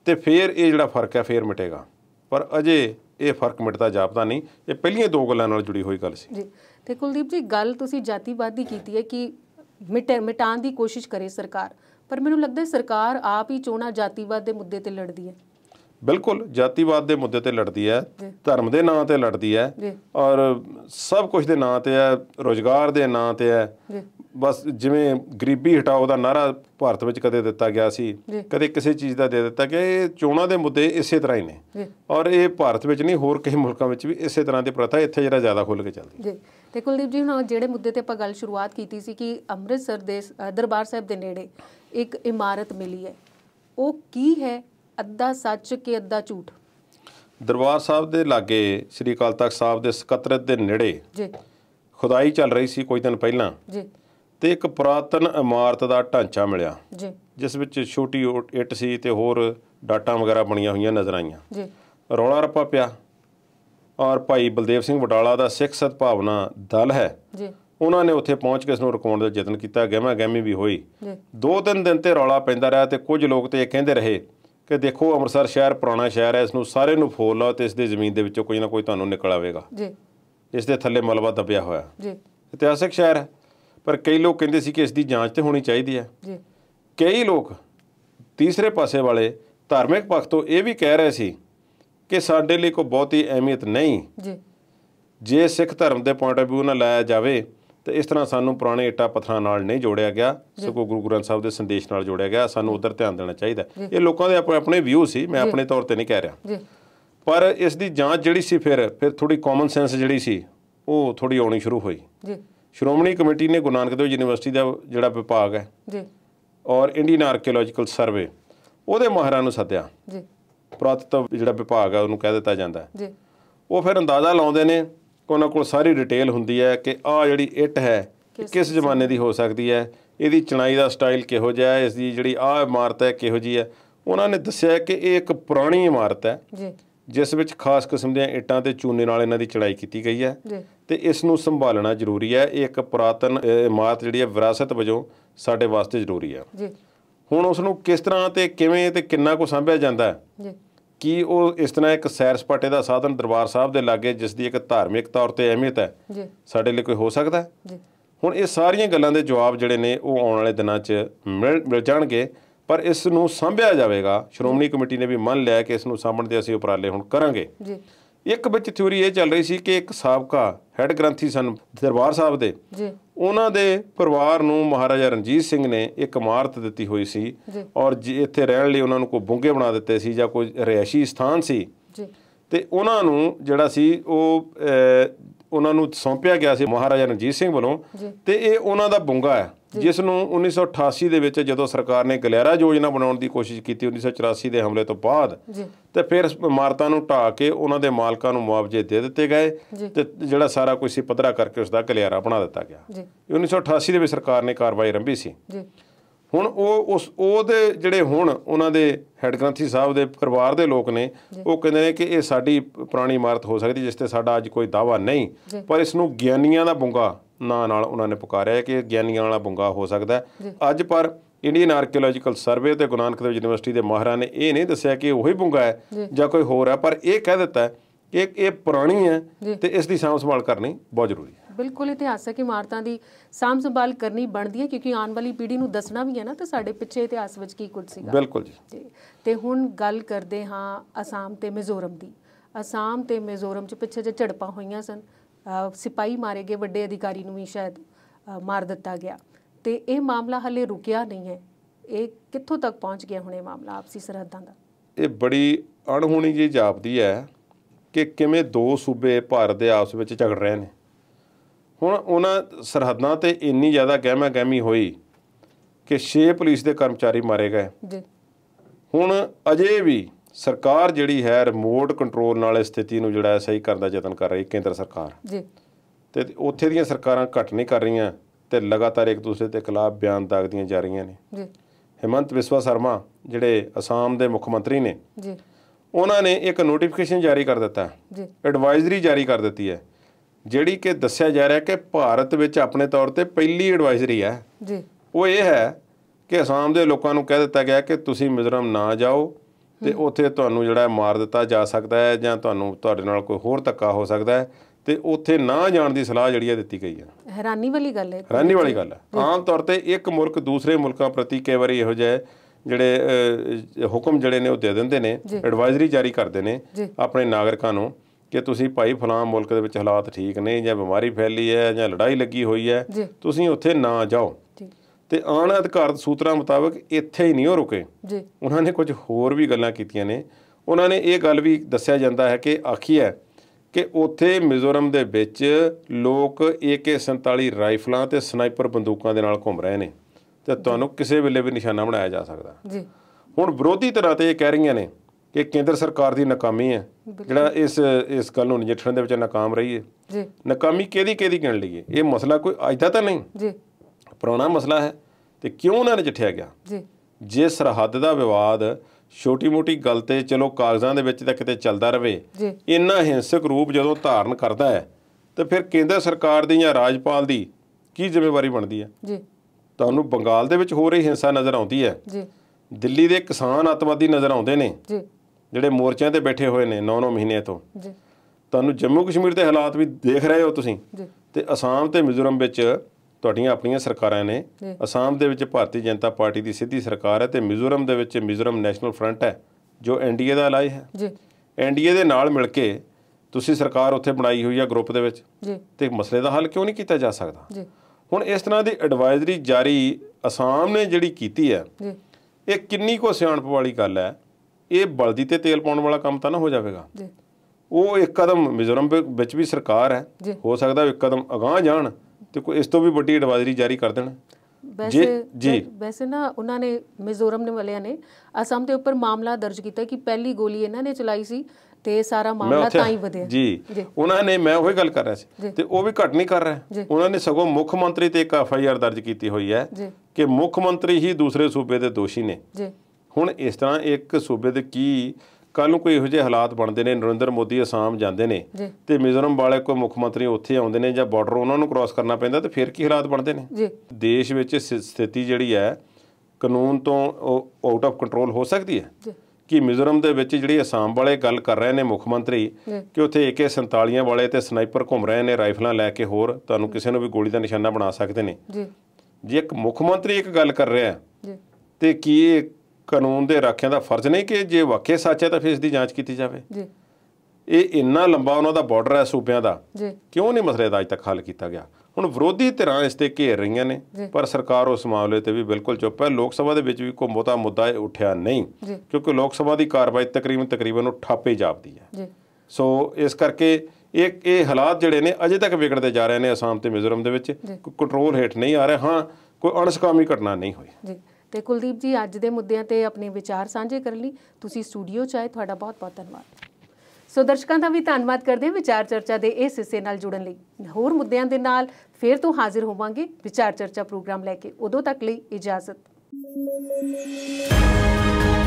ਤੇ ਫਿਰ ਇਹ ਜਿਹੜਾ ਫਰਕ ਹੈ ਫਿਰ ਮਿਟੇਗਾ ਪਰ ਅਜੇ ਇਹ ਫਰਕ ਮਿਟਦਾ ਜਾਪਦਾ ਨਹੀਂ ਇਹ ਪਹਿਲੀਆਂ ਦੋ ਗੱਲਾਂ ਨਾਲ ਜੁੜੀ ਹੋਈ ਗੱਲ ਸੀ ਜੀ ਤੇ ਕੁਲਦੀਪ ਜੀ ਗੱਲ ਤੁਸੀਂ ਜਾਤੀਵਾਦ ਦੀ ਕੀਤੀ ਹੈ ਕਿ ਮਿਟਾਉਣ ਦੀ ਕੋਸ਼ਿਸ਼ ਕਰੇ ਸਰਕਾਰ ਪਰ ਮੈਨੂੰ ਲੱਗਦਾ ਸਰਕਾਰ ਆਪ ਹੀ ਚੋਣਾ ਜਾਤੀਵਾਦ ਦੇ ਮੁੱਦੇ ਤੇ ਲੜਦੀ ਹੈ ਬਿਲਕੁਲ ਜਾਤੀਵਾਦ ਦੇ ਮੁੱਦੇ ਤੇ ਲੜਦੀ ਹੈ ਧਰਮ ਦੇ ਨਾਂ ਤੇ ਲੜਦੀ ਹੈ ਔਰ ਸਭ ਕੁਝ ਦੇ ਨਾਂ ਤੇ ਹੈ ਰੋਜ਼ਗਾਰ ਦੇ ਨਾਂ ਤੇ ਹੈ ਬਸ ਜਿਵੇਂ ਗਰੀਬੀ ਹਟਾਓ ਦਾ ਨਾਰਾ ਭਾਰਤ ਵਿੱਚ ਕਦੇ ਦਿੱਤਾ ਗਿਆ ਸੀ ਕਦੇ ਕਿਸੇ ਚੀਜ਼ ਦਾ ਦੇ ਦਿੱਤਾ ਕਿ ਇਹ ਚੋਣਾਂ ਦੇ ਮੁੱਦੇ ਇਸੇ ਤਰ੍ਹਾਂ ਹੀ ਨੇ ਔਰ ਇਹ ਭਾਰਤ ਵਿੱਚ ਨਹੀਂ ਹੋਰ ਕਿਸੇ ਮੁਲਕਾਂ ਵਿੱਚ ਵੀ ਇਸੇ ਤਰ੍ਹਾਂ ਦੀ ਪ੍ਰਥਾ ਇੱਥੇ ਜਿਹੜਾ ਜ਼ਿਆਦਾ ਖੁੱਲ ਕੇ ਚੱਲਦੀ ਜੀ ਤੇ ਕੁਲਦੀਪ ਜੀ ਹੁਣ ਜਿਹੜੇ ਮੁੱਦੇ ਤੇ ਆਪਾਂ ਗੱਲ ਸ਼ੁਰੂਆਤ ਕੀਤੀ ਸੀ ਕਿ ਅੰਮ੍ਰਿਤਸਰ ਦੇ ਦਰਬਾਰ ਸਾਹਿਬ ਦੇ ਨੇੜੇ ਇੱਕ ਇਮਾਰਤ ਮਿਲੀ ਹੈ ਉਹ ਕੀ ਹੈ ਅੱਧਾ ਸੱਚ ਕਿ ਅੱਧਾ ਝੂਠ ਦਰਬਾਰ ਸਾਹਿਬ ਦੇ ਲਾਗੇ ਸ੍ਰੀ ਅਕਾਲ ਤਖਤ ਸਾਹਿਬ ਦੇ ਸਕੱਤਰਤ ਦੇ ਨੇੜੇ ਜੀ ਖੁਦਾਈ ਚੱਲ ਰਹੀ ਸੀ ਕੁਝ ਦਿਨ ਪਹਿਲਾਂ ਜੀ ਤੇ ਇੱਕ ਪ੍ਰਾਤਨ ਇਮਾਰਤ ਦਾ ਢਾਂਚਾ ਮਿਲਿਆ ਜੀ ਜਿਸ ਵਿੱਚ ਛੋਟੀ ਇੱਟ ਸੀ ਤੇ ਹੋਰ ਡਾਟਾ ਵਗੈਰਾ ਬਣੀਆਂ ਹੋਈਆਂ ਨਜ਼ਰ ਆਈਆਂ ਜੀ ਰੌਲਾ ਰੱਪਾ ਪਿਆ ਔਰ ਭਾਈ ਬਲਦੇਵ ਸਿੰਘ ਬਟਾਲਾ ਦਾ ਸਿੱਖ ਸਦਭਾਵਨਾ ਦਲ ਹੈ ਜੀ ਉਹਨਾਂ ਨੇ ਉੱਥੇ ਪਹੁੰਚ ਕੇ ਇਸ ਨੂੰ ਰੁਕਾਉਣ ਦਾ ਯਤਨ ਕੀਤਾ ਗਹਿਮਾ ਗਹਿਮੀ ਵੀ ਹੋਈ ਜੀ ਦੋ ਤਿੰਨ ਦਿਨ ਤੇ ਰੌਲਾ ਪੈਂਦਾ ਰਿਹਾ ਤੇ ਕੁਝ ਲੋਕ ਤੇ ਇਹ ਕਹਿੰਦੇ ਰਹੇ ਕਿ ਦੇਖੋ ਅੰਮ੍ਰਿਤਸਰ ਸ਼ਹਿਰ ਪੁਰਾਣਾ ਸ਼ਹਿਰ ਹੈ ਇਸ ਨੂੰ ਸਾਰੇ ਨੂੰ ਫੋਲ ਲਾਓ ਤੇ ਇਸ ਦੀ ਜ਼ਮੀਨ ਦੇ ਵਿੱਚੋਂ ਕੋਈ ਨਾ ਕੋਈ ਤੁਹਾਨੂੰ ਨਿਕਲ ਆਵੇਗਾ ਜੀ ਇਸ ਦੇ ਥੱਲੇ ਮਲਬਾ ਦੱਬਿਆ ਹੋਇਆ ਜੀ ਇਤਿਹਾਸਿਕ ਸ਼ਹਿਰ ਹੈ ਪਰ ਕਈ ਲੋਕ ਕਹਿੰਦੇ ਸੀ ਕਿ ਇਸ ਦੀ ਜਾਂਚ ਤੇ ਹੋਣੀ ਚਾਹੀਦੀ ਹੈ ਜੀ ਕਈ ਲੋਕ ਤੀਸਰੇ ਪਾਸੇ ਵਾਲੇ ਧਾਰਮਿਕ ਪੱਖ ਤੋਂ ਇਹ ਵੀ ਕਹਿ ਰਹੇ ਸੀ ਕਿ ਸਾਡੇ ਲਈ ਕੋਈ ਬਹੁਤੀ ਅਹਿਮੀਅਤ ਨਹੀਂ ਜੀ ਜੇ ਸਿੱਖ ਧਰਮ ਦੇ ਪੁਆਇੰਟ ਆਫ ਵਿਊ ਨਾਲ ਲਾਇਆ ਜਾਵੇ ਤੇ ਇਸ ਤਰ੍ਹਾਂ ਸਾਨੂੰ ਪੁਰਾਣੇ ਇੱਟਾ ਪੱਥਰਾਂ ਨਾਲ ਨਹੀਂ ਜੋੜਿਆ ਗਿਆ ਸਗੋਂ ਗੁਰੂ ਗ੍ਰੰਥ ਸਾਹਿਬ ਦੇ ਸੰਦੇਸ਼ ਨਾਲ ਜੋੜਿਆ ਗਿਆ ਸਾਨੂੰ ਉਧਰ ਧਿਆਨ ਦੇਣਾ ਚਾਹੀਦਾ ਇਹ ਲੋਕਾਂ ਦੇ ਆਪਣੇ ਆਪਣੇ ਵਿਊ ਸੀ ਮੈਂ ਆਪਣੇ ਤੌਰ ਤੇ ਨਹੀਂ ਕਹਿ ਰਿਹਾ ਪਰ ਇਸ ਦੀ ਜਾਂਚ ਜਿਹੜੀ ਸੀ ਫਿਰ ਫਿਰ ਥੋੜੀ ਕਾਮਨ ਸੈਂਸ ਜਿਹੜੀ ਸੀ ਉਹ ਥੋੜੀ ਆਉਣੀ ਸ਼ੁਰੂ ਹੋਈ ਜੀ ਸ਼੍ਰੋਮਣੀ ਕਮੇਟੀ ਨੇ ਗੁਰੂ ਨਾਨਕ ਦੇਵ ਯੂਨੀਵਰਸਿਟੀ ਦਾ ਜਿਹੜਾ ਵਿਭਾਗ ਹੈ ਜੀ ਔਰ ਇੰਡੀਅਨ ਆਰਕੀਓਲੋਜੀਕਲ ਸਰਵੇ ਉਹਦੇ ਮਾਹਰਾਂ ਨੂੰ ਸੱਦਿਆ ਜੀ ਪ੍ਰਾਤਤਵ ਜਿਹੜਾ ਵਿਭਾਗ ਹੈ ਉਹਨੂੰ ਕਹਿ ਦਿੱਤਾ ਜਾਂਦਾ ਜੀ ਉਹ ਫਿਰ ਅੰਦਾਜ਼ਾ ਲਾਉਂਦੇ ਨੇ ਉਹਨਾਂ ਕੋਲ ਸਾਰੀ ਡਿਟੇਲ ਹੁੰਦੀ ਹੈ ਕਿ ਆ ਜਿਹੜੀ ਇੱਟ ਹੈ ਕਿਸ ਜ਼ਮਾਨੇ ਦੀ ਹੋ ਸਕਦੀ ਹੈ ਇਹਦੀ ਚਣਾਈ ਦਾ ਸਟਾਈਲ ਕਿਹੋ ਜਿਹਾ ਹੈ ਇਸ ਦੀ ਜਿਹੜੀ ਆ ਇਮਾਰਤ ਹੈ ਕਿਹੋ ਜੀ ਹੈ ਉਹਨਾਂ ਨੇ ਦੱਸਿਆ ਕਿ ਇਹ ਇੱਕ ਪੁਰਾਣੀ ਇਮਾਰਤ ਹੈ ਜੀ ਜਿਸ ਵਿੱਚ ਖਾਸ ਕਿਸਮ ਦੀਆਂ ਇੱਟਾਂ ਤੇ ਚੂਨੇ ਨਾਲ ਇਹਨਾਂ ਦੀ ਚੜਾਈ ਕੀਤੀ ਗਈ ਹੈ ਤੇ ਇਸ ਨੂੰ ਸੰਭਾਲਣਾ ਜ਼ਰੂਰੀ ਹੈ ਇਹ ਇੱਕ ਪ੍ਰਾਤਨ ਇਮਾਰਤ ਜਿਹੜੀ ਹੈ ਵਿਰਾਸਤ ਵਜੋਂ ਸਾਡੇ ਵਾਸਤੇ ਜ਼ਰੂਰੀ ਹੈ ਜੀ ਹੁਣ ਉਸ ਨੂੰ ਕਿਸ ਤਰ੍ਹਾਂ ਤੇ ਕਿਵੇਂ ਤੇ ਕਿੰਨਾ ਕੁ ਸੰਭਿਆ ਜਾਂਦਾ ਹੈ ਜੀ ਕੀ ਉਹ ਇਸ ਤਰ੍ਹਾਂ ਇੱਕ ਸੈਰ ਸਪਾਟੇ ਦਾ ਸਾਧਨ ਦਰਬਾਰ ਸਾਹਿਬ ਦੇ ਲਾਗੇ ਜਿਸ ਦੀ ਇੱਕ ਧਾਰਮਿਕ ਤੌਰ ਤੇ ਅਹਿਮੀਅਤ ਹੈ ਜੀ ਸਾਡੇ ਲਈ ਕੋਈ ਹੋ ਸਕਦਾ ਹੈ ਜੀ ਹੁਣ ਇਹ ਸਾਰੀਆਂ ਗੱਲਾਂ ਦੇ ਜਵਾਬ ਜਿਹੜੇ ਨੇ ਉਹ ਆਉਣ ਵਾਲੇ ਦਿਨਾਂ 'ਚ ਮਿਲ ਜਾਣਗੇ ਪਰ ਇਸ ਨੂੰ ਸੰਭਿਆ ਜਾਵੇਗਾ ਸ਼੍ਰੋਮਣੀ ਕਮੇਟੀ ਨੇ ਵੀ ਮੰਨ ਲਿਆ ਕਿ ਇਸ ਨੂੰ ਸਾਹਮਣੇ ਦੇ ਅਸੀਂ ਉਪਰਾਲੇ ਹੁਣ ਕਰਾਂਗੇ ਜੀ ਇੱਕ ਵਿੱਚ ਥਿਊਰੀ ਇਹ ਚੱਲ ਰਹੀ ਸੀ ਕਿ ਇੱਕ ਸਾਬਕਾ ਹੈੱਡ ਗ੍ਰੰਥੀ ਸਨ ਦਰਬਾਰ ਸਾਹਿਬ ਦੇ ਜੀ ਉਹਨਾਂ ਦੇ ਪਰਿਵਾਰ ਨੂੰ ਮਹਾਰਾਜਾ ਰਣਜੀਤ ਸਿੰਘ ਨੇ ਇੱਕ ਇਮਾਰਤ ਦਿੱਤੀ ਹੋਈ ਸੀ ਔਰ ਇੱਥੇ ਰਹਿਣ ਲਈ ਉਹਨਾਂ ਨੂੰ ਕੋਈ ਬੁੰਗੇ ਬਣਾ ਦਿੱਤੇ ਸੀ ਜਾਂ ਕੋਈ ਰਿਹਾਇਸ਼ੀ ਸਥਾਨ ਸੀ ਤੇ ਉਹਨਾਂ ਨੂੰ ਜਿਹੜਾ ਸੀ ਉਹ ਉਹਨਾਂ ਨੂੰ ਸੌਂਪਿਆ ਗਿਆ ਸੀ ਮਹਾਰਾਜਾ ਰਣਜੀਤ ਸਿੰਘ ਵੱਲੋਂ ਤੇ ਇਹ ਉਹਨਾਂ ਦਾ ਬੁੰਗਾ ਹੈ ਜਿਸ ਨੂੰ 1988 ਦੇ ਵਿੱਚ ਜਦੋਂ ਸਰਕਾਰ ਨੇ ਗਲਿਆਰਾ ਯੋਜਨਾ ਬਣਾਉਣ ਦੀ ਕੋਸ਼ਿਸ਼ ਕੀਤੀ 1984 ਦੇ ਹਮਲੇ ਤੋਂ ਬਾਅਦ ਤੇ ਫਿਰ ਇਮਾਰਤਾਂ ਨੂੰ ਢਾ ਕੇ ਉਹਨਾਂ ਦੇ ਮਾਲਕਾਂ ਨੂੰ ਮੁਆਵਜ਼ੇ ਦੇ ਦਿੱਤੇ ਗਏ ਤੇ ਜਿਹੜਾ ਸਾਰਾ ਕੁਝ ਸੀ ਪਧਰਾ ਕਰਕੇ ਉਸ ਦਾ ਗਲਿਆਰਾ ਬਣਾ ਦਿੱਤਾ ਗਿਆ ਜੀ 1988 ਦੇ ਵਿੱਚ ਸਰਕਾਰ ਨੇ ਕਾਰਵਾਈ ਰੰਭੀ ਸੀ ਜੀ ਹੁਣ ਉਹ ਉਸ ਉਹਦੇ ਜਿਹੜੇ ਹੁਣ ਉਹਨਾਂ ਦੇ ਹੈੱਡ ਗ੍ਰੰਥੀ ਸਾਹਿਬ ਦੇ ਪਰਿਵਾਰ ਦੇ ਲੋਕ ਨੇ ਉਹ ਕਹਿੰਦੇ ਨੇ ਕਿ ਇਹ ਸਾਡੀ ਪੁਰਾਣੀ ਇਮਾਰਤ ਹੋ ਸਕਦੀ ਜਿਸ ਤੇ ਸਾਡਾ ਅੱਜ ਕੋਈ ਦਾਵਾ ਨਹੀਂ ਪਰ ਇਸ ਨੂੰ ਗਿਆਨੀਆਂ ਦਾ ਬੁੰਗਾ ਨਾਂ ਨਾਲ ਉਹਨਾਂ ਨੇ ਪੁਕਾਰਿਆ ਕਿ ਗਿਆਨੀਆਂ ਵਾਲਾ ਬੁੰਗਾ ਹੋ ਸਕਦਾ ਅੱਜ ਪਰ ਇੰਡੀਅਨ ਆਰਕੀਓਲੋਜੀਕਲ ਸਰਵੇ ਤੇ ਗੁਨਾਨਕ ਦੇਵ ਯੂਨੀਵਰਸਿਟੀ ਦੇ ਮਾਹਰਾਂ ਨੇ ਇਹ ਨਹੀਂ ਦੱਸਿਆ ਕਿ ਉਹੀ ਬੁੰਗਾ ਹੈ ਜਾਂ ਕੋਈ ਹੋਰ ਹੈ ਪਰ ਇਹ ਕਹਿ ਦਿੱਤਾ ਕਿ ਇਹ ਪੁਰਾਣੀ ਹੈ ਤੇ ਇਸ ਦੀ ਸਾਂਭ ਸੰਭਾਲ ਕਰਨੀ ਬਹੁਤ ਜ਼ਰੂਰੀ ਹੈ ਬਿਲਕੁਲ ਇਤਿਹਾਸਕ ਇਮਾਰਤਾਂ ਦੀ ਸਾਂਭ ਸੰਭਾਲ ਕਰਨੀ ਬਣਦੀ ਹੈ ਕਿਉਂਕਿ ਆਉਣ ਵਾਲੀ ਪੀੜ੍ਹੀ ਨੂੰ ਦੱਸਣਾ ਵੀ ਹੈ ਨਾ ਤੇ ਸਾਡੇ ਪਿੱਛੇ ਇਤਿਹਾਸ ਵਿੱਚ ਕੀ ਕੁਝ ਸੀਗਾ ਬਿਲਕੁਲ ਜੀ ਤੇ ਹੁਣ ਗੱਲ ਕਰਦੇ ਹਾਂ ਅਸਾਮ ਤੇ ਮਿਜ਼ੋਰਮ ਦੀ ਅਸਾਮ ਤੇ ਮਿਜ਼ੋਰਮ 'ਚ ਪਿੱਛੇ ਜੇ ਝੜਪਾਂ ਹੋਈਆਂ ਸਨ ਸਿਪਾਈ ਮਾਰੇ ਗਏ ਵੱਡੇ ਅਧਿਕਾਰੀ ਨੂੰ ਵੀ ਸ਼ਾਇਦ ਮਾਰ ਦਿੱਤਾ ਗਿਆ ਤੇ ਇਹ ਮਾਮਲਾ ਹਲੇ ਰੁਕਿਆ ਨਹੀਂ ਹੈ ਇਹ ਕਿੱਥੋਂ ਤੱਕ ਪਹੁੰਚ ਗਿਆ ਹੁਣ ਇਹ ਮਾਮਲਾ ਆਪਸੀ ਸਰਹੱਦਾਂ ਦਾ ਇਹ ਬੜੀ ਅਣਹੋਣੀ ਜੀ ਜਾਪਦੀ ਹੈ ਕਿ ਕਿਵੇਂ ਦੋ ਸੂਬੇ ਭਾਰਤ ਦੇ ਆਪਸ ਵਿੱਚ ਝਗੜ ਰਹੇ ਨੇ ਹੁਣ ਉਹਨਾਂ ਸਰਹੱਦਾਂ ਤੇ ਇੰਨੀ ਜ਼ਿਆਦਾ ਗਹਿਮਾ ਗਹਿਮੀ ਹੋਈ ਕਿ 6 ਪੁਲਿਸ ਦੇ ਕਰਮਚਾਰੀ ਮਾਰੇ ਗਏ ਜੀ ਹੁਣ ਅਜੇ ਵੀ ਸਰਕਾਰ ਜਿਹੜੀ ਹੈ ਰਿਮੋਟ ਕੰਟਰੋਲ ਨਾਲ ਸਥਿਤੀ ਨੂੰ ਜਿਹੜਾ ਸਹੀ ਕਰਨ ਦਾ ਯਤਨ ਕਰ ਰਹੀ ਕੇਂਦਰ ਸਰਕਾਰ ਜੀ ਤੇ ਉੱਥੇ ਦੀਆਂ ਸਰਕਾਰਾਂ ਘਟ ਨਹੀਂ ਕਰ ਰਹੀਆਂ ਤੇ ਲਗਾਤਾਰ ਇੱਕ ਦੂਸਰੇ ਤੇ ਖਿਲਾਫ ਬਿਆਨ ਦਾਗਦੀਆਂ ਜਾ ਰਹੀਆਂ ਨੇ ਜੀ ਹਿਮੰਤ ਵਿਸਵਾ ਸ਼ਰਮਾ ਜਿਹੜੇ ਅਸਾਮ ਦੇ ਮੁੱਖ ਮੰਤਰੀ ਨੇ ਜੀ ਉਹਨਾਂ ਨੇ ਇੱਕ ਨੋਟੀਫਿਕੇਸ਼ਨ ਜਾਰੀ ਕਰ ਦਿੱਤਾ ਜੀ ਐਡਵਾਈਜ਼ਰੀ ਜਾਰੀ ਕਰ ਦਿੱਤੀ ਹੈ ਜਿਹੜੀ ਕਿ ਦੱਸਿਆ ਜਾ ਰਿਹਾ ਕਿ ਭਾਰਤ ਵਿੱਚ ਆਪਣੇ ਤੌਰ ਤੇ ਪਹਿਲੀ ਐਡਵਾਈਜ਼ਰੀ ਹੈ ਜੀ ਉਹ ਇਹ ਹੈ ਕਿ ਅਸਾਮ ਦੇ ਲੋਕਾਂ ਨੂੰ ਕਹਿ ਦਿੱਤਾ ਗਿਆ ਕਿ ਤੁਸੀਂ ਮਿਜ਼ੋਰਮ ਨਾ ਜਾਓ ਤੇ ਉੱਥੇ ਤੁਹਾਨੂੰ ਜਿਹੜਾ ਮਾਰ ਦਿੱਤਾ ਜਾ ਸਕਦਾ ਹੈ ਜਾਂ ਤੁਹਾਨੂੰ ਤੁਹਾਡੇ ਨਾਲ ਕੋਈ ਹੋਰ ਧੱਕਾ ਹੋ ਸਕਦਾ ਹੈ ਤੇ ਉੱਥੇ ਨਾ ਜਾਣ ਦੀ ਸਲਾਹ ਜਿਹੜੀ ਹੈ ਦਿੱਤੀ ਗਈ ਹੈ ਹੈਰਾਨੀ ਵਾਲੀ ਗੱਲ ਹੈ ਹੈਰਾਨੀ ਵਾਲੀ ਗੱਲ ਹੈ ਆਮ ਤੌਰ ਤੇ ਇੱਕ ਮੁਲਕ ਦੂਸਰੇ ਮੁਲਕਾਂ ਪ੍ਰਤੀ ਕਈ ਵਾਰੀ ਇਹੋ ਜਿਹਾ ਜਿਹੜੇ ਹੁਕਮ ਜਿਹੜੇ ਨੇ ਉਹ ਦੇ ਦਿੰਦੇ ਨੇ ਐਡਵਾਈਜ਼ਰੀ ਜਾਰੀ ਕਰਦੇ ਨੇ ਆਪਣੇ ਨਾਗਰਿਕਾਂ ਨੂੰ ਕਿ ਤੁਸੀਂ ਭਾਈ ਫਲਾਂ ਮੁਲਕ ਦੇ ਵਿੱਚ ਹਾਲਾਤ ਠੀਕ ਨਹੀਂ ਜਾਂ ਬਿਮਾਰੀ ਫੈਲੀ ਹੈ ਜਾਂ ਲੜਾਈ ਲੱਗੀ ਹੋਈ ਹੈ ਤੁਸੀਂ ਉੱਥੇ ਨਾ ਜਾਓ ਤੇ ਆਣ ਅਧਿਕਾਰਤ ਸੂਤਰਾਂ ਮੁਤਾਬਕ ਇੱਥੇ ਹੀ ਨਹੀਂ ਉਹ ਰੁਕੇ ਜੀ ਉਹਨਾਂ ਨੇ ਕੁਝ ਹੋਰ ਵੀ ਗੱਲਾਂ ਕੀਤੀਆਂ ਨੇ ਉਹਨਾਂ ਨੇ ਇਹ ਗੱਲ ਵੀ ਦੱਸਿਆ ਜਾਂਦਾ ਹੈ ਕਿ ਆਖੀ ਹੈ ਕਿ ਉੱਥੇ ਮਿਜ਼ੋਰਮ ਦੇ ਵਿੱਚ ਲੋਕ AK47 ਰਾਈਫਲਾਂ ਤੇ ਸਨਾਈਪਰ ਬੰਦੂਕਾਂ ਦੇ ਨਾਲ ਘੁੰਮ ਰਹੇ ਨੇ ਤੇ ਤੁਹਾਨੂੰ ਕਿਸੇ ਵੇਲੇ ਵੀ ਨਿਸ਼ਾਨਾ ਬਣਾਇਆ ਜਾ ਸਕਦਾ ਜੀ ਹੁਣ ਵਿਰੋਧੀ ਧਿਰਾਂ ਤੇ ਇਹ ਕਹਿ ਰਹੀਆਂ ਨੇ ਕਿ ਕੇਂਦਰ ਸਰਕਾਰ ਦੀ ਨਾਕਾਮੀ ਹੈ ਜਿਹੜਾ ਇਸ ਇਸ ਗੱਲ ਨੂੰ ਨਜਿੱਠਣ ਦੇ ਵਿੱਚ ਨਾਕਾਮ ਰਹੀ ਹੈ ਜੀ ਨਾਕਾਮੀ ਕਿਹਦੀ ਕਿਹਦੀ ਗਿਣ ਲਈਏ ਇਹ ਮਸਲਾ ਕੋਈ ਅਜਦਾ ਤਾਂ ਨਹੀਂ ਜੀ ਪੁਰਾਣਾ ਮਸਲਾ ਹੈ ਤੇ ਕਿਉਂ ਉਹਨਾਂ ਨੇ ਜਠਿਆ ਗਿਆ ਜੀ ਜੇ ਸਰਹੱਦ ਦਾ ਵਿਵਾਦ ਛੋਟੀ-ਮੋਟੀ ਗੱਲ ਤੇ ਚਲੋ ਕਾਗਜ਼ਾਂ ਦੇ ਵਿੱਚ ਤਾਂ ਕਿਤੇ ਚੱਲਦਾ ਰਵੇ ਇੰਨਾ ਹਿੰਸਕ ਰੂਪ ਜਦੋਂ ਧਾਰਨ ਕਰਦਾ ਹੈ ਤੇ ਫਿਰ ਕੇਂਦਰ ਸਰਕਾਰ ਦੀ ਜਾਂ ਰਾਜਪਾਲ ਦੀ ਕੀ ਜ਼ਿੰਮੇਵਾਰੀ ਬਣਦੀ ਹੈ ਜੀ ਤੁਹਾਨੂੰ ਬੰਗਾਲ ਦੇ ਵਿੱਚ ਹੋ ਰਹੀ ਹਿੰਸਾ ਨਜ਼ਰ ਆਉਂਦੀ ਹੈ ਜੀ ਦਿੱਲੀ ਦੇ ਕਿਸਾਨ ਅਤਵਾਦੀ ਨਜ਼ਰ ਆਉਂਦੇ ਨੇ ਜੀ ਜਿਹੜੇ ਮੋਰਚਿਆਂ ਤੇ ਬੈਠੇ ਹੋਏ ਨੇ 9-9 ਮਹੀਨੇ ਤੋਂ ਜੀ ਤੁਹਾਨੂੰ ਜੰਮੂ ਕਸ਼ਮੀਰ ਦੇ ਹਾਲਾਤ ਵੀ ਦੇਖ ਰਹੇ ਹੋ ਤੁਸੀਂ ਜੀ ਤੇ ਅਸਾਮ ਤੇ ਮਿਜ਼ੋਰਮ ਵਿੱਚ ਤੁਹਾਡੀਆਂ ਆਪਣੀਆਂ ਸਰਕਾਰਾਂ ਨੇ ਅਸਾਮ ਦੇ ਵਿੱਚ ਭਾਰਤੀ ਜਨਤਾ ਪਾਰਟੀ ਦੀ ਸਿੱਧੀ ਸਰਕਾਰ ਹੈ ਤੇ ਮਿਜ਼ੋਰਮ ਦੇ ਵਿੱਚ ਮਿਜ਼ੋਰਮ ਨੈਸ਼ਨਲ ਫਰੰਟ ਹੈ ਜੋ ਐਨਡੀਏ ਦਾ ਅਲਾਈ ਹੈ ਜੀ ਐਨਡੀਏ ਦੇ ਨਾਲ ਮਿਲ ਕੇ ਤੁਸੀਂ ਸਰਕਾਰ ਉੱਥੇ ਬਣਾਈ ਹੋਈ ਹੈ ਗਰੁੱਪ ਦੇ ਵਿੱਚ ਜੀ ਤੇ ਮਸਲੇ ਦਾ ਹੱਲ ਕਿਉਂ ਨਹੀਂ ਕੀਤਾ ਜਾ ਸਕਦਾ ਜੀ ਹੁਣ ਇਸ ਤਰ੍ਹਾਂ ਦੀ ਐਡਵਾਈਜ਼ਰੀ ਜਾਰੀ ਅਸਾਮ ਨੇ ਜਿਹੜੀ ਕੀਤੀ ਹੈ ਜੀ ਇਹ ਕਿੰਨੀ ਕੋ ਸਿਆਣਪ ਵਾਲੀ ਗੱਲ ਹੈ ਇਹ ਬਲਦੀ ਤੇ ਤੇਲ ਪਾਉਣ ਵਾਲਾ ਕੰਮ ਤਾਂ ਨਾ ਹੋ ਜਾਵੇਗਾ ਜੀ ਉਹ ਇੱਕ ਕਦਮ ਮਿਜ਼ੋਰਮ ਵਿੱਚ ਵੀ ਸਰਕਾਰ ਹੈ ਹੋ ਸਕਦਾ ਇੱਕ ਕਦਮ ਅਗਾਹ ਜਾਣ ਤੇ ਕੋਈ ਇਸ ਤੋਂ ਵੀ ਵੱਡੀ ਐਡਵਾਈਜ਼ਰੀ ਜਾਰੀ ਕਰ ਦੇਣ ਵੈਸੇ ਜੀ ਵੈਸੇ ਨਾ ਉਹਨਾਂ ਨੇ ਮਿਜ਼ੋਰਮ ਨੇ ਵਾਲਿਆਂ ਨੇ ਅਸਾਮ ਦੇ ਉੱਪਰ ਮਾਮਲਾ ਦਰਜ ਕੀਤਾ ਕਿ ਪਹਿਲੀ ਗੋਲੀ ਇਹਨਾਂ ਨੇ ਚਲਾਈ ਸੀ ਤੇ ਸਾਰਾ ਮਾਮਲਾ ਤਾਂ ਹੀ ਵਧਿਆ ਜੀ ਉਹਨਾਂ ਨੇ ਮੈਂ ਉਹੀ ਗੱਲ ਕਰ ਰਿਹਾ ਸੀ ਤੇ ਉਹ ਵੀ ਘਟ ਨਹੀਂ ਕਰ ਰਿਹਾ ਉਹਨਾਂ ਨੇ ਸਗੋਂ ਮੁੱਖ ਮੰਤਰੀ ਤੇ ਇੱਕ ਐਫ ਆਈ ਆਰ ਦਰਜ ਕੀਤੀ ਹੋਈ ਹੈ ਕਿ ਮੁੱਖ ਮੰਤਰੀ ਹੀ ਦੂਸਰੇ ਸੂਬੇ ਦੇ ਦੋਸ਼ੀ ਨੇ ਜੀ ਹੁਣ ਇਸ ਤਰ੍ਹਾਂ ਇੱਕ ਸੂਬੇ ਦੇ ਕੀ ਕੱਲ ਨੂੰ ਕੋਈ ਇਹੋ ਜਿਹੇ ਹਾਲਾਤ ਬਣਦੇ ਨੇ ਨਰਿੰਦਰ ਮੋਦੀ ਅਸਾਮ ਜਾਂਦੇ ਨੇ ਤੇ ਮਿਜ਼ੋਰਮ ਵਾਲੇ ਕੋਈ ਮੁੱਖ ਮੰਤਰੀ ਉੱਥੇ ਆਉਂਦੇ ਨੇ ਜਾਂ ਬਾਰਡਰ ਉਹਨਾਂ ਨੂੰ ਕ੍ਰਾਸ ਕਰਨਾ ਪੈਂਦਾ ਤੇ ਫਿਰ ਕੀ ਹਾਲਾਤ ਬਣਦੇ ਨੇ ਦੇਸ਼ ਵਿੱਚ ਸਥਿਤੀ ਜਿਹੜੀ ਹੈ ਕਾਨੂੰਨ ਤੋਂ ਆਊਟ ਆਫ ਕੰਟਰੋਲ ਹੋ ਸਕਦੀ ਹੈ ਕਿ ਮਿਜ਼ੋਰਮ ਦੇ ਵਿੱਚ ਜਿਹੜੀ ਅਸਾਮ ਵਾਲੇ ਗੱਲ ਕਰ ਰਹੇ ਨੇ ਮੁੱਖ ਮੰਤਰੀ ਕਿ ਉੱਥੇ AK47 ਵਾਲੇ ਤੇ ਸਨਾਈਪਰ ਘੁੰਮ ਰਹੇ ਨੇ ਰਾਈਫਲਾਂ ਲੈ ਕੇ ਹੋਰ ਤੁਹਾਨੂੰ ਕਿਸੇ ਨੂੰ ਵੀ ਗੋਲੀ ਦਾ ਨਿਸ਼ਾਨਾ ਬਣਾ ਸਕਦੇ ਨੇ ਜੀ ਜੇ ਇੱਕ ਮੁੱਖ ਮੰਤਰੀ ਇੱਕ ਗੱਲ ਕਰ ਰਿਹਾ ਤੇ ਕੀ ਕਾਨੂੰਨ ਦੇ ਰਾਖਿਆਂ ਦਾ ਫਰਜ਼ ਨਹੀਂ ਕਿ ਜੇ ਵਾਕਿਆ ਸੱਚ ਹੈ ਤਾਂ ਫਿਰ ਇਸ ਦੀ ਜਾਂਚ ਕੀਤੀ ਜਾਵੇ ਜੀ ਇਹ ਇੰਨਾ ਲੰਬਾ ਉਹਨਾਂ ਦਾ ਬਾਰਡਰ ਹੈ ਸੂਬਿਆਂ ਦਾ ਜੀ ਕਿਉਂ ਨਹੀਂ ਮਸਲੇ ਦਾ ਅਜ ਤੱਕ ਹੱਲ ਕੀਤਾ ਗਿਆ ਹੁਣ ਵਿਰੋਧੀ ਧਿਰਾਂ ਇਸ ਤੇ ਘੇਰ ਰਹੀਆਂ ਨੇ ਪਰ ਸਰਕਾਰ ਉਸ ਮਾਮਲੇ ਤੇ ਵੀ ਬਿਲਕੁਲ ਚੁੱਪ ਹੈ ਲੋਕ ਸਭਾ ਦੇ ਵਿੱਚ ਵੀ ਕੋਈ ਮੋਤਾ ਮੁੱਦਾ ਉੱਠਿਆ ਨਹੀਂ ਕਿਉਂਕਿ ਲੋਕ ਸਭਾ ਦੀ ਕਾਰਵਾਈ ਤਕਰੀਬਨ ਤਕਰੀਬਨ ਉਹ ਠਾਪੇ ਜਾਪਦੀ ਹੈ ਜੀ ਸੋ ਇਸ ਕਰਕੇ ਇਹ ਇਹ ਹਾਲਾਤ ਜਿਹੜੇ ਨੇ ਅਜੇ ਤੱਕ ਵਿਗੜਦੇ ਜਾ ਰਹੇ ਨੇ ਅਸਾਮ ਤੇ ਮਿਜ਼ੋਰਮ ਦੇ ਵਿੱਚ ਕੋਈ ਕੰਟਰੋਲ ਹੇਠ ਨਹੀਂ ਆ ਰਿਹਾ ਹਾਂ ਕੋਈ ਅਣਸਕਾਮੀ ਘਟਨਾ ਨਹੀਂ ਹੋਈ ਜੀ ਤੇ ਕੁਲਦੀਪ ਜੀ ਅੱਜ ਦੇ ਮੁੱਦਿਆਂ ਤੇ ਆਪਣੇ ਵਿਚਾਰ ਸਾਂਝੇ ਕਰਨ ਲਈ ਤੁਸੀਂ ਸਟੂਡੀਓ 'ਚ ਆਏ ਤੁਹਾਡਾ ਬਹੁਤ-ਬਹੁਤ ਧੰਨਵਾਦ ਸੋ ਦਰਸ਼ਕਾਂ ਦਾ ਵੀ ਧੰਨਵਾਦ ਕਰਦੇ ਹਾਂ ਵਿਚਾਰ ਚਰਚਾ ਦੇ ਇਸ ਹਿੱਸੇ ਨਾਲ ਜੁੜਨ ਲਈ ਹੋਰ ਮੁੱਦਿਆਂ ਦੇ ਨਾਲ ਫੇਰ ਤੋਂ ਹਾਜ਼ਰ ਹੋਵਾਂਗੇ ਵਿਚਾਰ ਚਰਚਾ ਪ੍ਰੋਗਰਾਮ ਲੈ ਕੇ ਉਦੋਂ ਤੱਕ ਲਈ ਇਜਾਜ਼ਤ